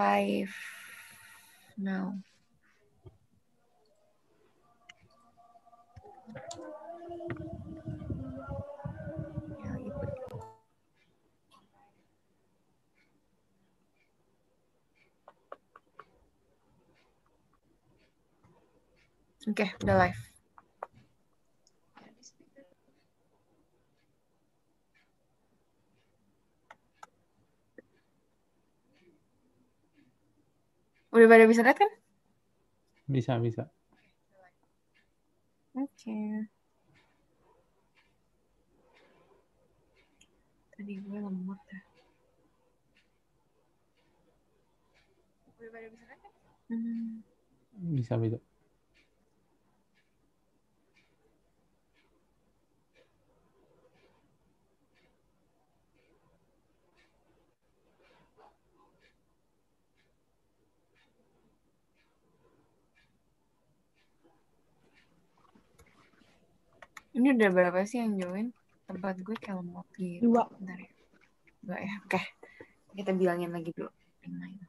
five now. Okay, the life. Udah pada bisa lihat kan? Bisa, bisa. Oke. Okay. Tadi gue lemot dah. Ya. Udah pada bisa lihat kan? Hmm. Bisa, bisa. Ini udah berapa sih yang join? Tempat gue kalau mau gitu. Dua. Bentar ya. Dua ya. Oke. Kita bilangin lagi dulu. Yang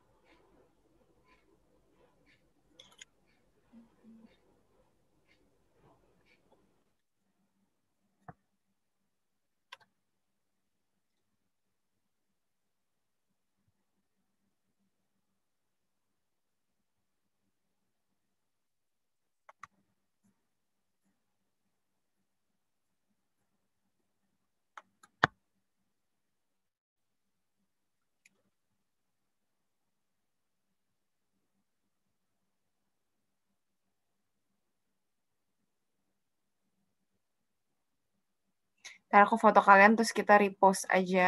Ntar aku foto kalian terus kita repost aja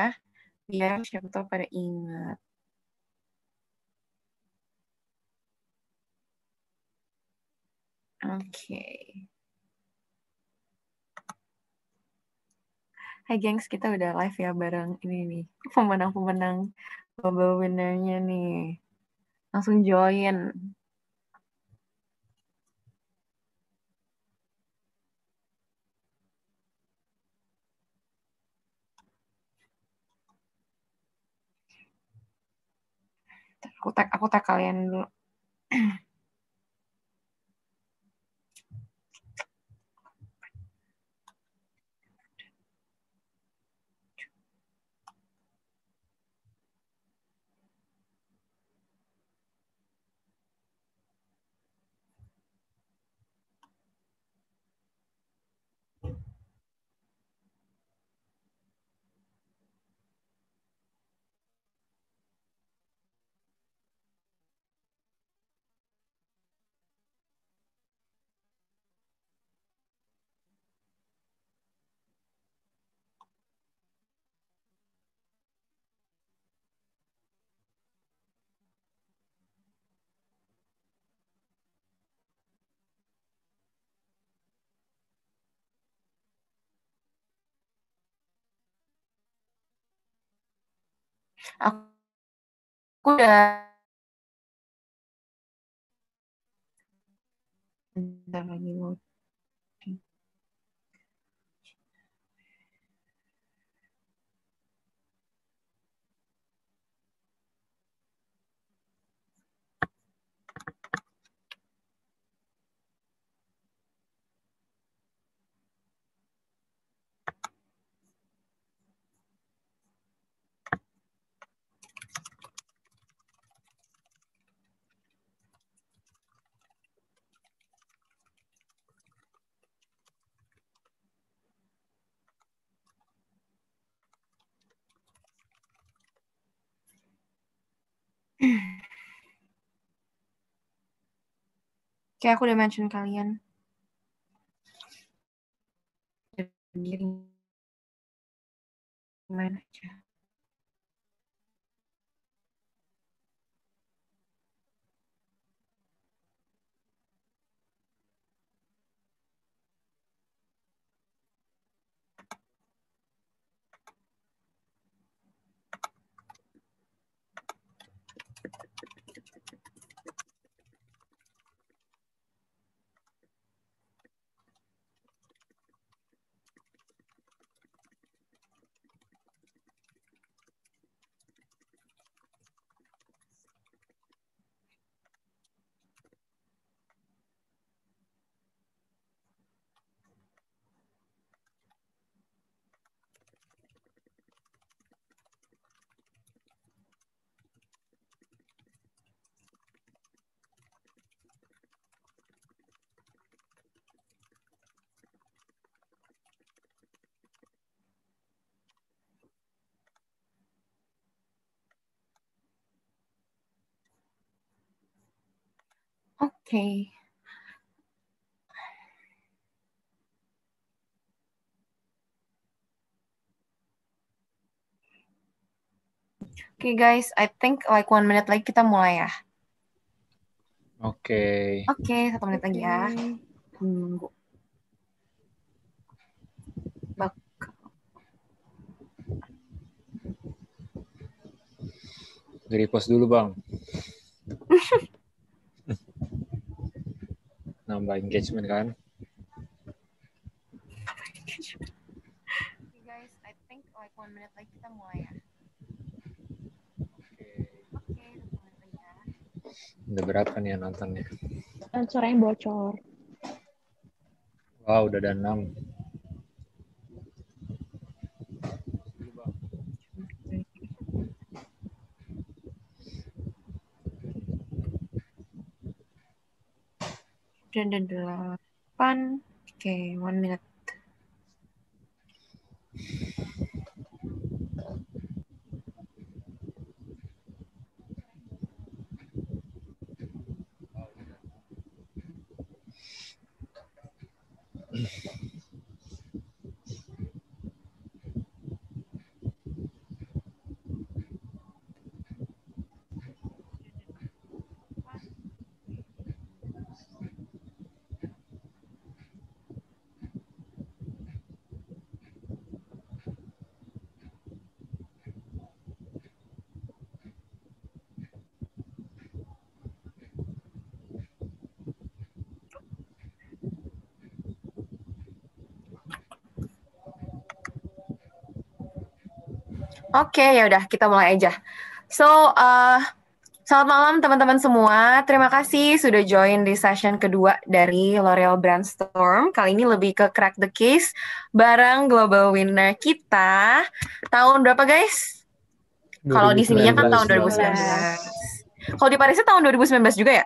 biar siapa tahu pada ingat. Oke. Okay. Hai gengs, kita udah live ya bareng ini nih. Pemenang-pemenang bubble winnernya nih. Langsung join. aku tag aku tag kalian dulu aku udah bentar lagi mau Kayak aku udah mention kalian. Gimana aja. okay. Oke okay, guys, I think like one minute lagi kita mulai ya. Oke. Okay. Oke, okay, satu menit lagi ya. Tunggu. Bak. Dari pos dulu bang. nambah engagement kan you guys I think like one minute lagi kita mulai ya oke okay. Ya. okay, udah berapa kan nih ya nontonnya Dan suaranya bocor wow udah ada enam dan dan delapan oke okay, one minute Thank you. Oke, ya udah kita mulai aja. So, uh, selamat malam teman-teman semua. Terima kasih sudah join di session kedua dari L'Oreal Brandstorm. Kali ini lebih ke crack the case bareng global winner kita. Tahun berapa guys? Kalau di sininya kan tahun 2019. Kalau di Parisnya tahun 2019 juga ya?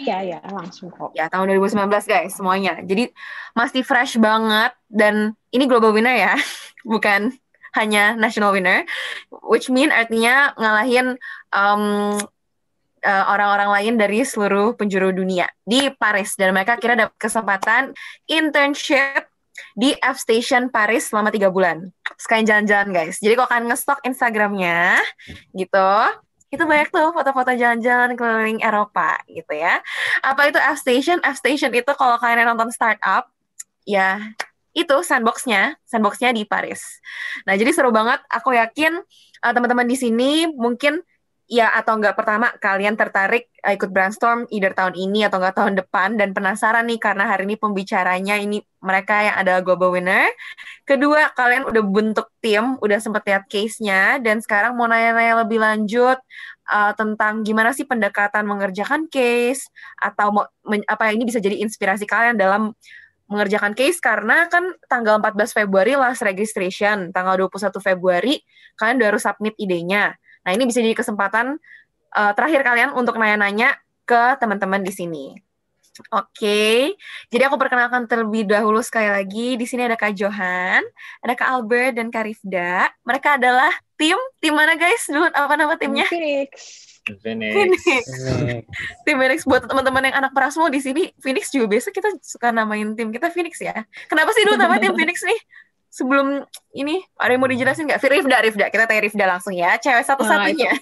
Iya, iya, langsung kok. Ya, tahun 2019 guys, semuanya. Jadi masih fresh banget dan ini global winner ya, bukan hanya national winner, which mean artinya ngalahin um, uh, orang-orang lain dari seluruh penjuru dunia di Paris dan mereka kira dapat kesempatan internship di F Station Paris selama tiga bulan. Sekalian jalan-jalan guys. Jadi kok akan ngestok Instagramnya gitu, itu banyak tuh foto-foto jalan-jalan keliling Eropa gitu ya. Apa itu F Station? F Station itu kalau kalian nonton startup, ya itu sandboxnya, sandboxnya di Paris. Nah, jadi seru banget. Aku yakin uh, teman-teman di sini mungkin ya atau enggak pertama kalian tertarik uh, ikut brainstorm either tahun ini atau enggak tahun depan dan penasaran nih karena hari ini pembicaranya ini mereka yang ada global winner. Kedua, kalian udah bentuk tim, udah sempat lihat case-nya dan sekarang mau nanya-nanya lebih lanjut uh, tentang gimana sih pendekatan mengerjakan case atau mau men, apa ini bisa jadi inspirasi kalian dalam mengerjakan case karena kan tanggal 14 Februari last registration, tanggal 21 Februari kalian baru submit idenya. Nah, ini bisa jadi kesempatan uh, terakhir kalian untuk nanya-nanya ke teman-teman di sini. Oke, okay. jadi aku perkenalkan terlebih dahulu sekali lagi. Di sini ada Kak Johan, ada Kak Albert, dan Kak Rifda. Mereka adalah tim, tim mana guys? Dulu apa nama timnya? Phoenix. Phoenix. Phoenix. Phoenix. Hmm. Tim Phoenix buat teman-teman yang anak Prasmo di sini, Phoenix juga biasa kita suka namain tim kita Phoenix ya. Kenapa sih dulu nama tim Phoenix nih? Sebelum ini ada yang mau dijelasin nggak? Rifda, Rifda, kita tanya Rifda langsung ya, cewek satu-satunya. Nah,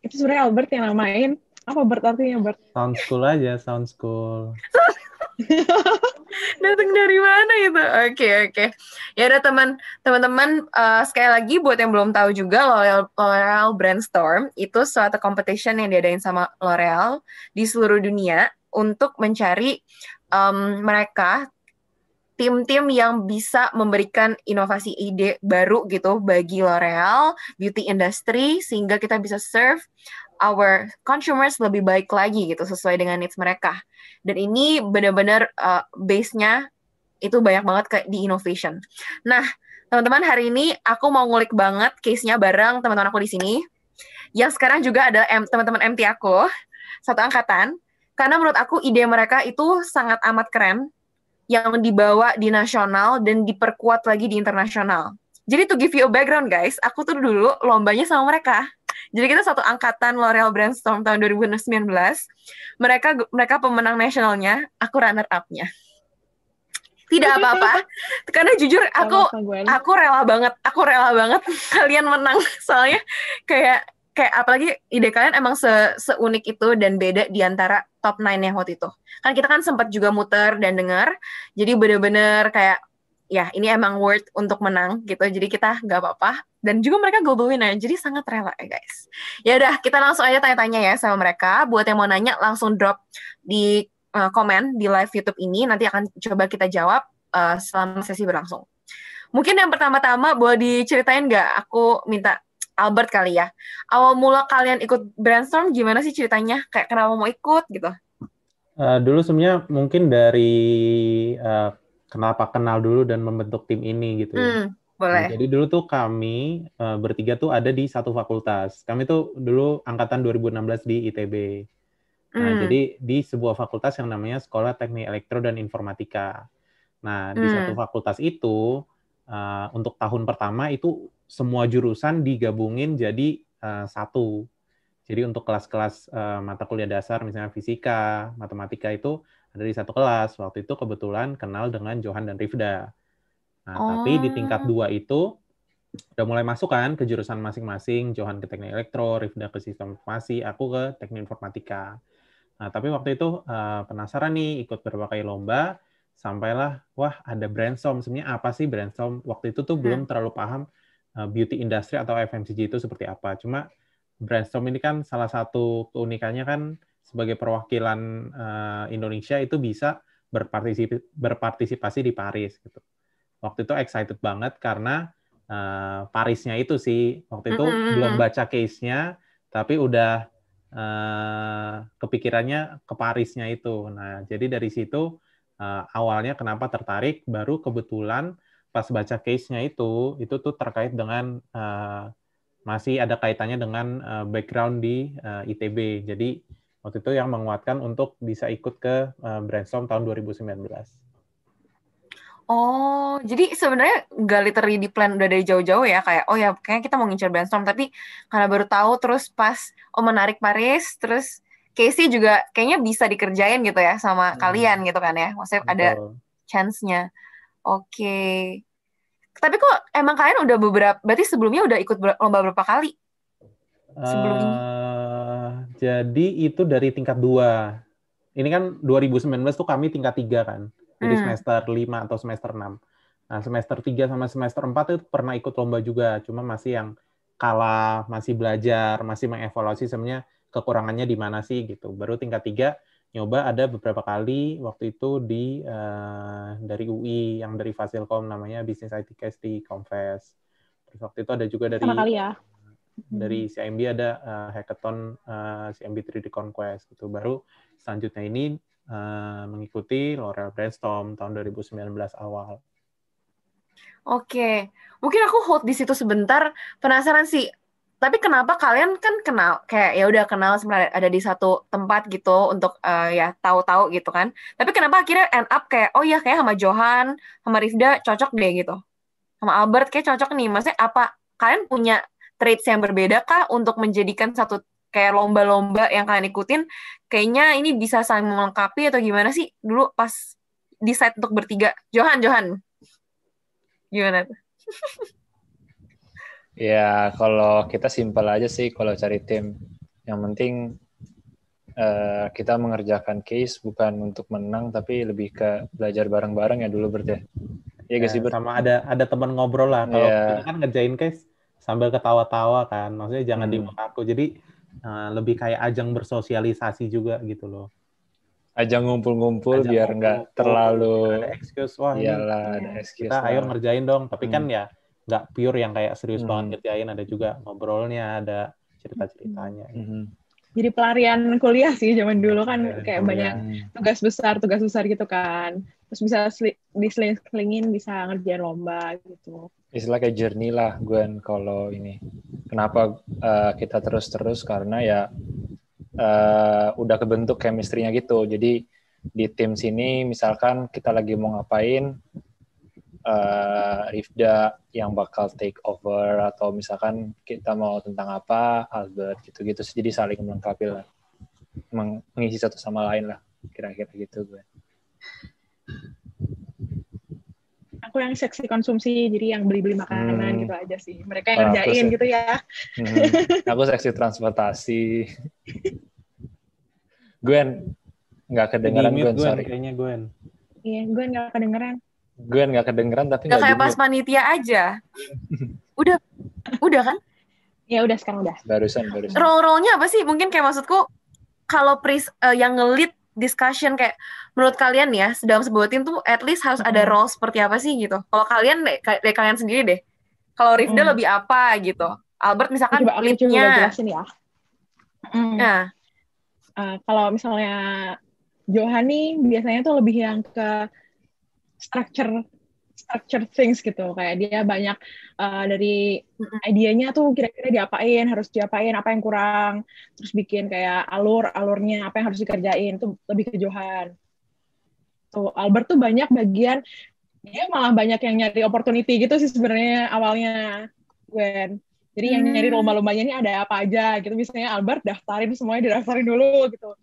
itu, itu sebenarnya Albert yang namain. Apa Bert artinya Bert? Sound school aja, sound school. datang dari mana itu oke okay, oke okay. ya ada teman teman-teman uh, sekali lagi buat yang belum tahu juga L'Oreal L'Oreal Brandstorm itu suatu competition yang diadain sama L'Oreal di seluruh dunia untuk mencari um, mereka tim-tim yang bisa memberikan inovasi ide baru gitu bagi L'Oreal beauty industry sehingga kita bisa serve our consumers lebih baik lagi gitu sesuai dengan needs mereka. Dan ini benar-benar uh, base-nya itu banyak banget kayak di innovation. Nah, teman-teman hari ini aku mau ngulik banget case-nya bareng teman-teman aku di sini. Yang sekarang juga ada teman-teman MT aku satu angkatan karena menurut aku ide mereka itu sangat amat keren yang dibawa di nasional dan diperkuat lagi di internasional. Jadi to give you a background guys, aku tuh dulu lombanya sama mereka. Jadi kita satu angkatan L'Oreal Brainstorm tahun 2019. Mereka mereka pemenang nasionalnya, aku runner up-nya. Tidak apa-apa. Karena jujur aku aku rela banget, aku rela banget kalian menang. Soalnya kayak kayak apalagi ide kalian emang se seunik itu dan beda di antara top 9 yang waktu itu. Kan kita kan sempat juga muter dan dengar. Jadi bener-bener kayak ya ini emang worth untuk menang gitu jadi kita nggak apa-apa dan juga mereka global winner ya, jadi sangat rela ya guys ya udah kita langsung aja tanya-tanya ya sama mereka buat yang mau nanya langsung drop di uh, komen di live YouTube ini nanti akan coba kita jawab uh, selama sesi berlangsung mungkin yang pertama-tama boleh diceritain nggak aku minta Albert kali ya awal mula kalian ikut brainstorm gimana sih ceritanya kayak kenapa mau ikut gitu uh, dulu sebenarnya mungkin dari uh, kenapa kenal dulu dan membentuk tim ini gitu. Ya. Hmm, boleh. Nah, jadi dulu tuh kami uh, bertiga tuh ada di satu fakultas. Kami tuh dulu angkatan 2016 di ITB. Nah, hmm. jadi di sebuah fakultas yang namanya Sekolah Teknik Elektro dan Informatika. Nah, hmm. di satu fakultas itu uh, untuk tahun pertama itu semua jurusan digabungin jadi uh, satu. Jadi untuk kelas-kelas uh, mata kuliah dasar misalnya fisika, matematika itu dari satu kelas. Waktu itu kebetulan kenal dengan Johan dan Rifda. Nah, oh. tapi di tingkat oh. dua itu udah mulai masuk kan ke jurusan masing-masing. Johan ke teknik elektro, Rifda ke sistem informasi, aku ke teknik informatika. Nah, tapi waktu itu uh, penasaran nih ikut berbagai lomba, sampailah, wah ada brainstorm. Sebenarnya apa sih brainstorm? Waktu itu tuh belum hmm. terlalu paham uh, beauty industry atau FMCG itu seperti apa. Cuma brainstorm ini kan salah satu keunikannya kan sebagai perwakilan uh, Indonesia itu bisa berpartisipasi, berpartisipasi di Paris gitu. Waktu itu excited banget karena uh, Parisnya itu sih waktu itu mm -hmm. belum baca case-nya tapi udah uh, kepikirannya ke Parisnya itu. Nah, jadi dari situ uh, awalnya kenapa tertarik baru kebetulan pas baca case-nya itu itu tuh terkait dengan uh, masih ada kaitannya dengan uh, background di uh, ITB. Jadi waktu itu yang menguatkan untuk bisa ikut ke eh, brainstorm tahun 2019. Oh, jadi sebenarnya nggak literally di plan udah dari jauh-jauh ya kayak oh ya kayaknya kita mau ngincer brainstorm tapi karena baru tahu terus pas oh menarik Paris terus Casey juga kayaknya bisa dikerjain gitu ya sama hmm. kalian gitu kan ya. Maksudnya Betul. ada chance-nya. Oke. Okay. Tapi kok emang kalian udah beberapa berarti sebelumnya udah ikut lomba berapa kali? sebelumnya? Eh, jadi itu dari tingkat 2. Ini kan 2019 tuh kami tingkat 3 kan. Jadi hmm. semester 5 atau semester 6. Nah, semester 3 sama semester 4 itu pernah ikut lomba juga, cuma masih yang kalah, masih belajar, masih mengevaluasi sebenarnya kekurangannya di mana sih gitu. Baru tingkat 3 nyoba ada beberapa kali waktu itu di uh, dari UI yang dari Fasilkom namanya Business IT Case di Confess. Terus waktu itu ada juga dari ya dari CIMB hmm. ada uh, hackathon uh, CIMB 3D Conquest gitu. Baru selanjutnya ini uh, mengikuti L'Oreal Brainstorm tahun 2019 awal. Oke, mungkin aku hold di situ sebentar. Penasaran sih, tapi kenapa kalian kan kenal kayak ya udah kenal sebenarnya ada di satu tempat gitu untuk uh, ya tahu-tahu gitu kan. Tapi kenapa akhirnya end up kayak oh ya kayak sama Johan, sama Rifda cocok deh gitu. Sama Albert kayak cocok nih. Maksudnya apa? Kalian punya traits yang berbeda kah untuk menjadikan satu kayak lomba-lomba yang kalian ikutin kayaknya ini bisa saling melengkapi atau gimana sih dulu pas decide untuk bertiga Johan Johan gimana ya kalau kita simpel aja sih kalau cari tim yang penting uh, kita mengerjakan case bukan untuk menang tapi lebih ke belajar bareng-bareng ya dulu berarti ya, iya ya gak sih ber sama ada ada teman ngobrol lah kalau yeah. kan ngerjain case sambil ketawa-tawa kan maksudnya jangan hmm. dibuat aku jadi uh, lebih kayak ajang bersosialisasi juga gitu loh ajang ngumpul-ngumpul ajang biar nggak terlalu ada excuse wah iyalah, ini, ada excuse kita lah. ayo ngerjain dong tapi kan hmm. kan ya nggak pure yang kayak serius hmm. banget ngerjain ada juga ngobrolnya ada cerita-ceritanya hmm. Gitu. Hmm jadi pelarian kuliah sih zaman dulu kan iya, kayak kuliah. banyak tugas besar tugas besar gitu kan terus bisa diseling-selingin bisa ngerjain lomba gitu istilah kayak journey lah gue kalau ini kenapa uh, kita terus-terus karena ya uh, udah kebentuk chemistry-nya gitu jadi di tim sini misalkan kita lagi mau ngapain uh, Rifda yang bakal take over atau misalkan kita mau tentang apa Albert gitu-gitu jadi saling melengkapi lah Meng mengisi satu sama lain lah kira-kira gitu gue aku yang seksi konsumsi jadi yang beli-beli makanan hmm. gitu aja sih mereka yang ngerjain gitu ya hmm. aku seksi transportasi Gwen nggak kedengeran Gwen, Gwen sorry kayaknya Gwen iya Gwen nggak kedengeran Gue nggak kedengeran tapi nggak kayak pas panitia aja. udah, udah kan? Ya udah sekarang udah. Barusan, barusan. Role-role-nya apa sih? Mungkin kayak maksudku kalau pris uh, yang ngelit discussion kayak menurut kalian ya dalam sebuah tim tuh at least harus ada role seperti apa sih gitu. Kalau kalian deh kalian sendiri deh. Kalau Rifda hmm. lebih apa gitu. Albert misalkan coba, aku coba jelasin ya. Hmm. Nah. Uh, kalau misalnya Johani biasanya tuh lebih yang ke structure structure things gitu kayak dia banyak uh, dari idenya tuh kira-kira diapain harus diapain apa yang kurang terus bikin kayak alur alurnya apa yang harus dikerjain itu lebih ke Johan tuh Albert tuh banyak bagian dia malah banyak yang nyari opportunity gitu sih sebenarnya awalnya Gwen jadi yang nyari hmm. lomba-lombanya ini ada apa aja gitu misalnya Albert daftarin semuanya didaftarin dulu gitu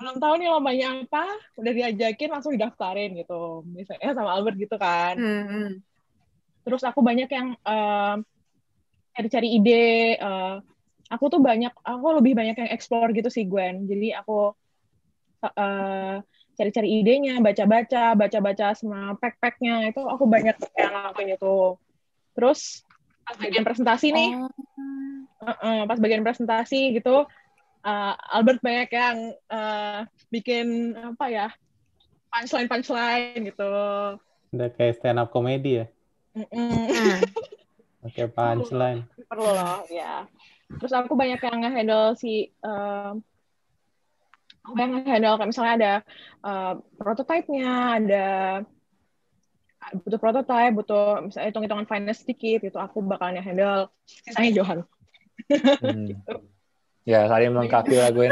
belum tahu nih lombanya apa udah diajakin langsung didaftarin gitu misalnya sama Albert gitu kan hmm. terus aku banyak yang cari eh, cari-cari ide uh, aku tuh banyak aku lebih banyak yang explore gitu sih Gwen jadi aku uh, cari-cari idenya baca-baca baca-baca sama pack-packnya itu aku banyak yang lakuin itu terus pas bagian presentasi nih uh -uh, pas bagian presentasi gitu uh, Albert banyak yang uh, bikin apa ya punchline punchline gitu udah kayak stand up komedi ya oke punchline perlu loh ya terus aku banyak yang ngehandle si uh, aku yang handle kayak misalnya ada uh, prototipe-nya ada butuh prototipe, butuh misalnya hitung-hitungan finance sedikit gitu, aku bakalnya handle sisanya Johan. Hmm. gitu ya saling melengkapi lah gue.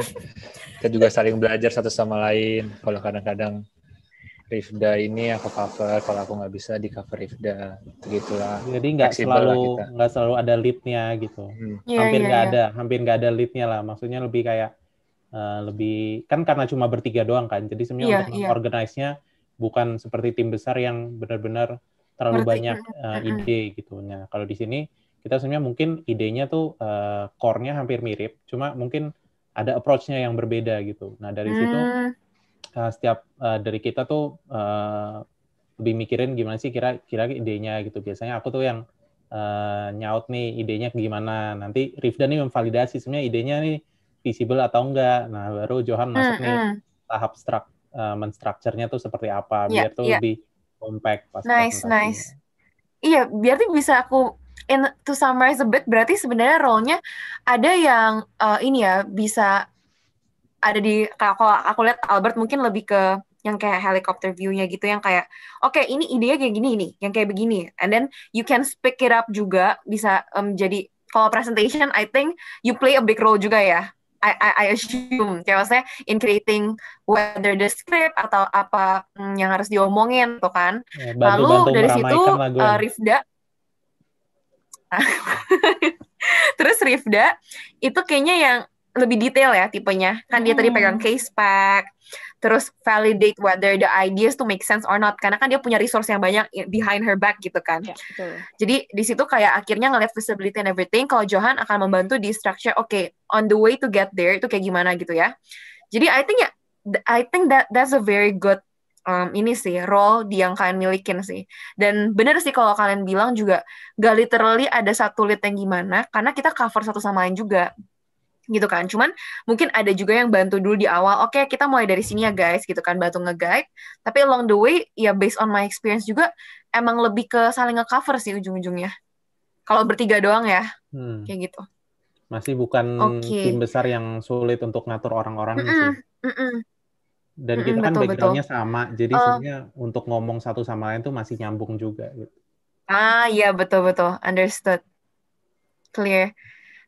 kita juga saling belajar satu sama lain kalau kadang-kadang Rifda ini aku cover kalau aku nggak bisa di cover Rifda gitu lah jadi nggak selalu nggak selalu ada leadnya gitu hmm. yeah, hampir iya, nggak yeah, yeah. ada hampir nggak ada leadnya lah maksudnya lebih kayak uh, lebih kan karena cuma bertiga doang kan jadi sebenarnya yeah, untuk yeah. Iya. organize bukan seperti tim besar yang benar-benar terlalu Merti, banyak uh, ide gitu nah kalau di sini kita sebenarnya mungkin idenya tuh uh, core-nya hampir mirip, cuma mungkin ada approach-nya yang berbeda gitu. Nah dari hmm. situ uh, eh, setiap uh, dari kita tuh uh, lebih mikirin gimana sih kira-kira idenya gitu. Biasanya aku tuh yang uh, nyaut nih idenya gimana. Nanti Rifda nih memvalidasi sebenarnya idenya nih visible atau enggak. Nah baru Johan masuk hmm, nih hmm. tahap struk uh, menstructure tuh seperti apa yeah, biar iya, tuh yeah. lebih compact pas Nice, nice. Iya, berarti bisa aku in to summarize a bit berarti sebenarnya role-nya ada yang uh, ini ya bisa ada di kalau aku lihat Albert mungkin lebih ke yang kayak helicopter view-nya gitu yang kayak oke okay, ini idenya kayak gini ini yang kayak begini and then you can speak it up juga bisa um, jadi kalau presentation I think you play a big role juga ya I, I, I assume kayak maksudnya in creating whether the script atau apa mm, yang harus diomongin tuh kan ya, bantu, lalu bantu dari situ uh, Rifda Terus Rifda itu kayaknya yang lebih detail ya tipenya. Kan dia hmm. tadi pegang hmm. case pack, terus validate whether the ideas to make sense or not karena kan dia punya resource yang banyak behind her back gitu kan. Ya, betul. Jadi disitu kayak akhirnya ngeliat visibility and everything kalau Johan akan membantu di structure oke okay, on the way to get there itu kayak gimana gitu ya. Jadi I think ya I think that that's a very good um, ini sih role di yang kalian milikin sih dan bener sih kalau kalian bilang juga gak literally ada satu lead yang gimana karena kita cover satu sama lain juga gitu kan cuman mungkin ada juga yang bantu dulu di awal oke okay, kita mulai dari sini ya guys gitu kan bantu ngeguide tapi along the way ya based on my experience juga emang lebih ke saling nge-cover sih ujung-ujungnya kalau bertiga doang ya hmm. kayak gitu masih bukan okay. tim besar yang sulit untuk ngatur orang-orang mm -mm, sih mm -mm dan kita kan betul, backgroundnya sama jadi uh, sebenarnya untuk ngomong satu sama lain tuh masih nyambung juga gitu ah iya betul betul understood clear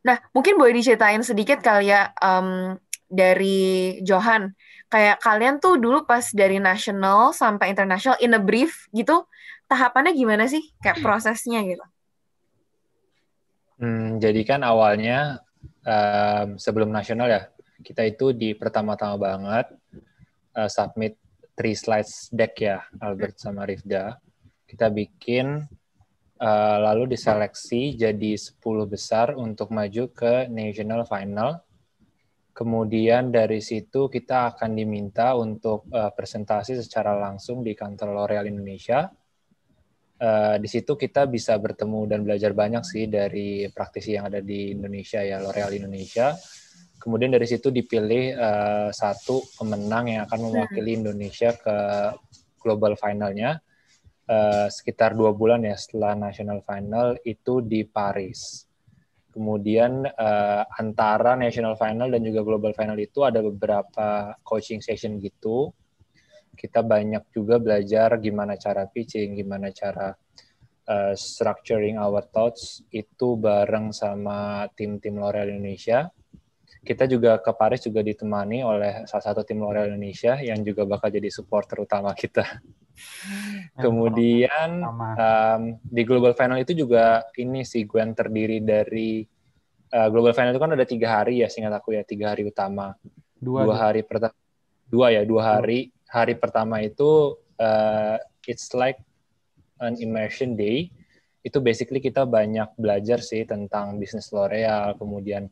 nah mungkin boleh diceritain sedikit kali ya um, dari Johan kayak kalian tuh dulu pas dari nasional sampai internasional in a brief gitu tahapannya gimana sih kayak hmm. prosesnya gitu hmm, jadi kan awalnya um, sebelum nasional ya kita itu di pertama-tama banget uh, submit three slides deck ya Albert sama Rifda. Kita bikin uh, lalu diseleksi jadi 10 besar untuk maju ke national final. Kemudian dari situ kita akan diminta untuk uh, presentasi secara langsung di kantor L'Oreal Indonesia. Uh, di situ kita bisa bertemu dan belajar banyak sih dari praktisi yang ada di Indonesia ya L'Oreal Indonesia Kemudian dari situ dipilih uh, satu pemenang yang akan hmm. mewakili Indonesia ke global finalnya uh, sekitar dua bulan ya setelah national final itu di Paris. Kemudian uh, antara national final dan juga global final itu ada beberapa coaching session gitu. Kita banyak juga belajar gimana cara pitching, gimana cara uh, structuring our thoughts itu bareng sama tim-tim L'Oreal Indonesia kita juga ke Paris juga ditemani oleh salah satu tim L'Oreal Indonesia yang juga bakal jadi supporter utama kita. Kemudian um, di Global Final itu juga ini si Gwen terdiri dari uh, Global Final itu kan ada tiga hari ya, singkat aku ya tiga hari utama. Dua, dua hari pertama, dua ya dua hari. Hari pertama itu uh, it's like an immersion day. Itu basically kita banyak belajar sih tentang bisnis L'Oreal, kemudian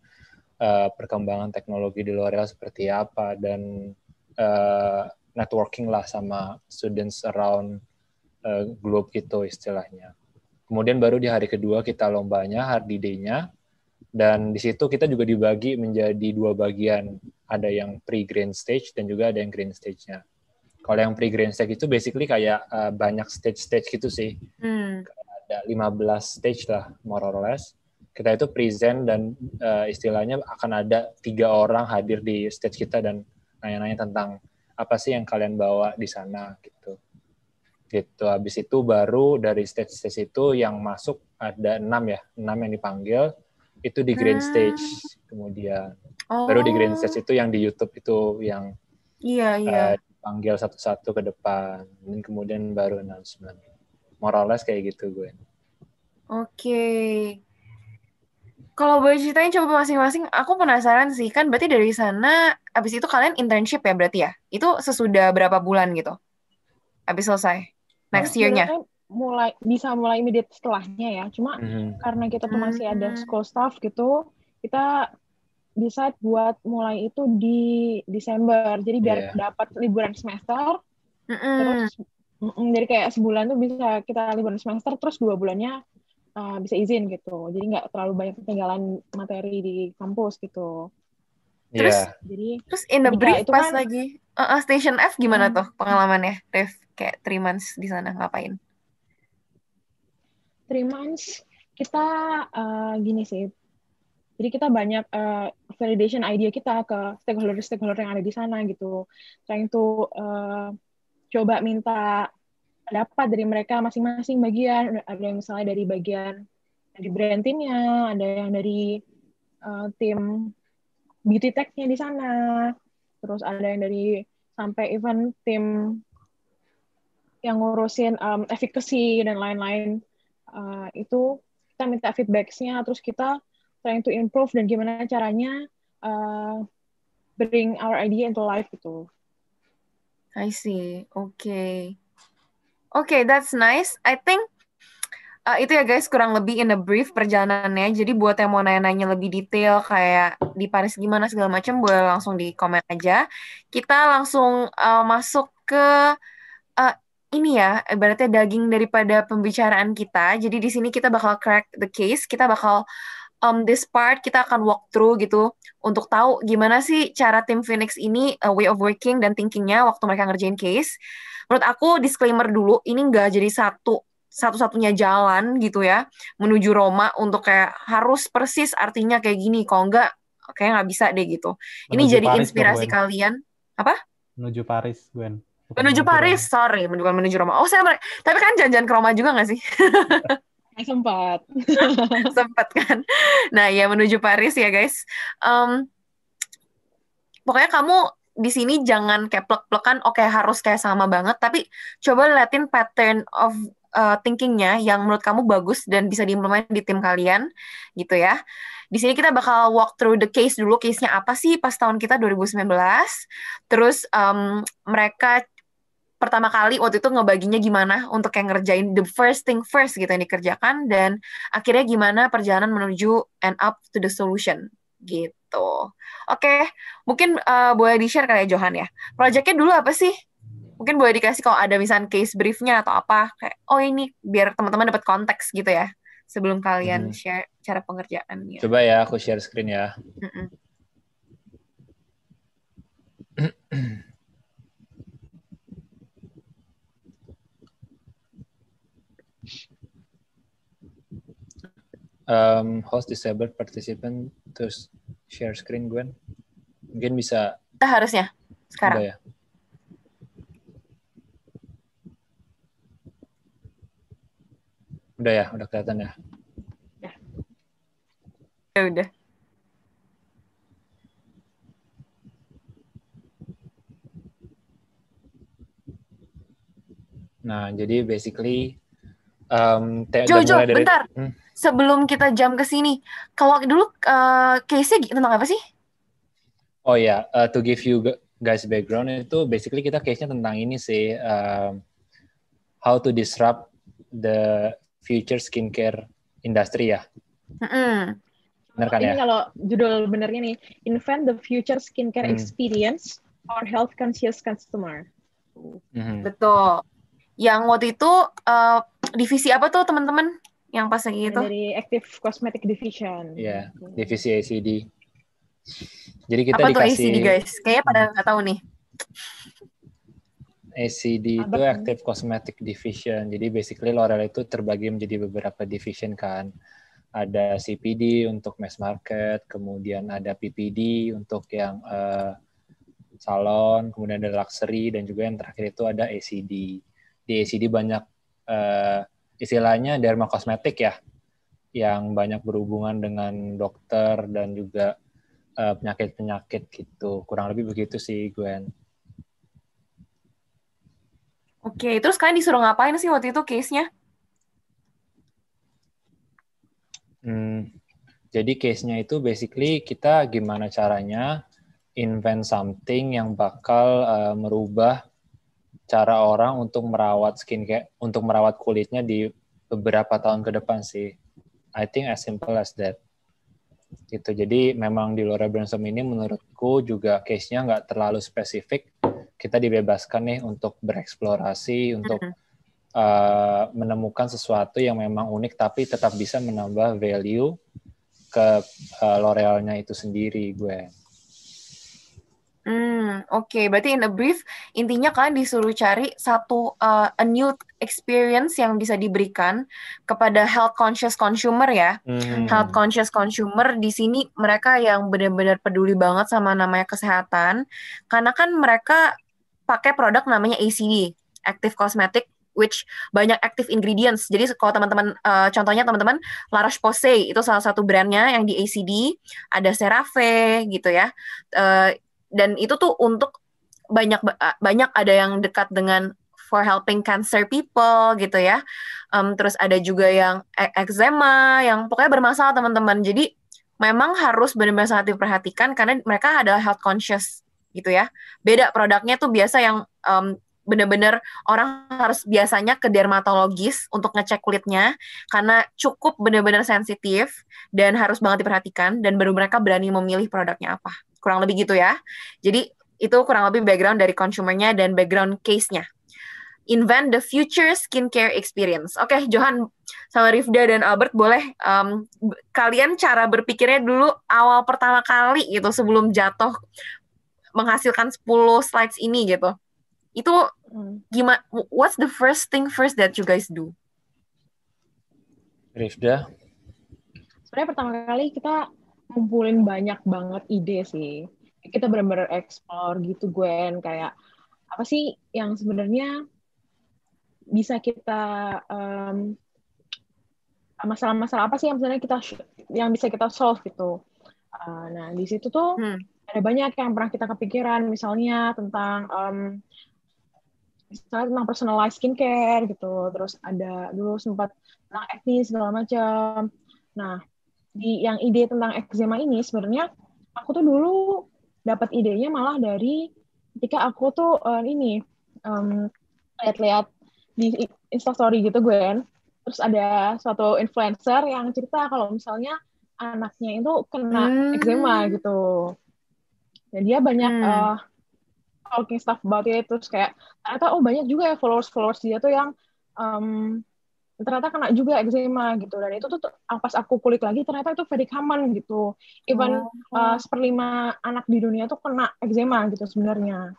Eh, perkembangan teknologi di luar seperti apa dan uh, networking lah sama students around uh, globe itu istilahnya. Kemudian baru di hari kedua kita lombanya, hard day-nya, dan di situ kita juga dibagi menjadi dua bagian. Ada yang pre-green stage dan juga ada yang green stage-nya. Kalau yang pre-green stage itu basically kayak uh, banyak stage-stage gitu sih. Hmm. Ada 15 stage lah, more or less kita itu present dan uh, istilahnya akan ada tiga orang hadir di stage kita dan nanya-nanya tentang apa sih yang kalian bawa di sana gitu gitu habis itu baru dari stage stage itu yang masuk ada enam ya enam yang dipanggil itu di green hmm. Ah. stage kemudian oh. baru di green stage oh. itu yang di YouTube itu yang iya eh, iya dipanggil satu-satu ke depan dan kemudian baru announcement moralis kayak gitu gue oke okay. Kalau boleh ceritain coba masing-masing, aku penasaran sih kan berarti dari sana abis itu kalian internship ya berarti ya? Itu sesudah berapa bulan gitu? Abis selesai next nah, year-nya? Mulai bisa mulai immediate setelahnya ya. Cuma mm -hmm. karena kita tuh masih mm -hmm. ada mhm. school staff gitu, kita decide buat mulai itu di Desember. Jadi biar yeah. dapat liburan semester. Mm -hmm. Terus mhm, jadi kayak sebulan tuh bisa kita liburan semester, terus dua bulannya uh, bisa izin gitu jadi nggak terlalu banyak ketinggalan materi di kampus gitu iya. terus yeah. jadi terus in the brief itu pas kan, lagi uh, uh, station F gimana hmm. tuh pengalamannya Dev kayak three months di sana ngapain three months kita uh, gini sih jadi kita banyak uh, validation idea kita ke stakeholder-stakeholder yang ada di sana gitu. Trying to uh, coba minta dapat dari mereka masing-masing bagian ada yang misalnya dari bagian dari brand teamnya ada yang dari uh, tim beauty technya di sana terus ada yang dari sampai event tim yang ngurusin um, efficacy dan lain-lain uh, itu kita minta feedbacknya terus kita trying to improve dan gimana caranya uh, bring our idea into life itu. I see, oke. Okay okay, that's nice. I think uh, itu ya guys kurang lebih in a brief perjalanannya. Jadi buat yang mau nanya-nanya lebih detail kayak di Paris gimana segala macam boleh langsung di komen aja. Kita langsung uh, masuk ke uh, ini ya, berarti daging daripada pembicaraan kita. Jadi di sini kita bakal crack the case, kita bakal um, this part kita akan walk through gitu untuk tahu gimana sih cara tim Phoenix ini uh, way of working dan thinkingnya waktu mereka ngerjain case menurut aku disclaimer dulu ini enggak jadi satu satu-satunya jalan gitu ya menuju Roma untuk kayak harus persis artinya kayak gini kalau enggak kayak nggak bisa deh gitu menuju ini jadi Paris inspirasi kalian apa menuju Paris Gwen menuju, Paris Roma. sorry bukan menuju Roma oh saya tapi kan janjian ke Roma juga nggak sih sempat sempat kan nah ya menuju Paris ya guys um, pokoknya kamu di sini jangan kayak plek-plekan oke okay, harus kayak sama banget tapi coba liatin pattern of uh, thinkingnya yang menurut kamu bagus dan bisa diimplement di tim kalian gitu ya di sini kita bakal walk through the case dulu case-nya apa sih pas tahun kita 2019 terus um, mereka pertama kali waktu itu ngebaginya gimana untuk yang ngerjain the first thing first gitu yang dikerjakan dan akhirnya gimana perjalanan menuju and up to the solution gitu. Oke, mungkin uh, boleh di-share kali ya Johan ya. Proyeknya dulu apa sih? Mungkin boleh dikasih kalau ada misalnya case briefnya atau apa kayak oh ini biar teman-teman dapat konteks gitu ya sebelum kalian hmm. share cara pengerjaannya. Coba ya aku share screen ya. um, host disabled participant to gitu, share screen gue Mungkin bisa. Kita harusnya sekarang. Udah ya. Udah ya, udah kelihatan ya. Ya, ya udah. Nah, jadi basically um, Jo, Jo, bentar. Hmm sebelum kita jam ke sini, kalau dulu uh, case-nya tentang apa sih? Oh ya, yeah. uh, to give you guys background itu basically kita case-nya tentang ini sih uh, how to disrupt the future skincare industry ya. Mm -hmm. Benar kan ini ya? kalau judul benernya nih, invent the future skincare mm. experience for health conscious customer Mm -hmm. Betul. Yang waktu itu uh, divisi apa tuh teman-teman? yang pas lagi itu dari Active Cosmetic Division. Iya, hmm. divisi ACD. Jadi kita Apa dikasih tuh ACD guys? Kayaknya pada nggak tahu nih. ACD itu Active Cosmetic Division. Jadi basically L'Oreal itu terbagi menjadi beberapa division kan. Ada CPD untuk mass market, kemudian ada PPD untuk yang uh, salon, kemudian ada luxury dan juga yang terakhir itu ada ACD. Di ACD banyak uh, istilahnya derma kosmetik ya yang banyak berhubungan dengan dokter dan juga eh, penyakit-penyakit uh, gitu. Kurang lebih begitu sih Gwen. Oke, terus kalian disuruh ngapain sih waktu itu case-nya? Hmm, jadi case-nya itu basically kita gimana caranya invent something yang bakal uh, merubah cara orang untuk merawat skincare, untuk merawat kulitnya di beberapa tahun ke depan sih. I think as simple as that. Gitu. Jadi memang di Laura Branson ini menurutku juga case-nya nggak terlalu spesifik. Kita dibebaskan nih untuk bereksplorasi, untuk uh menemukan sesuatu yang memang unik tapi tetap bisa menambah value ke uh, eh, loreal itu sendiri gue. Hmm, oke. Okay. Berarti in a brief, intinya kalian disuruh cari satu uh, a new experience yang bisa diberikan kepada health conscious consumer ya. Hmm. Health conscious consumer di sini mereka yang benar-benar peduli banget sama namanya kesehatan, karena kan mereka pakai produk namanya ACD, Active Cosmetic which banyak active ingredients. Jadi kalau teman-teman uh, contohnya teman-teman La Roche-Posay itu salah satu brandnya yang di ACD, ada CeraVe gitu ya. Uh, dan itu tuh untuk banyak banyak ada yang dekat dengan for helping cancer people gitu ya. Um, terus ada juga yang e, eczema, yang pokoknya bermasalah teman-teman. Jadi memang harus benar-benar sangat diperhatikan karena mereka adalah health conscious gitu ya. Beda produknya tuh biasa yang um, benar-benar orang harus biasanya ke dermatologis untuk ngecek kulitnya karena cukup benar-benar sensitif dan harus banget diperhatikan dan baru mereka berani memilih produknya apa kurang lebih gitu ya. Jadi itu kurang lebih background dari konsumennya dan background case-nya. Invent the future skincare experience. Oke, okay, Johan sama Rifda dan Albert boleh um, kalian cara berpikirnya dulu awal pertama kali gitu sebelum jatuh menghasilkan 10 slides ini gitu. Itu hmm. gimana what's the first thing first that you guys do? Rifda. Sebenarnya pertama kali kita ngumpulin banyak banget ide sih. Kita benar-benar explore gitu Gwen kayak apa sih yang sebenarnya bisa kita masalah masalah-masalah apa sih yang sebenarnya kita yang bisa kita solve gitu. Uh, nah di situ tuh hmm. ada banyak yang pernah kita kepikiran misalnya tentang um, misalnya tentang personalized skincare gitu terus ada dulu sempat tentang acne segala macam nah di yang ide tentang eczema ini sebenarnya aku tuh dulu dapat idenya malah dari ketika aku tuh uh, ini um, lihat-lihat di instastory gitu gue kan terus ada suatu influencer yang cerita kalau misalnya anaknya itu kena hmm. eczema gitu dan dia banyak hmm. uh, talking stuff about it terus kayak ternyata oh banyak juga ya followers followers dia tuh yang um, ternyata kena juga eczema gitu dan itu tuh pas aku kulik lagi ternyata itu very common gitu even oh. uh, oh. seperlima anak di dunia tuh kena eczema gitu sebenarnya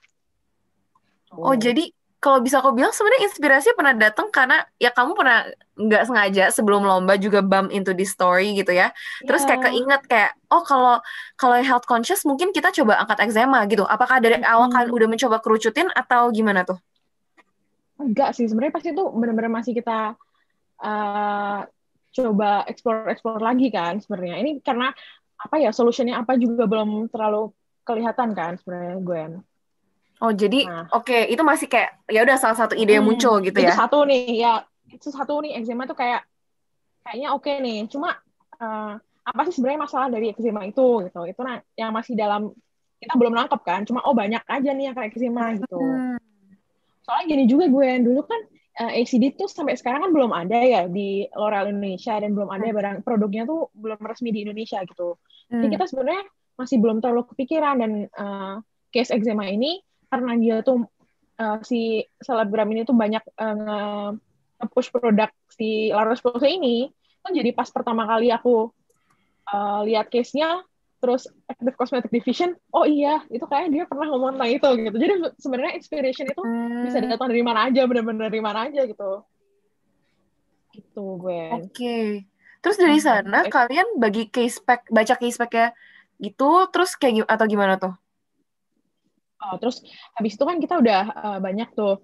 oh. oh jadi kalau bisa aku bilang sebenarnya inspirasi pernah datang karena ya kamu pernah nggak sengaja sebelum lomba juga bump into the story gitu ya. Terus yeah. kayak iya. keinget kayak oh kalau kalau health conscious mungkin kita coba angkat eczema gitu. Apakah dari awal mm -hmm. udah mencoba kerucutin atau gimana tuh? Enggak sih, sebenarnya pasti itu benar-benar masih kita uh, coba explore-explore lagi kan sebenarnya. Ini karena apa ya solusinya apa juga belum terlalu kelihatan kan sebenarnya gue Oh jadi nah. oke okay, itu masih kayak ya udah salah satu ide yang hmm, muncul gitu ya. satu nih ya itu satu nih eczema tuh kayak kayaknya oke okay nih. Cuma uh, apa sih sebenarnya masalah dari eczema itu gitu. Itu nah, yang masih dalam kita belum nangkep kan. Cuma oh banyak aja nih yang kayak eczema gitu. Hmm. Soalnya gini juga gue dulu kan uh, eh, ACD tuh sampai sekarang kan belum ada ya di L'Oreal Indonesia dan belum ada hmm. barang produknya tuh belum resmi di Indonesia gitu. Hmm. Jadi kita sebenarnya masih belum terlalu kepikiran dan uh, case eczema ini karena dia tuh uh, si selebgram ini tuh banyak uh, push produk si La roche ini kan jadi pas pertama kali aku uh, lihat case-nya terus active cosmetic division oh iya itu kayaknya dia pernah ngomong tentang itu gitu jadi sebenarnya inspiration itu bisa hmm. datang dari mana aja benar-benar dari mana aja gitu gitu gue oke okay. terus dari hmm, sana okay. kalian bagi case pack baca case pack gitu terus kayak atau gimana tuh oh, terus habis itu kan kita udah uh, banyak tuh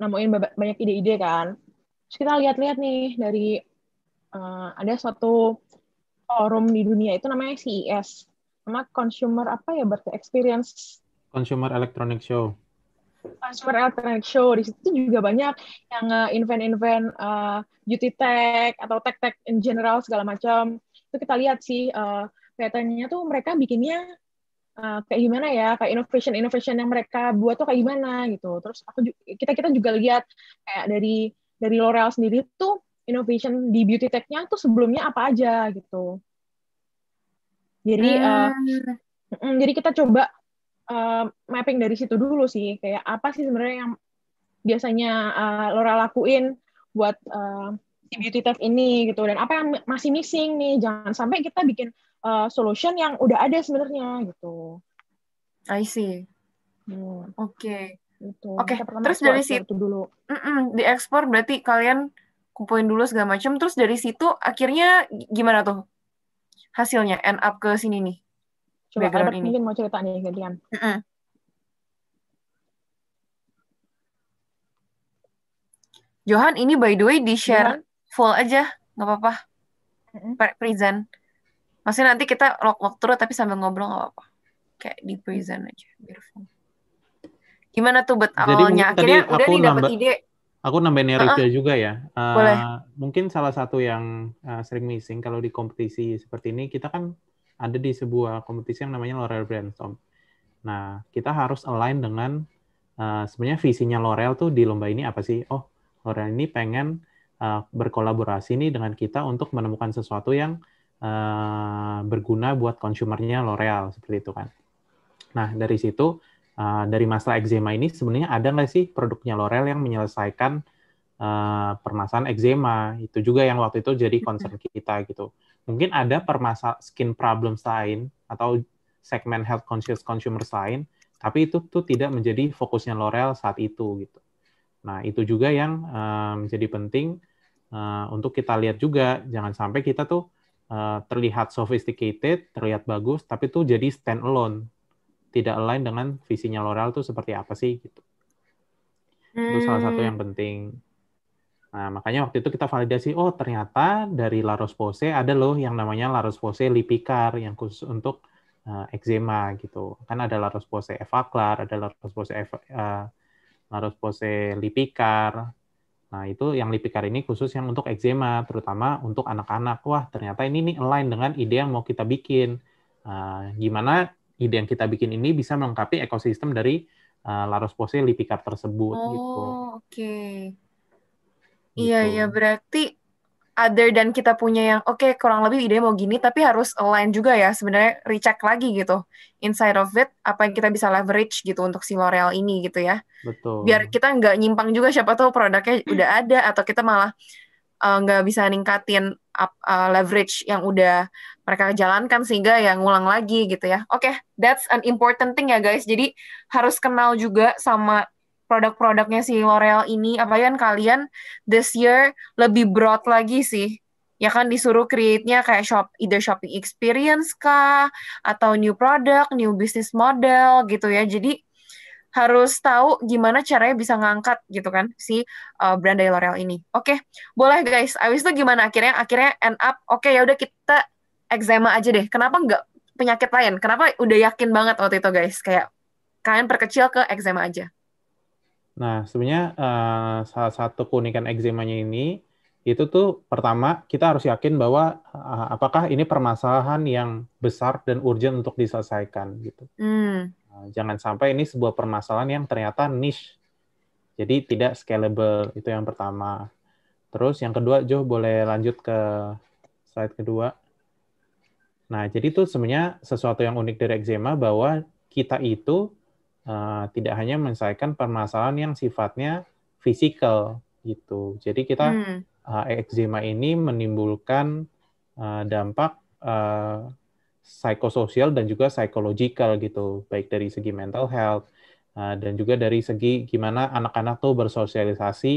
namuin banyak ide-ide kan terus kita lihat-lihat nih dari uh, ada suatu forum di dunia itu namanya CES sama consumer apa ya berarti experience consumer electronic show consumer electronic show di situ juga banyak yang eh, invent-invent, uh, beauty tech atau tech tech in general segala macam itu kita lihat sih uh, kelihatannya tuh mereka bikinnya uh, kayak gimana ya kayak innovation innovation yang mereka buat tuh kayak gimana gitu terus aku kita kita juga lihat kayak dari dari L'Oreal sendiri tuh innovation di beauty tech-nya tuh sebelumnya apa aja gitu. Jadi hmm. uh, jadi kita coba uh, mapping dari situ dulu sih kayak apa sih sebenarnya yang biasanya uh, Laura lakuin buat uh, beauty tech ini gitu dan apa yang masih missing nih jangan sampai kita bikin uh, solution yang udah ada sebenarnya gitu. I see. Hmm. Oke. Okay. Gitu. Okay. Terus dari situ dulu. Mm -mm, di ekspor berarti kalian kumpulin dulu segala macam terus dari situ akhirnya gimana tuh hasilnya end up ke sini nih coba Albert ini. mungkin mau cerita nih kalian mm Johan ini by the way di share Johan? full aja nggak apa-apa mm -hmm. present maksudnya nanti kita lock lock terus tapi sambil ngobrol nggak apa-apa kayak di present aja Beautiful. gimana tuh bet awalnya akhirnya udah nih dapat ide Aku nambahin uh-uh. juga ya. Uh, Boleh. Mungkin salah satu yang uh, sering missing kalau di kompetisi seperti ini, kita kan ada di sebuah kompetisi yang namanya L'Oreal Brainstorm. Nah, kita harus align dengan uh, sebenarnya visinya L'Oreal tuh di lomba ini apa sih? Oh, L'Oreal ini pengen uh, berkolaborasi nih dengan kita untuk menemukan sesuatu yang uh, berguna buat konsumernya L'Oreal seperti itu kan. Nah, dari situ Eh, dari masalah eczema ini sebenarnya ada nggak sih produknya L'Oreal yang menyelesaikan uh, permasalahan eczema itu juga yang waktu itu jadi concern kita gitu mungkin ada permasalahan skin problem lain atau segmen health conscious consumer lain tapi itu tuh tidak menjadi fokusnya L'Oreal saat itu gitu nah itu juga yang uh, menjadi penting uh, untuk kita lihat juga jangan sampai kita tuh terlihat sophisticated, terlihat bagus, tapi tuh jadi stand alone tidak align dengan visinya L'Oreal tuh seperti apa sih gitu. Hmm. Itu salah satu yang hmm. penting. Nah, makanya waktu itu kita validasi, oh ternyata dari La Roche-Posay ada loh yang namanya La Roche-Posay Lipikar yang khusus untuk uh, eczema gitu. Kan ada La Roche-Posay Evaclar, ada La Roche-Posay uh, La Roche-Posay Lipikar. Nah, itu yang Lipikar ini khusus yang untuk eczema, terutama untuk anak-anak. Wah, ternyata ini nih align dengan ide yang mau kita bikin. Uh, gimana ide yang kita bikin ini bisa melengkapi ekosistem dari uh, eh, Laros Pose Lipikar tersebut oh, gitu. oke. Okay. Gitu. Iya, iya berarti other dan kita punya yang oke okay, kurang lebih ide mau gini tapi harus lain juga ya sebenarnya recheck lagi gitu inside of it apa yang kita bisa leverage gitu untuk si L'Oreal ini gitu ya betul biar kita nggak nyimpang juga siapa tahu produknya udah ada atau kita malah eh, nggak uh, bisa ningkatin up, uh, leverage yang udah mereka jalankan sehingga yang ngulang lagi gitu ya. Oke, okay, that's an important thing ya guys. Jadi harus kenal juga sama produk-produknya si L'Oreal ini. Apa yang kalian this year lebih broad lagi sih. Ya kan disuruh create-nya kayak shop either shopping experience kah atau new product, new business model gitu ya. Jadi harus tahu gimana caranya bisa ngangkat gitu kan si uh, dari L'Oreal ini. Oke, okay. boleh guys. Abis itu gimana akhirnya akhirnya end up oke okay, ya udah kita eczema aja deh. Kenapa nggak penyakit lain? Kenapa udah yakin banget waktu itu guys kayak kalian perkecil ke eczema aja. Nah, sebenarnya uh, salah satu keunikan eczemanya ini itu tuh pertama kita harus yakin bahwa uh, apakah ini permasalahan yang besar dan urgent untuk diselesaikan gitu. Hmm. Eh, jangan sampai ini sebuah permasalahan yang ternyata niche. Jadi tidak scalable, itu yang pertama. Terus yang kedua, Jo boleh lanjut ke slide kedua. Nah, jadi itu sebenarnya sesuatu yang unik dari eczema bahwa kita itu uh, tidak hanya menyelesaikan permasalahan yang sifatnya fisikal gitu. Jadi kita hmm. uh, eczema ini menimbulkan uh, dampak uh, psikososial dan juga psychological gitu, baik dari segi mental health uh, dan juga dari segi gimana anak-anak tuh bersosialisasi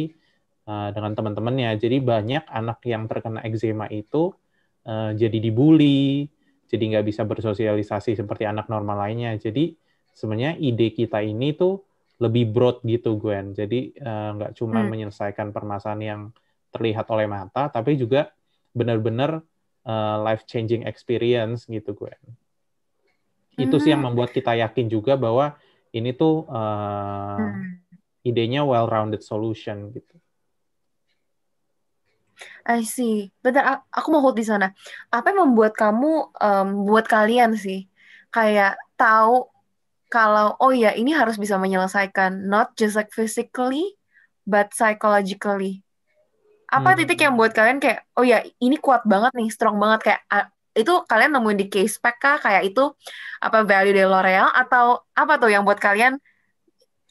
uh, dengan teman-temannya. Jadi banyak anak yang terkena eczema itu uh, jadi dibully, jadi nggak bisa bersosialisasi seperti anak normal lainnya. Jadi sebenarnya ide kita ini tuh lebih broad gitu Gwen. Jadi uh, nggak cuma hmm. menyelesaikan permasalahan yang terlihat oleh mata, tapi juga benar-benar Eh, life changing experience gitu gue. Itu sih yang hmm. membuat kita yakin juga bahwa ini tuh uh, idenya well-rounded solution gitu. I see. Bentar, aku mau hold di sana. Apa yang membuat kamu, um, buat kalian sih, kayak tahu kalau oh ya ini harus bisa menyelesaikan not just like physically but psychologically apa hmm. titik yang buat kalian kayak oh ya ini kuat banget nih strong banget kayak itu kalian nemuin di case pack kah kayak itu apa value dari L'Oreal atau apa tuh yang buat kalian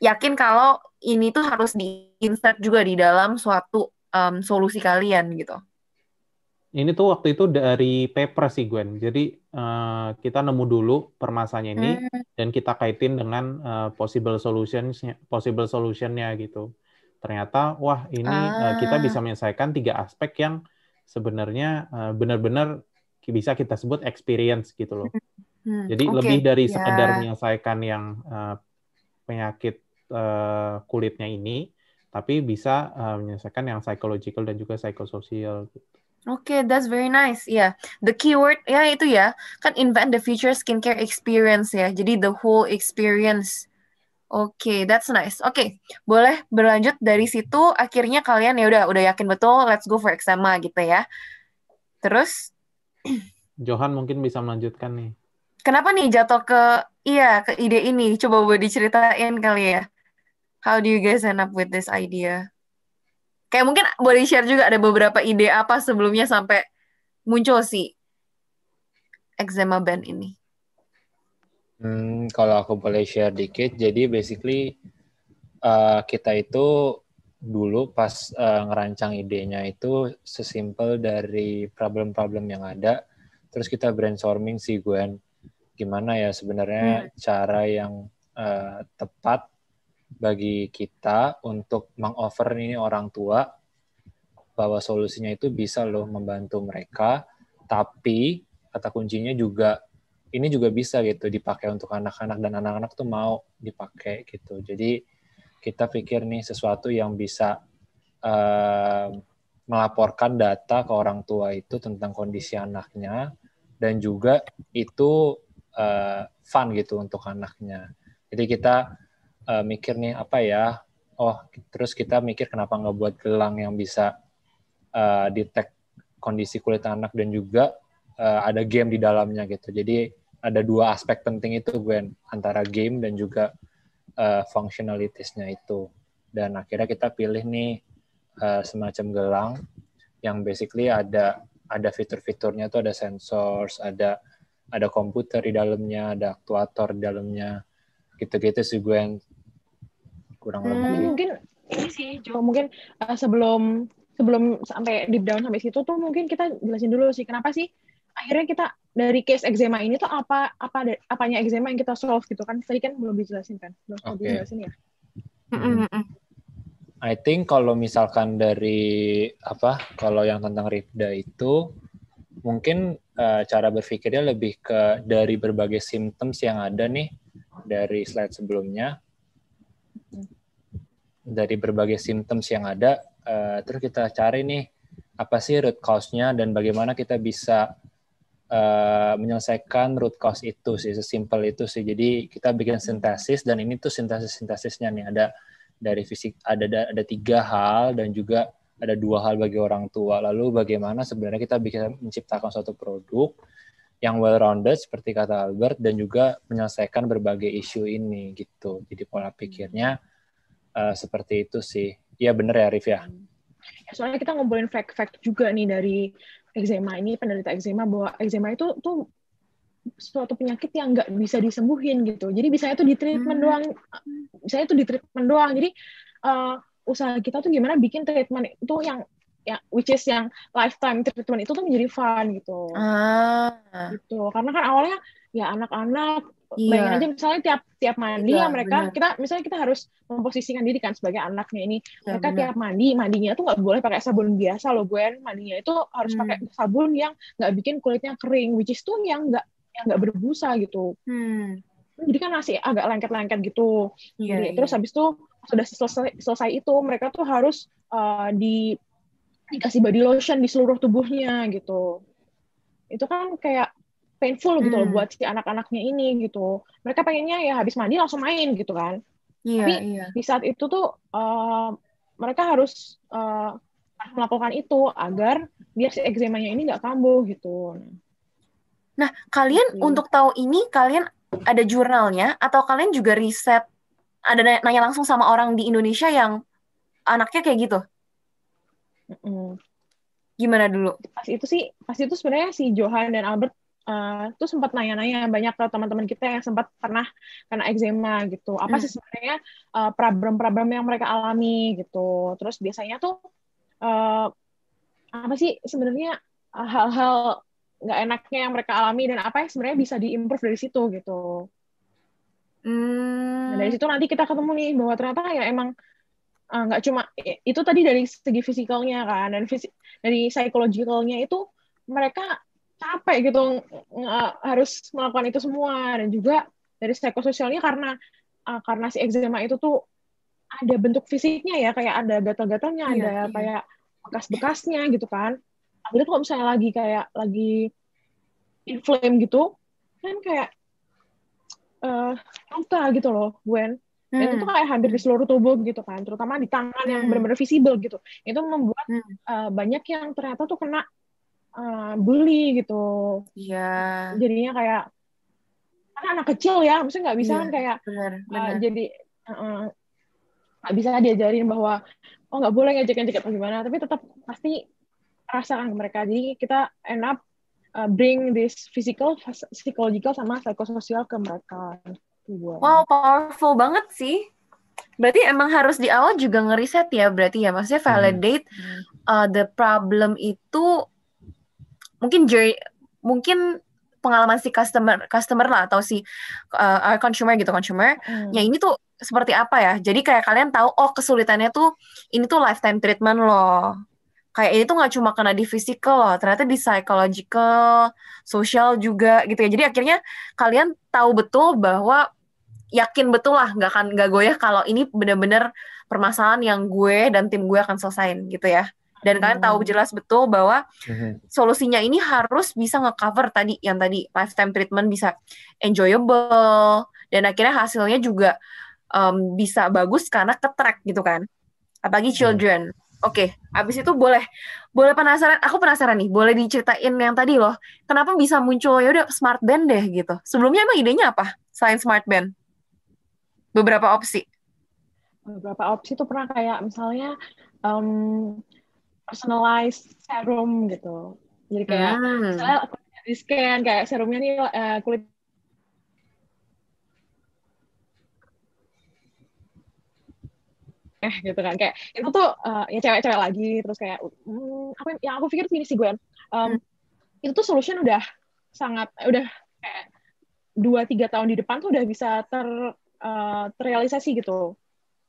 yakin kalau ini tuh harus diinsert juga di dalam suatu um, solusi kalian gitu. Ini tuh waktu itu dari paper sih Gwen. Jadi uh, kita nemu dulu permasalahannya ini hmm. dan kita kaitin dengan uh, possible solutions possible solutionnya gitu ternyata wah ini uh, kita bisa menyelesaikan tiga aspek yang sebenarnya uh, benar-benar bisa kita sebut experience gitu loh. Hmm. hmm. Jadi okay. lebih dari yeah. sekedar menyelesaikan yang uh, penyakit uh, kulitnya ini, tapi bisa uh, menyelesaikan yang psychological dan juga psychosocial. gitu. Oke, okay, that's very nice. Ya, yeah. the keyword ya itu ya kan invent the future skincare experience ya. Jadi the whole experience Oke, okay, that's nice. Oke, okay, boleh berlanjut dari situ. Akhirnya kalian ya udah udah yakin betul, let's go for eczema gitu ya. Terus, Johan mungkin bisa melanjutkan nih. Kenapa nih jatuh ke iya ke ide ini? Coba boleh diceritain kali ya. How do you guys end up with this idea? Kayak mungkin boleh share juga ada beberapa ide apa sebelumnya sampai muncul si eczema band ini. Hmm, kalau aku boleh share dikit, jadi basically uh, kita itu dulu pas uh, ngerancang idenya itu sesimpel dari problem-problem yang ada, terus kita brainstorming sih Gwen, gimana ya sebenarnya hmm. cara yang uh, tepat bagi kita untuk mengoffer ini orang tua bahwa solusinya itu bisa loh membantu mereka, tapi kata kuncinya juga ini juga bisa gitu dipakai untuk anak-anak dan anak-anak tuh mau dipakai gitu. Jadi kita pikir nih sesuatu yang bisa uh, melaporkan data ke orang tua itu tentang kondisi anaknya dan juga itu uh, fun gitu untuk anaknya. Jadi kita uh, mikir nih apa ya? Oh, terus kita mikir kenapa nggak buat gelang yang bisa uh, detect kondisi kulit anak dan juga uh, ada game di dalamnya gitu. Jadi ada dua aspek penting itu Gwen antara game dan juga uh, functionalitiesnya itu dan akhirnya kita pilih nih uh, semacam gelang yang basically ada ada fitur-fiturnya tuh ada sensors ada ada komputer di dalamnya ada aktuator di dalamnya gitu-gitu sih Gwen kurang hmm, lebih mungkin ini sih Jo mungkin uh, sebelum sebelum sampai deep down sampai situ tuh mungkin kita jelasin dulu sih kenapa sih akhirnya kita dari case eczema ini tuh apa apa apanya eczema yang kita solve gitu kan tadi kan belum dijelasin kan belum okay. dijelasin ya I think kalau misalkan dari apa kalau yang tentang Rifda itu mungkin uh, cara berpikirnya lebih ke dari berbagai symptoms yang ada nih dari slide sebelumnya dari berbagai symptoms yang ada uh, terus kita cari nih apa sih root cause-nya dan bagaimana kita bisa Eh, menyelesaikan root cause itu sih, sesimpel itu sih. Jadi kita bikin sintesis dan ini tuh sintesis-sintesisnya nih ada dari fisik ada ada tiga hal dan juga ada dua hal bagi orang tua. Lalu bagaimana sebenarnya kita bisa menciptakan suatu produk yang well-rounded seperti kata Albert dan juga menyelesaikan berbagai isu ini gitu. Jadi pola pikirnya uh, seperti itu sih. Iya bener ya Arif ya. Soalnya kita ngumpulin fact-fact juga nih dari eczema ini penderita eczema bahwa eczema itu tuh suatu penyakit yang nggak bisa disembuhin gitu. Jadi bisanya tuh di treatment hmm. doang, bisa tuh di treatment doang. Jadi uh, usaha kita tuh gimana bikin treatment itu yang ya which is yang lifetime treatment itu tuh menjadi fun gitu. Ah. Gitu. Karena kan awalnya ya anak-anak Iya. Bayangin aja misalnya tiap tiap mandi iya, ya mereka bener. kita misalnya kita harus memposisikan diri kan sebagai anaknya ini. Ya, mereka bener. tiap mandi mandinya tuh nggak boleh pakai sabun biasa loh, gue Mandinya itu harus hmm. pakai sabun yang nggak bikin kulitnya kering, which is tuh yang nggak yang nggak berbusa gitu. Hmm. Jadi kan masih agak lengket-lengket gitu. Yeah, Jadi, yeah. Terus habis itu sudah selesai selesai itu mereka tuh harus uh, di dikasih body lotion di seluruh tubuhnya gitu. Itu kan kayak painful gitu loh hmm. buat si anak-anaknya ini gitu. Mereka pengennya ya habis mandi langsung main gitu kan. Yeah, Tapi yeah. di saat itu tuh uh, mereka harus uh, melakukan itu agar biar si ekzemanya ini nggak kambuh gitu. Nah, kalian hmm. untuk tahu ini kalian ada jurnalnya atau kalian juga riset ada nanya, nanya langsung sama orang di Indonesia yang anaknya kayak gitu? Mm. Gimana dulu? Pas itu sih, pas itu sebenarnya si Johan dan Albert Uh, eh, tuh sempat nanya-nanya banyak ke teman-teman kita yang sempat pernah kena eczema gitu apa hmm. sih sebenarnya eh, problem problem uh, yang mereka alami gitu terus biasanya tuh uh, apa sih sebenarnya hal-hal nggak enaknya yang mereka alami dan apa yang sebenarnya bisa diimprove dari situ gitu nah, hmm. dari situ nanti kita ketemu nih bahwa ternyata ya emang nggak uh, cuma itu tadi dari segi fisikalnya kan dan fisik dari psikologikalnya itu mereka capek gitu harus melakukan itu semua dan juga dari psikososialnya karena uh, karena si eczema itu tuh ada bentuk fisiknya ya kayak ada gatal-gatalnya iya, ada iya. kayak bekas-bekasnya gitu kan akhirnya kalau misalnya lagi kayak lagi inflame gitu kan kayak uh, gitu loh Gwen hmm. itu tuh hmm. kayak hampir di seluruh tubuh gitu kan terutama di tangan hmm. yang benar-benar visible gitu itu membuat hmm. uh, banyak yang ternyata tuh kena uh, eh, bully gitu iya yeah. jadinya kayak karena anak kecil ya maksudnya nggak bisa yeah, kan kayak bener, eh, bener. jadi nggak uh, bisa diajarin bahwa oh nggak boleh ngajak ngajak atau gimana tapi tetap pasti rasakan ke mereka jadi kita end up uh, bring this physical, psychological sama psikososial ke mereka. Wow, powerful banget sih. Berarti emang harus di awal juga ngeriset ya, berarti ya maksudnya validate hmm. uh, the problem itu mungkin journey, mungkin pengalaman si customer customer lah atau si uh, consumer gitu consumer hmm. ya ini tuh seperti apa ya jadi kayak kalian tahu oh kesulitannya tuh ini tuh lifetime treatment loh kayak ini tuh nggak cuma kena di physical loh ternyata di psychological social juga gitu ya jadi akhirnya kalian tahu betul bahwa yakin betul lah nggak akan nggak goyah kalau ini bener-bener permasalahan yang gue dan tim gue akan selesain gitu ya dan kalian tahu hmm. jelas betul bahwa hmm. solusinya ini harus bisa ngecover tadi yang tadi lifetime treatment bisa enjoyable dan akhirnya hasilnya juga um, bisa bagus karena ketrack gitu kan apalagi hmm. children oke okay. abis itu boleh boleh penasaran aku penasaran nih boleh diceritain yang tadi loh kenapa bisa muncul ya udah smart band deh gitu sebelumnya emang idenya apa selain smart band beberapa opsi beberapa opsi tuh pernah kayak misalnya um, personalized serum gitu. Jadi kayak hmm. misalnya di scan kayak serumnya nih uh, kulit eh gitu kan kayak itu tuh uh, ya cewek-cewek lagi terus kayak hmm, apa yang, aku pikir ini sih gue um, hmm. itu tuh solution udah sangat eh, udah kayak dua tiga tahun di depan tuh udah bisa ter uh, terrealisasi gitu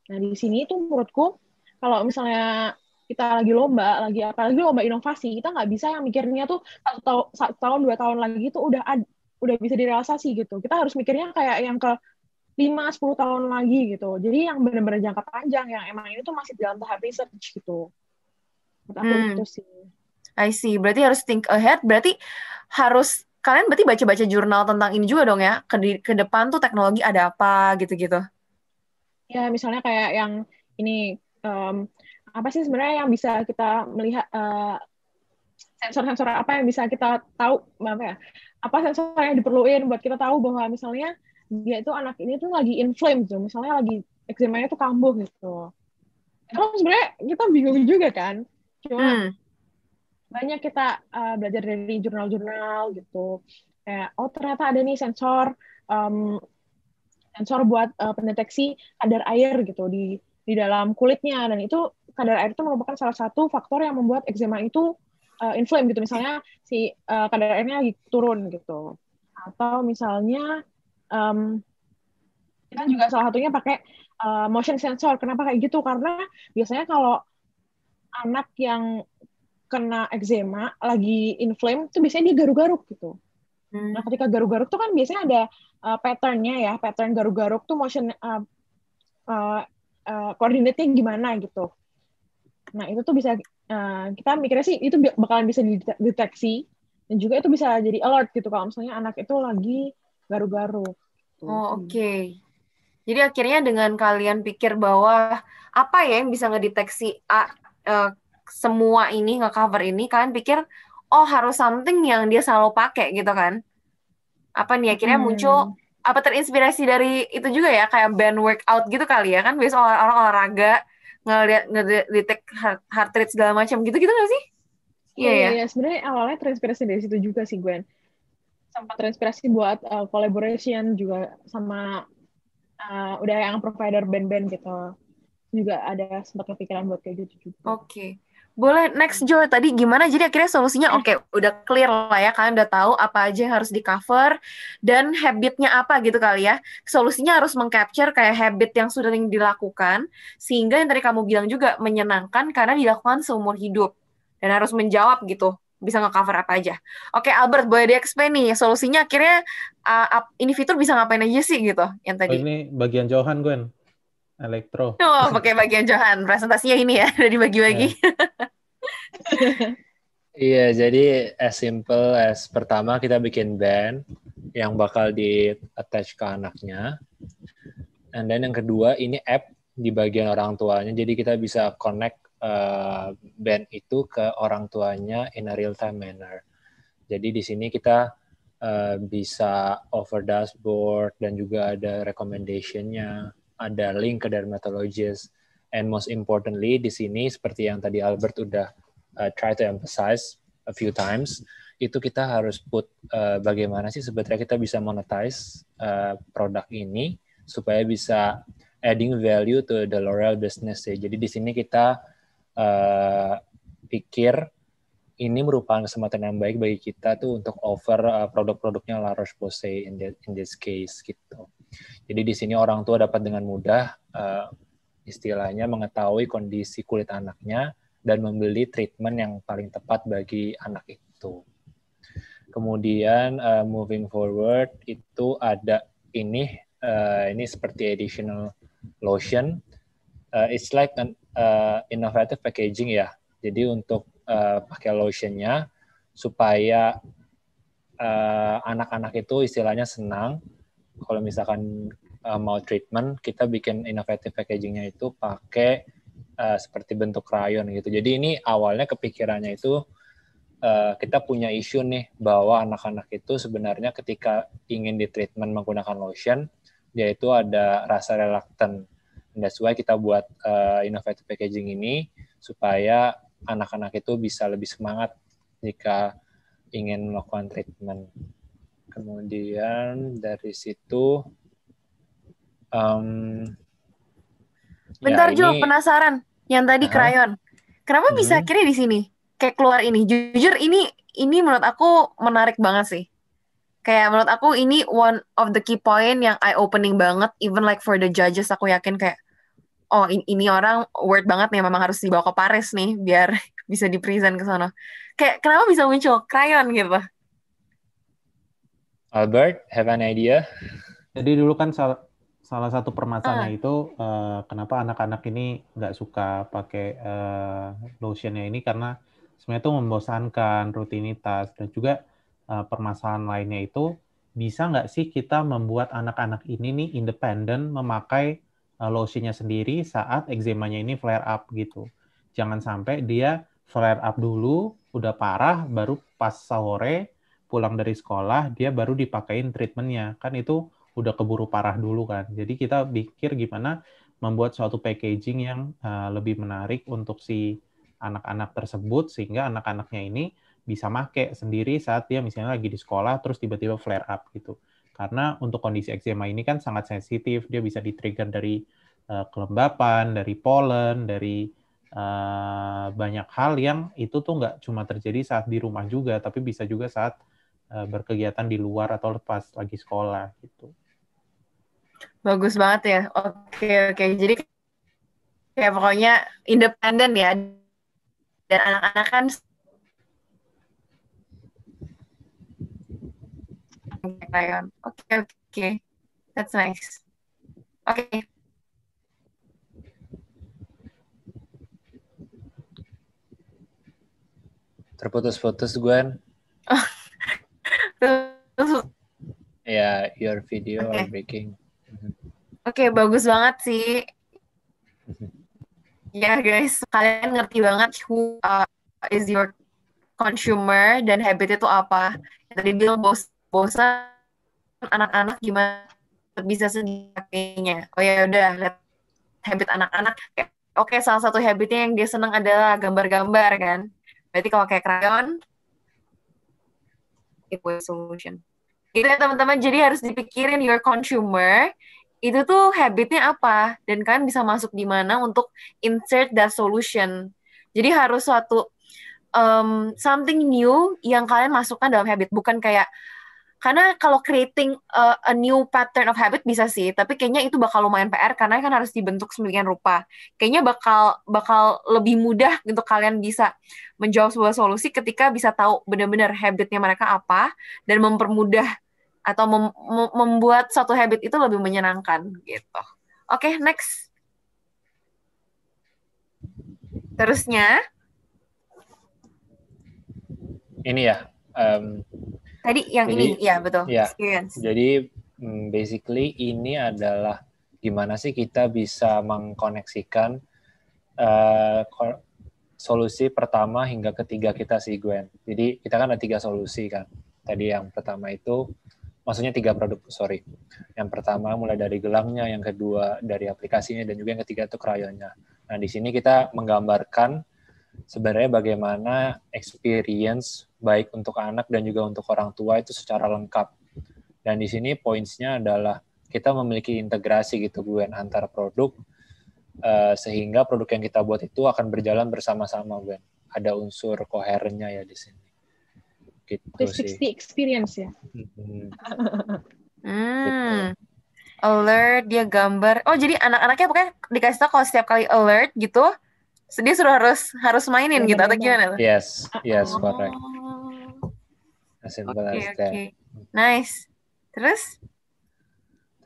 nah di sini tuh menurutku kalau misalnya kita lagi lomba, lagi apa lagi lomba inovasi, kita nggak bisa yang mikirnya tuh satu, tahun, satu tahun dua tahun lagi itu udah ad, udah bisa direalisasi gitu. Kita harus mikirnya kayak yang ke lima sepuluh tahun lagi gitu. Jadi yang benar-benar jangka panjang yang emang ini tuh masih dalam tahap research gitu. hmm. itu sih. I see. Berarti harus think ahead. Berarti harus kalian berarti baca-baca jurnal tentang ini juga dong ya. Ke, ke depan tuh teknologi ada apa gitu-gitu. Ya, misalnya kayak yang ini um, apa sih sebenarnya yang bisa kita melihat sensor eh, sensor-sensor apa yang bisa kita tahu apa ya apa sensor yang diperluin buat kita tahu bahwa misalnya dia itu anak ini tuh lagi inflame tuh gitu, misalnya lagi eksimanya tuh kambuh gitu Kalau sebenarnya kita bingung juga kan cuma hmm. banyak kita uh, belajar dari jurnal-jurnal gitu kayak oh ternyata ada nih sensor um, sensor buat uh, pendeteksi kadar air gitu di di dalam kulitnya dan itu kadar air itu merupakan salah satu faktor yang membuat eczema itu uh, inflame gitu misalnya si uh, kadar airnya lagi turun gitu atau misalnya um, kita juga salah satunya pakai uh, motion sensor kenapa kayak gitu karena biasanya kalau anak yang kena eczema lagi inflame itu biasanya dia garuk-garuk gitu hmm. nah ketika garuk-garuk tuh kan biasanya ada uh, patternnya ya pattern garuk-garuk tuh motion uh, uh, koordinatnya gimana gitu Nah, itu tuh bisa uh, kita mikirnya sih itu bakalan bisa dideteksi dan juga itu bisa jadi alert gitu kalau misalnya anak itu lagi garu-garu. Gitu. Oh, oke. Okay. Jadi akhirnya dengan kalian pikir bahwa apa ya yang bisa ngedeteksi A, uh, semua ini ngecover ini, kalian pikir oh harus something yang dia selalu pakai gitu kan? Apa nih akhirnya hmm. muncul apa terinspirasi dari itu juga ya kayak band workout gitu kali ya kan biasa orang olahraga ngelihat ngedetek heart, heart rate segala macam gitu gitu gak sih? Iya yeah, oh, yeah. Iya, sebenarnya awalnya terinspirasi dari situ juga sih Gwen. Sempat terinspirasi buat uh, collaboration juga sama uh, udah yang provider band-band gitu. Juga ada sempat kepikiran buat kayak gitu juga. Oke. Okay. Boleh next Jo tadi gimana jadi akhirnya solusinya hmm. oke okay, udah clear lah ya kalian udah tahu apa aja yang harus di cover dan habitnya apa gitu kali ya solusinya harus mengcapture kayak habit yang sudah dilakukan sehingga yang tadi kamu bilang juga menyenangkan karena dilakukan seumur hidup dan harus menjawab gitu bisa ngecover apa aja oke okay, Albert boleh di explain nih solusinya akhirnya uh, ini fitur bisa ngapain aja sih gitu yang tadi oh, ini bagian Johan Gwen Elektro. Oh, pakai bagian Johan. Presentasinya ini ya, udah bagi bagi Iya, yeah, jadi as simple as pertama kita bikin band yang bakal di attach ke anaknya. And then yang kedua ini app di bagian orang tuanya. Jadi kita bisa connect uh, band itu ke orang tuanya in a real time manner. Jadi di sini kita uh, bisa over dashboard dan juga ada recommendation nya ada link ke dermatologist. And most importantly, di sini seperti yang tadi Albert udah uh, try to emphasize a few times, itu kita harus put uh, bagaimana sih sebetulnya kita bisa monetize uh, produk ini supaya bisa adding value to the L'Oreal business ya. Jadi di sini kita uh, pikir ini merupakan kesempatan yang baik bagi kita tuh untuk offer uh, produk-produknya La Roche-Posay in, in this case gitu. Jadi di sini orang tua dapat dengan mudah uh, istilahnya mengetahui kondisi kulit anaknya dan membeli treatment yang paling tepat bagi anak itu. Kemudian uh, moving forward itu ada ini uh, ini seperti additional lotion. Uh, it's like an uh, innovative packaging ya. Jadi untuk uh, pakai lotionnya supaya anak-anak uh, anak -anak itu istilahnya senang kalau misalkan uh, eh, mau treatment kita bikin innovative packagingnya itu pakai uh, seperti bentuk rayon gitu jadi ini awalnya kepikirannya itu uh, kita punya isu nih bahwa anak-anak itu sebenarnya ketika ingin di treatment menggunakan lotion itu ada rasa reluctant that's why kita buat uh, innovative packaging ini supaya anak-anak itu bisa lebih semangat jika ingin melakukan treatment Kemudian dari situ um, Bentar ya, Jo, ini... penasaran. Yang tadi uh -huh. krayon. Kenapa hmm. bisa akhirnya di sini? Kayak keluar ini. Jujur ini ini menurut aku menarik banget sih. Kayak menurut aku ini one of the key point yang eye opening banget even like for the judges aku yakin kayak oh ini, orang worth banget nih memang harus dibawa ke Paris nih biar bisa di present ke sana. Kayak kenapa bisa muncul krayon gitu? Albert, have an idea? Jadi dulu kan sal salah satu permasalahan uh. Ah. itu uh, kenapa anak-anak ini nggak suka pakai uh, lotionnya ini karena sebenarnya itu membosankan, rutinitas dan juga uh, permasalahan lainnya itu bisa nggak sih kita membuat anak-anak ini nih independen memakai uh, lotionnya sendiri saat ekzemanya ini flare up gitu. Jangan sampai dia flare up dulu, udah parah, baru pas sore pulang dari sekolah dia baru dipakein treatmentnya kan itu udah keburu parah dulu kan jadi kita pikir gimana membuat suatu packaging yang uh, lebih menarik untuk si anak-anak tersebut sehingga anak-anaknya ini bisa make sendiri saat dia misalnya lagi di sekolah terus tiba-tiba flare up gitu karena untuk kondisi eczema ini kan sangat sensitif dia bisa ditrigger dari uh, kelembapan dari polen dari uh, banyak hal yang itu tuh nggak cuma terjadi saat di rumah juga tapi bisa juga saat Eh, berkegiatan di luar atau lepas lagi sekolah gitu. Bagus banget ya. Oke oke. Jadi kayak pokoknya independen ya. Dan anak-anak kan Oke oke. That's nice. Oke. Terputus-putus, gue. Ya, yeah, your video okay. are breaking. Oke, okay, bagus banget sih. ya yeah, guys, kalian ngerti banget who uh, is your consumer dan habit itu apa. Tadi bilang bos bosan anak-anak gimana bisa sendirinya. Oh ya udah, lihat habit anak-anak. Oke, okay, salah satu habitnya yang dia seneng adalah gambar-gambar kan. Berarti kalau kayak krayon, takeaway solution. Itu ya teman-teman, jadi harus dipikirin your consumer itu tuh habitnya apa dan kalian bisa masuk di mana untuk insert that solution. Jadi harus suatu um, something new yang kalian masukkan dalam habit, bukan kayak karena kalau creating a, a new pattern of habit bisa sih tapi kayaknya itu bakal lumayan PR karena kan harus dibentuk sedemikian rupa kayaknya bakal bakal lebih mudah untuk gitu kalian bisa menjawab sebuah solusi ketika bisa tahu benar-benar habitnya mereka apa dan mempermudah atau mem membuat satu habit itu lebih menyenangkan gitu oke okay, next terusnya ini ya um, Tadi yang Jadi, ini, ya betul. Ya. Experience. Jadi mm, basically ini adalah gimana sih kita bisa mengkoneksikan uh, solusi pertama hingga ketiga kita si Gwen. Jadi kita kan ada tiga solusi kan. Tadi yang pertama itu, maksudnya tiga produk, sorry. Yang pertama mulai dari gelangnya, yang kedua dari aplikasinya, dan juga yang ketiga itu krayonnya. Nah di sini kita menggambarkan sebenarnya bagaimana experience baik untuk anak dan juga untuk orang tua itu secara lengkap. Dan di sini poinnya adalah kita memiliki integrasi gitu Gwen antara produk eh, sehingga produk yang kita buat itu akan berjalan bersama-sama Gwen. Ada unsur koherennya ya di sini. Gitu sih. experience ya. Hmm. Gitu alert, dia gambar. Oh, jadi anak-anaknya pokoknya dikasih tau kalau setiap kali alert gitu, dia suruh harus harus mainin gitu atau gimana? Yes, yes, oh. correct. Oke, oke. okay. Hmm. Nice. Terus?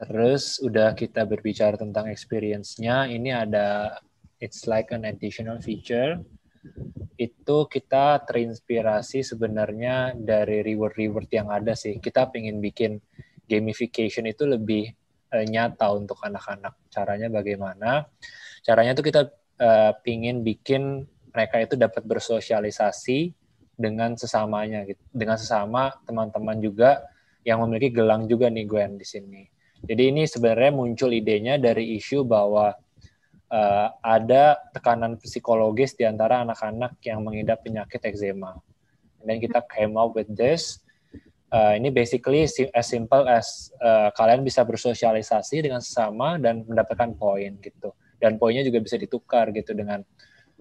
Terus udah kita berbicara tentang experience-nya, ini ada it's like an additional feature. Itu kita terinspirasi sebenarnya dari reward-reward yang ada sih. Kita pengen bikin gamification itu lebih uh, nyata untuk anak-anak. Caranya bagaimana? Caranya tuh kita uh, pingin bikin mereka itu dapat bersosialisasi dengan sesamanya gitu dengan sesama teman-teman juga yang memiliki gelang juga nih Gwen di sini jadi ini sebenarnya muncul idenya dari isu bahwa uh, ada tekanan psikologis di antara anak-anak yang mengidap penyakit eczema dan kita came up with this uh, ini basically as simple as uh, kalian bisa bersosialisasi dengan sesama dan mendapatkan poin gitu dan poinnya juga bisa ditukar gitu dengan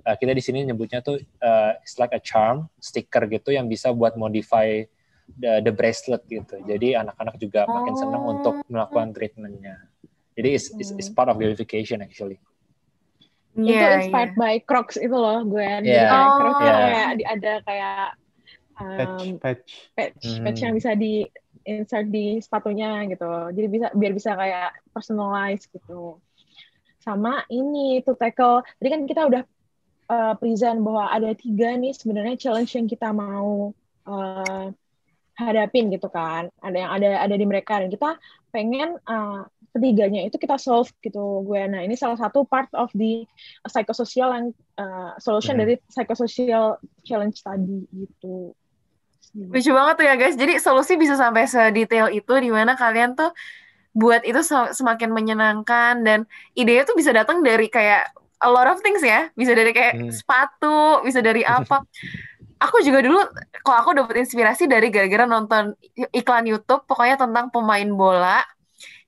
Eh, kita di sini nyebutnya tuh uh, it's like a charm stiker gitu yang bisa buat modify the, the bracelet gitu. Jadi anak-anak juga makin senang oh. untuk melakukan treatmentnya. Jadi it's, it's, it's part of gamification actually. Yeah, itu inspired yeah. by Crocs itu loh gue. Yeah. Jadi oh, Crocs yeah. kayak ada kayak um, patch patch patch, mm. patch yang bisa di insert di sepatunya gitu. Jadi bisa biar bisa kayak personalize gitu. Sama ini to tackle. Tadi kan kita udah uh, eh, present bahwa ada tiga nih sebenarnya challenge yang kita mau uh, hadapin gitu kan ada yang ada ada di mereka dan kita pengen uh, ketiganya itu kita solve gitu gue nah ini salah satu part of the psychosocial yang uh, solution yeah. Mm-hmm. dari psychosocial challenge tadi gitu lucu banget tuh ya guys jadi solusi bisa sampai sedetail itu di mana kalian tuh buat itu semakin menyenangkan dan ide itu bisa datang dari kayak a lot of things ya bisa dari kayak hmm. sepatu bisa dari apa aku juga dulu kalau aku dapat inspirasi dari gara-gara nonton iklan YouTube pokoknya tentang pemain bola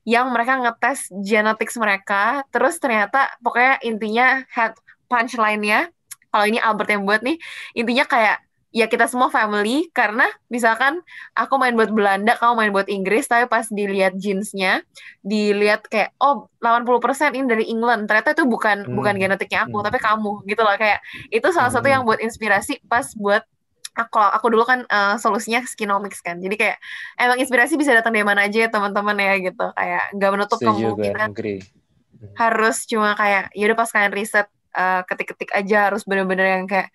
yang mereka ngetes genetik mereka terus ternyata pokoknya intinya head punchline-nya kalau ini Albert yang buat nih intinya kayak ya kita semua family karena misalkan aku main buat Belanda, kamu main buat Inggris, tapi pas dilihat jeansnya, dilihat kayak oh 80% ini dari England, ternyata itu bukan hmm. bukan genetiknya aku, hmm. tapi kamu gitu loh kayak itu salah satu yang hmm. buat inspirasi pas buat aku aku dulu kan uh, solusinya skinomics kan jadi kayak emang inspirasi bisa datang dari mana aja teman-teman ya gitu kayak nggak menutup Setuju, kemungkinan hmm. harus cuma kayak ya udah pas kalian riset ketik eh, ketik-ketik aja harus bener-bener yang kayak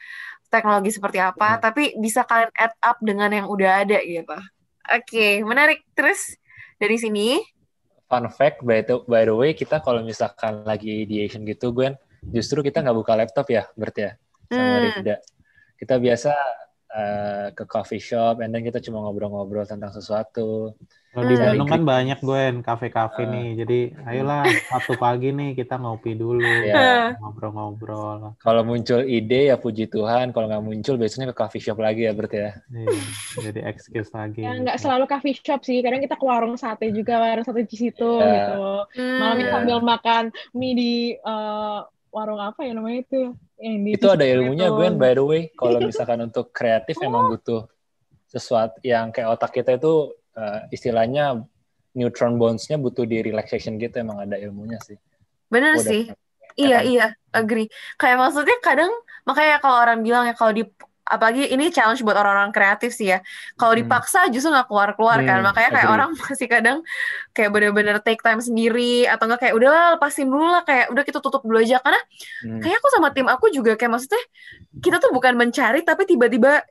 teknologi seperti apa, hmm. tapi bisa kalian add up dengan yang udah ada gitu. Oke, menarik. Terus dari sini fun fact by the, by the way kita kalau misalkan lagi di Asian gitu Gwen, justru kita nggak buka laptop ya berarti ya sama hmm. Rifda. Kita biasa uh, ke coffee shop, and then kita cuma ngobrol-ngobrol tentang sesuatu. Kalau di Bandung kan banyak gue kafe-kafe uh, nih, jadi ayolah satu pagi nih kita ngopi dulu, ngobrol iya. ngobrol-ngobrol. Kalau muncul ide ya puji Tuhan, kalau nggak muncul biasanya ke coffee shop lagi ya berarti ya. Iya, jadi excuse lagi. Ya nggak selalu coffee shop sih, kadang kita ke warung sate juga, warung sate di situ yeah. gitu. Malamnya yeah. sambil makan mie di uh, warung apa ya namanya itu yang di itu ada ilmunya Gwen by the way kalau misalkan untuk kreatif oh. emang butuh sesuatu yang kayak otak kita itu uh, istilahnya neutron bones nya butuh di relaxation gitu emang ada ilmunya sih Benar sih iya iya agree kayak maksudnya kadang makanya kalau orang bilang ya kalau di apalagi ini challenge buat orang-orang kreatif sih ya. Kalau hmm. dipaksa justru nggak keluar-keluar kan. hmm, kan. Makanya kayak agree. orang masih kadang kayak bener-bener take time sendiri atau enggak kayak udahlah lepasin dulu lah kayak udah kita tutup dulu aja karena hmm. kayak aku sama tim aku juga kayak maksudnya kita tuh bukan mencari tapi tiba-tiba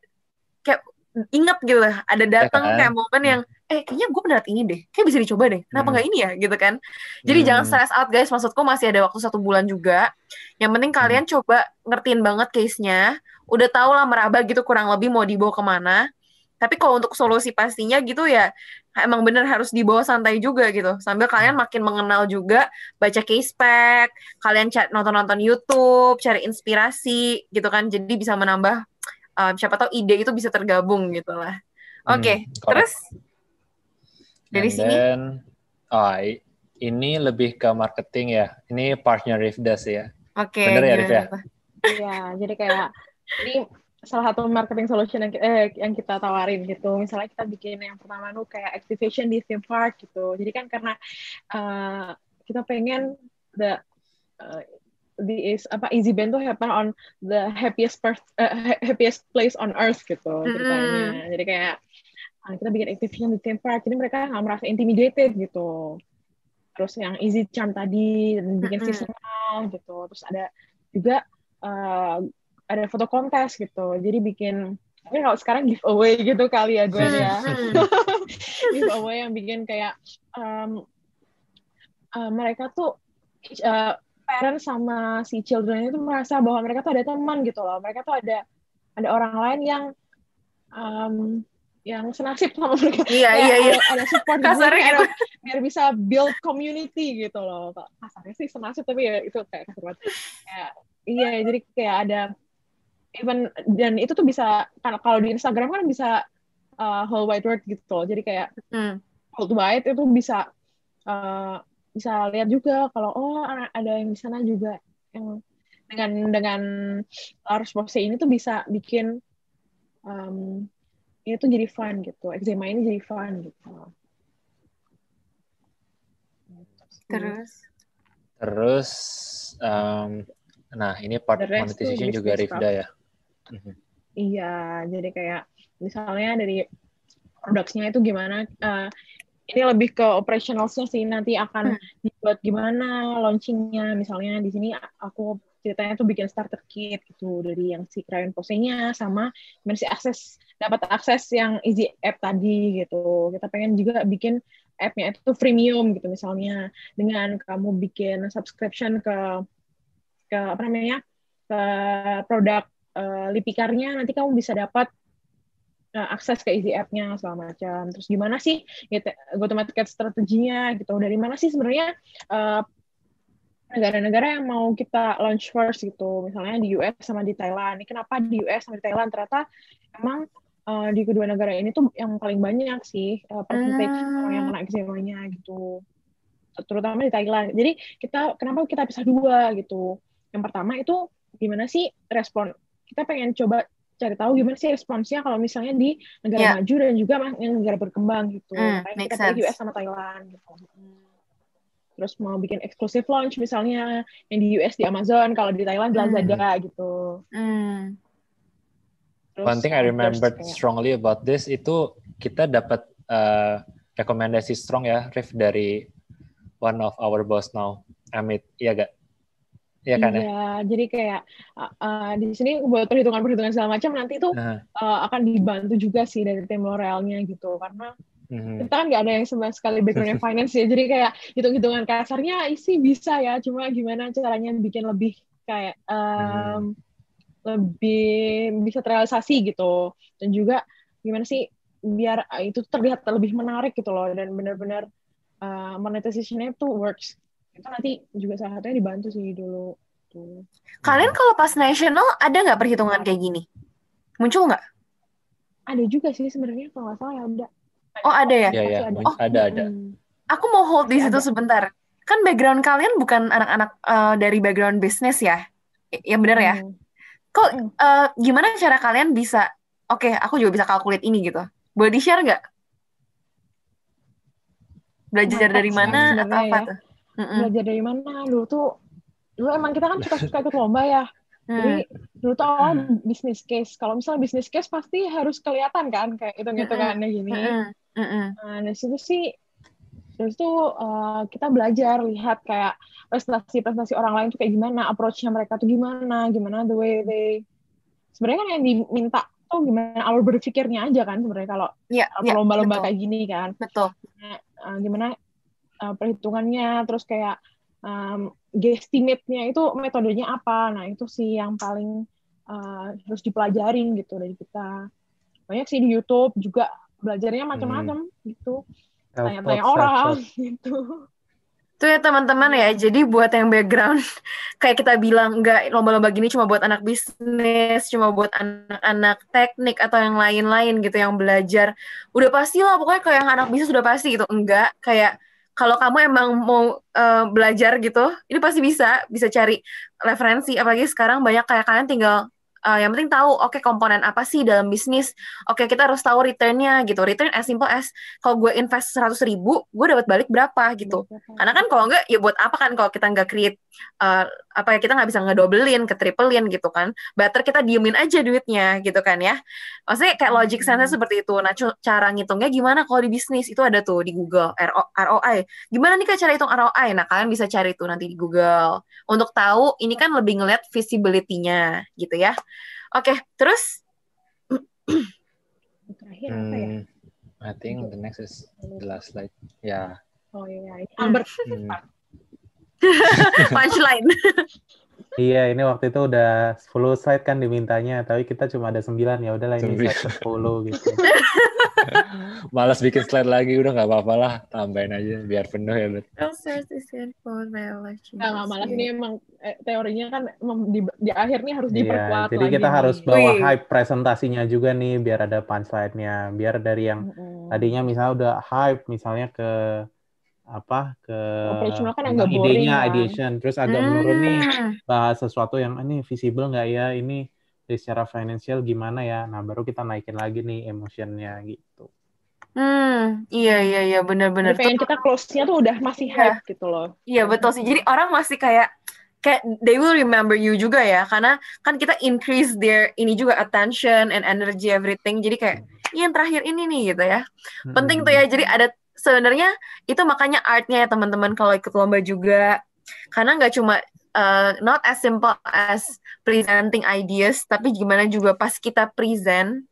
kayak inget gitu lah ada iya datang ya kan? kayak momen yang hmm. eh kayaknya gue benar ini deh kayak bisa dicoba deh kenapa hmm. nggak hmm. ini ya gitu kan jadi hmm. jangan stress out guys maksudku masih ada waktu satu bulan juga yang penting kalian hmm. coba ngertiin banget case nya udah tau lah meraba gitu kurang lebih mau dibawa kemana. Tapi kalau untuk solusi pastinya gitu ya emang bener harus dibawa santai juga gitu. Sambil kalian makin mengenal juga baca case pack, kalian chat nonton-nonton YouTube, cari inspirasi gitu kan. Jadi bisa menambah um, siapa tahu ide itu bisa tergabung gitu lah. Hmm, Oke, okay, hmm, terus dari And sini. oh, ini lebih ke marketing ya. Ini partner Rifdas ya. Oke. Okay, Bener ya Rif ya? Iya, jadi kayak ini salah satu marketing solution yang eh, yang kita tawarin gitu. Misalnya kita bikin yang pertama tuh kayak activation di theme park gitu. Jadi kan karena uh, kita pengen the uh, the is apa easy band tuh happen on the happiest per, uh, happiest place on earth gitu ceritanya. Hmm. Jadi kayak uh, kita bikin activation di theme park. Jadi mereka nggak merasa intimidated gitu. Terus yang easy charm tadi dan bikin mm -hmm. seasonal gitu. Terus ada juga uh, ada foto kontes gitu jadi bikin ini kalau sekarang giveaway gitu kali ya gue ya hmm, hmm. giveaway yang bikin kayak um, uh, mereka tuh uh, parent sama si children itu merasa bahwa mereka tuh ada teman gitu loh mereka tuh ada ada orang lain yang um, yang senasib sama mereka iya, ya, iya, iya. ada support kasarnya gitu, biar bisa build community gitu loh kasarnya sih senasib tapi ya itu kayak kasar banget ya, iya jadi kayak ada even dan itu tuh bisa kan, kalau di Instagram kan bisa uh, whole wide world gitu loh. jadi kayak hmm. whole wide itu bisa uh, bisa lihat juga kalau oh ada yang di sana juga yang dengan dengan harus pose ini tuh bisa bikin um, ini tuh jadi fun gitu eczema ini jadi fun gitu terus terus um, nah ini part monetization juga Rifda ya Mhm. Iya, jadi kayak misalnya dari produknya itu gimana uh, ini lebih ke operationalsnya sih nanti akan hmm. dibuat gimana launchingnya misalnya di sini aku ceritanya tuh bikin starter kit gitu dari yang si krayon posenya sama gimana akses dapat akses yang easy app tadi gitu kita pengen juga bikin app-nya itu freemium gitu misalnya dengan kamu bikin subscription ke ke apa namanya ke produk uh, eh, lipikarnya nanti kamu bisa dapat uh, akses ke easy app-nya segala macam. Terus gimana sih gitu, ya, go to market strateginya gitu. Dari mana sih sebenarnya negara eh, negara-negara yang mau kita launch first gitu, misalnya di US sama di Thailand. Ini kenapa di US sama di Thailand ternyata emang uh, di kedua negara ini tuh yang paling banyak sih uh, percentage uh. yang kena eksemanya gitu, terutama di Thailand. Jadi kita kenapa kita bisa dua gitu? Yang pertama itu gimana sih respon kita pengen coba cari tahu gimana sih responsnya kalau misalnya di negara yeah. maju dan juga negara berkembang gitu. Mm, Kayak kita US sama Thailand gitu. Terus mau bikin eksklusif launch misalnya yang di US di Amazon, kalau di Thailand di mm. gitu. Mm. Terus, One thing I remember strongly about this itu kita dapat uh, rekomendasi strong ya, Riff dari one of our boss now, Amit. Iya gak? Iya kan ya? iya, jadi kayak uh, di sini buat perhitungan-perhitungan segala macam nanti tuh nah. uh, akan dibantu juga sih dari tim L'Orealnya gitu karena hmm Kita kan nggak ada yang sama sekali backgroundnya finance ya, jadi kayak hitung-hitungan kasarnya isi bisa ya, cuma gimana caranya bikin lebih kayak um, hmm. lebih bisa terrealisasi gitu, dan juga gimana sih biar e, itu terlihat lebih menarik gitu loh, dan benar-benar uh, monetizationnya tuh works itu nanti juga salah satunya dibantu sih dulu tuh. Kalian hmm. kalau pas nasional ada nggak perhitungan kayak gini? Muncul nggak? Ada juga sih sebenarnya kalau nggak salah ya ada. Oh ada ya? ya, Ada. Oh ada ada. Hmm. Aku mau hold di situ sebentar. Kan background kalian bukan anak-anak uh, dari background bisnis ya? Iya, ya benar hmm. ya? Kok uh, gimana cara kalian bisa? Oke, okay, aku juga bisa kalkulit ini gitu. Boleh di share nggak? Belajar Mantap, dari mana atau apa ya. tuh? mm mm Belajar dari mana? Dulu tuh dulu emang kita kan suka-suka ikut lomba ya. Hmm. Jadi dulu tuh awal bisnis case. Kalau misalnya bisnis case pasti harus kelihatan kan kayak hitung-hitungannya gini. Nah, dari situ sih terus tuh eh, kita belajar lihat kayak prestasi-prestasi orang lain tuh kayak gimana, approachnya mereka tuh gimana, gimana the way they sebenarnya kan yang diminta tuh gimana alur berpikirnya aja kan sebenarnya kalau yeah, ya, lomba-lomba betul. kayak gini kan. Betul. Nah, eh, gimana uh, perhitungannya terus kayak um, guesstimate-nya itu metodenya apa nah itu sih yang paling uh, harus dipelajarin gitu dari kita banyak sih di YouTube juga belajarnya macam-macam hmm. gitu tanya-tanya orang gitu itu ya teman-teman ya jadi buat yang background kayak kita bilang nggak lomba-lomba gini cuma buat anak bisnis cuma buat anak-anak teknik atau yang lain-lain gitu yang belajar udah pasti lah pokoknya kayak yang anak bisnis udah pasti gitu enggak kayak kalau kamu emang mau uh, belajar gitu, ini pasti bisa bisa cari referensi. Apalagi sekarang banyak kayak kalian tinggal uh, yang penting tahu oke okay, komponen apa sih dalam bisnis oke okay, kita harus tahu returnnya gitu return as simple as kalau gue invest seratus ribu gue dapat balik berapa gitu karena kan kalau enggak ya buat apa kan kalau kita nggak create uh, apa ya, kita nggak bisa ngedobelin, triplein gitu kan. Better kita diemin aja duitnya gitu kan ya. Maksudnya kayak hmm, logic sense hmm. seperti itu. Nah, cara ngitungnya gimana kalau di bisnis itu ada tuh di Google ROI. Gimana nih Kak cara hitung ROI? Nah, kalian bisa cari tuh nanti di Google untuk tahu ini kan lebih ngeliat visibility-nya gitu ya. Oke, okay, terus terakhir apa ya? Hmm, I think the next is the last slide. Ya. Yeah. Oh iya, yeah. Hmm. Albert. Hmm. Punchline. iya, ini waktu itu udah 10 slide kan dimintanya, tapi kita cuma ada 9 ya udahlah ini slide 10 gitu. Malas bikin slide lagi udah nggak apa-apa lah, tambahin aja biar penuh ya bet. Nah, nggak malas ini emang eh, teorinya kan di, di akhir nih harus iya, diperkuat. iya, jadi lagi. kita nih. harus bawa hype presentasinya juga nih biar ada punchline-nya, biar dari yang tadinya misalnya udah hype misalnya ke apa ke operational kan agak idenya, kan? ideation terus agak ah. menurun nih bahas sesuatu yang ini visible nggak ya ini dari secara finansial gimana ya nah baru kita naikin lagi nih emosinya gitu Hmm, iya iya iya benar-benar. Pengen kita close-nya tuh udah masih iya. hype yeah. gitu loh. Iya betul sih. Jadi orang masih kayak kayak they will remember you juga ya karena kan kita increase their ini juga attention and energy everything jadi kayak ini iya, yang terakhir ini nih gitu ya penting tuh ya hmm. jadi ada sebenarnya itu makanya artnya ya teman-teman kalau ikut lomba juga karena nggak cuma uh, not as simple as presenting ideas tapi gimana juga pas kita present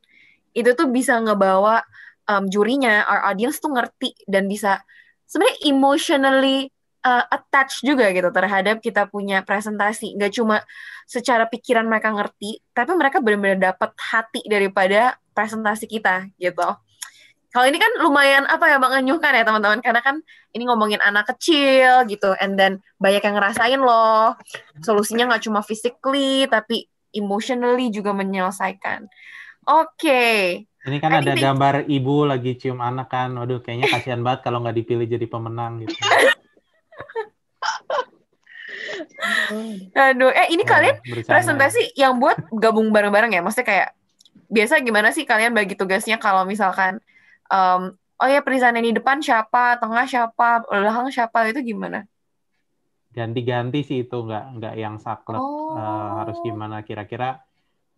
itu tuh bisa ngebawa um, jurinya our audience tuh ngerti dan bisa sebenarnya emotionally uh, attached juga gitu terhadap kita punya presentasi nggak cuma secara pikiran mereka ngerti tapi mereka benar-benar dapat hati daripada presentasi kita gitu kalau ini kan lumayan apa ya mengenyuhkan ya teman-teman karena kan ini ngomongin anak kecil gitu and then banyak yang ngerasain loh. Solusinya nggak cuma physically tapi emotionally juga menyelesaikan. Oke. Okay. Ini kan ada gambar ibu lagi cium anak kan. Waduh kayaknya kasihan banget kalau nggak dipilih jadi pemenang gitu. Aduh, eh ini nah, kalian bercanda. presentasi yang buat gabung bareng-bareng ya? Maksudnya kayak biasa gimana sih kalian bagi tugasnya kalau misalkan um, oh ya perizinan ini depan siapa, tengah siapa, belakang siapa itu gimana? Ganti-ganti sih itu nggak nggak yang saklek eh, oh. uh, harus gimana kira-kira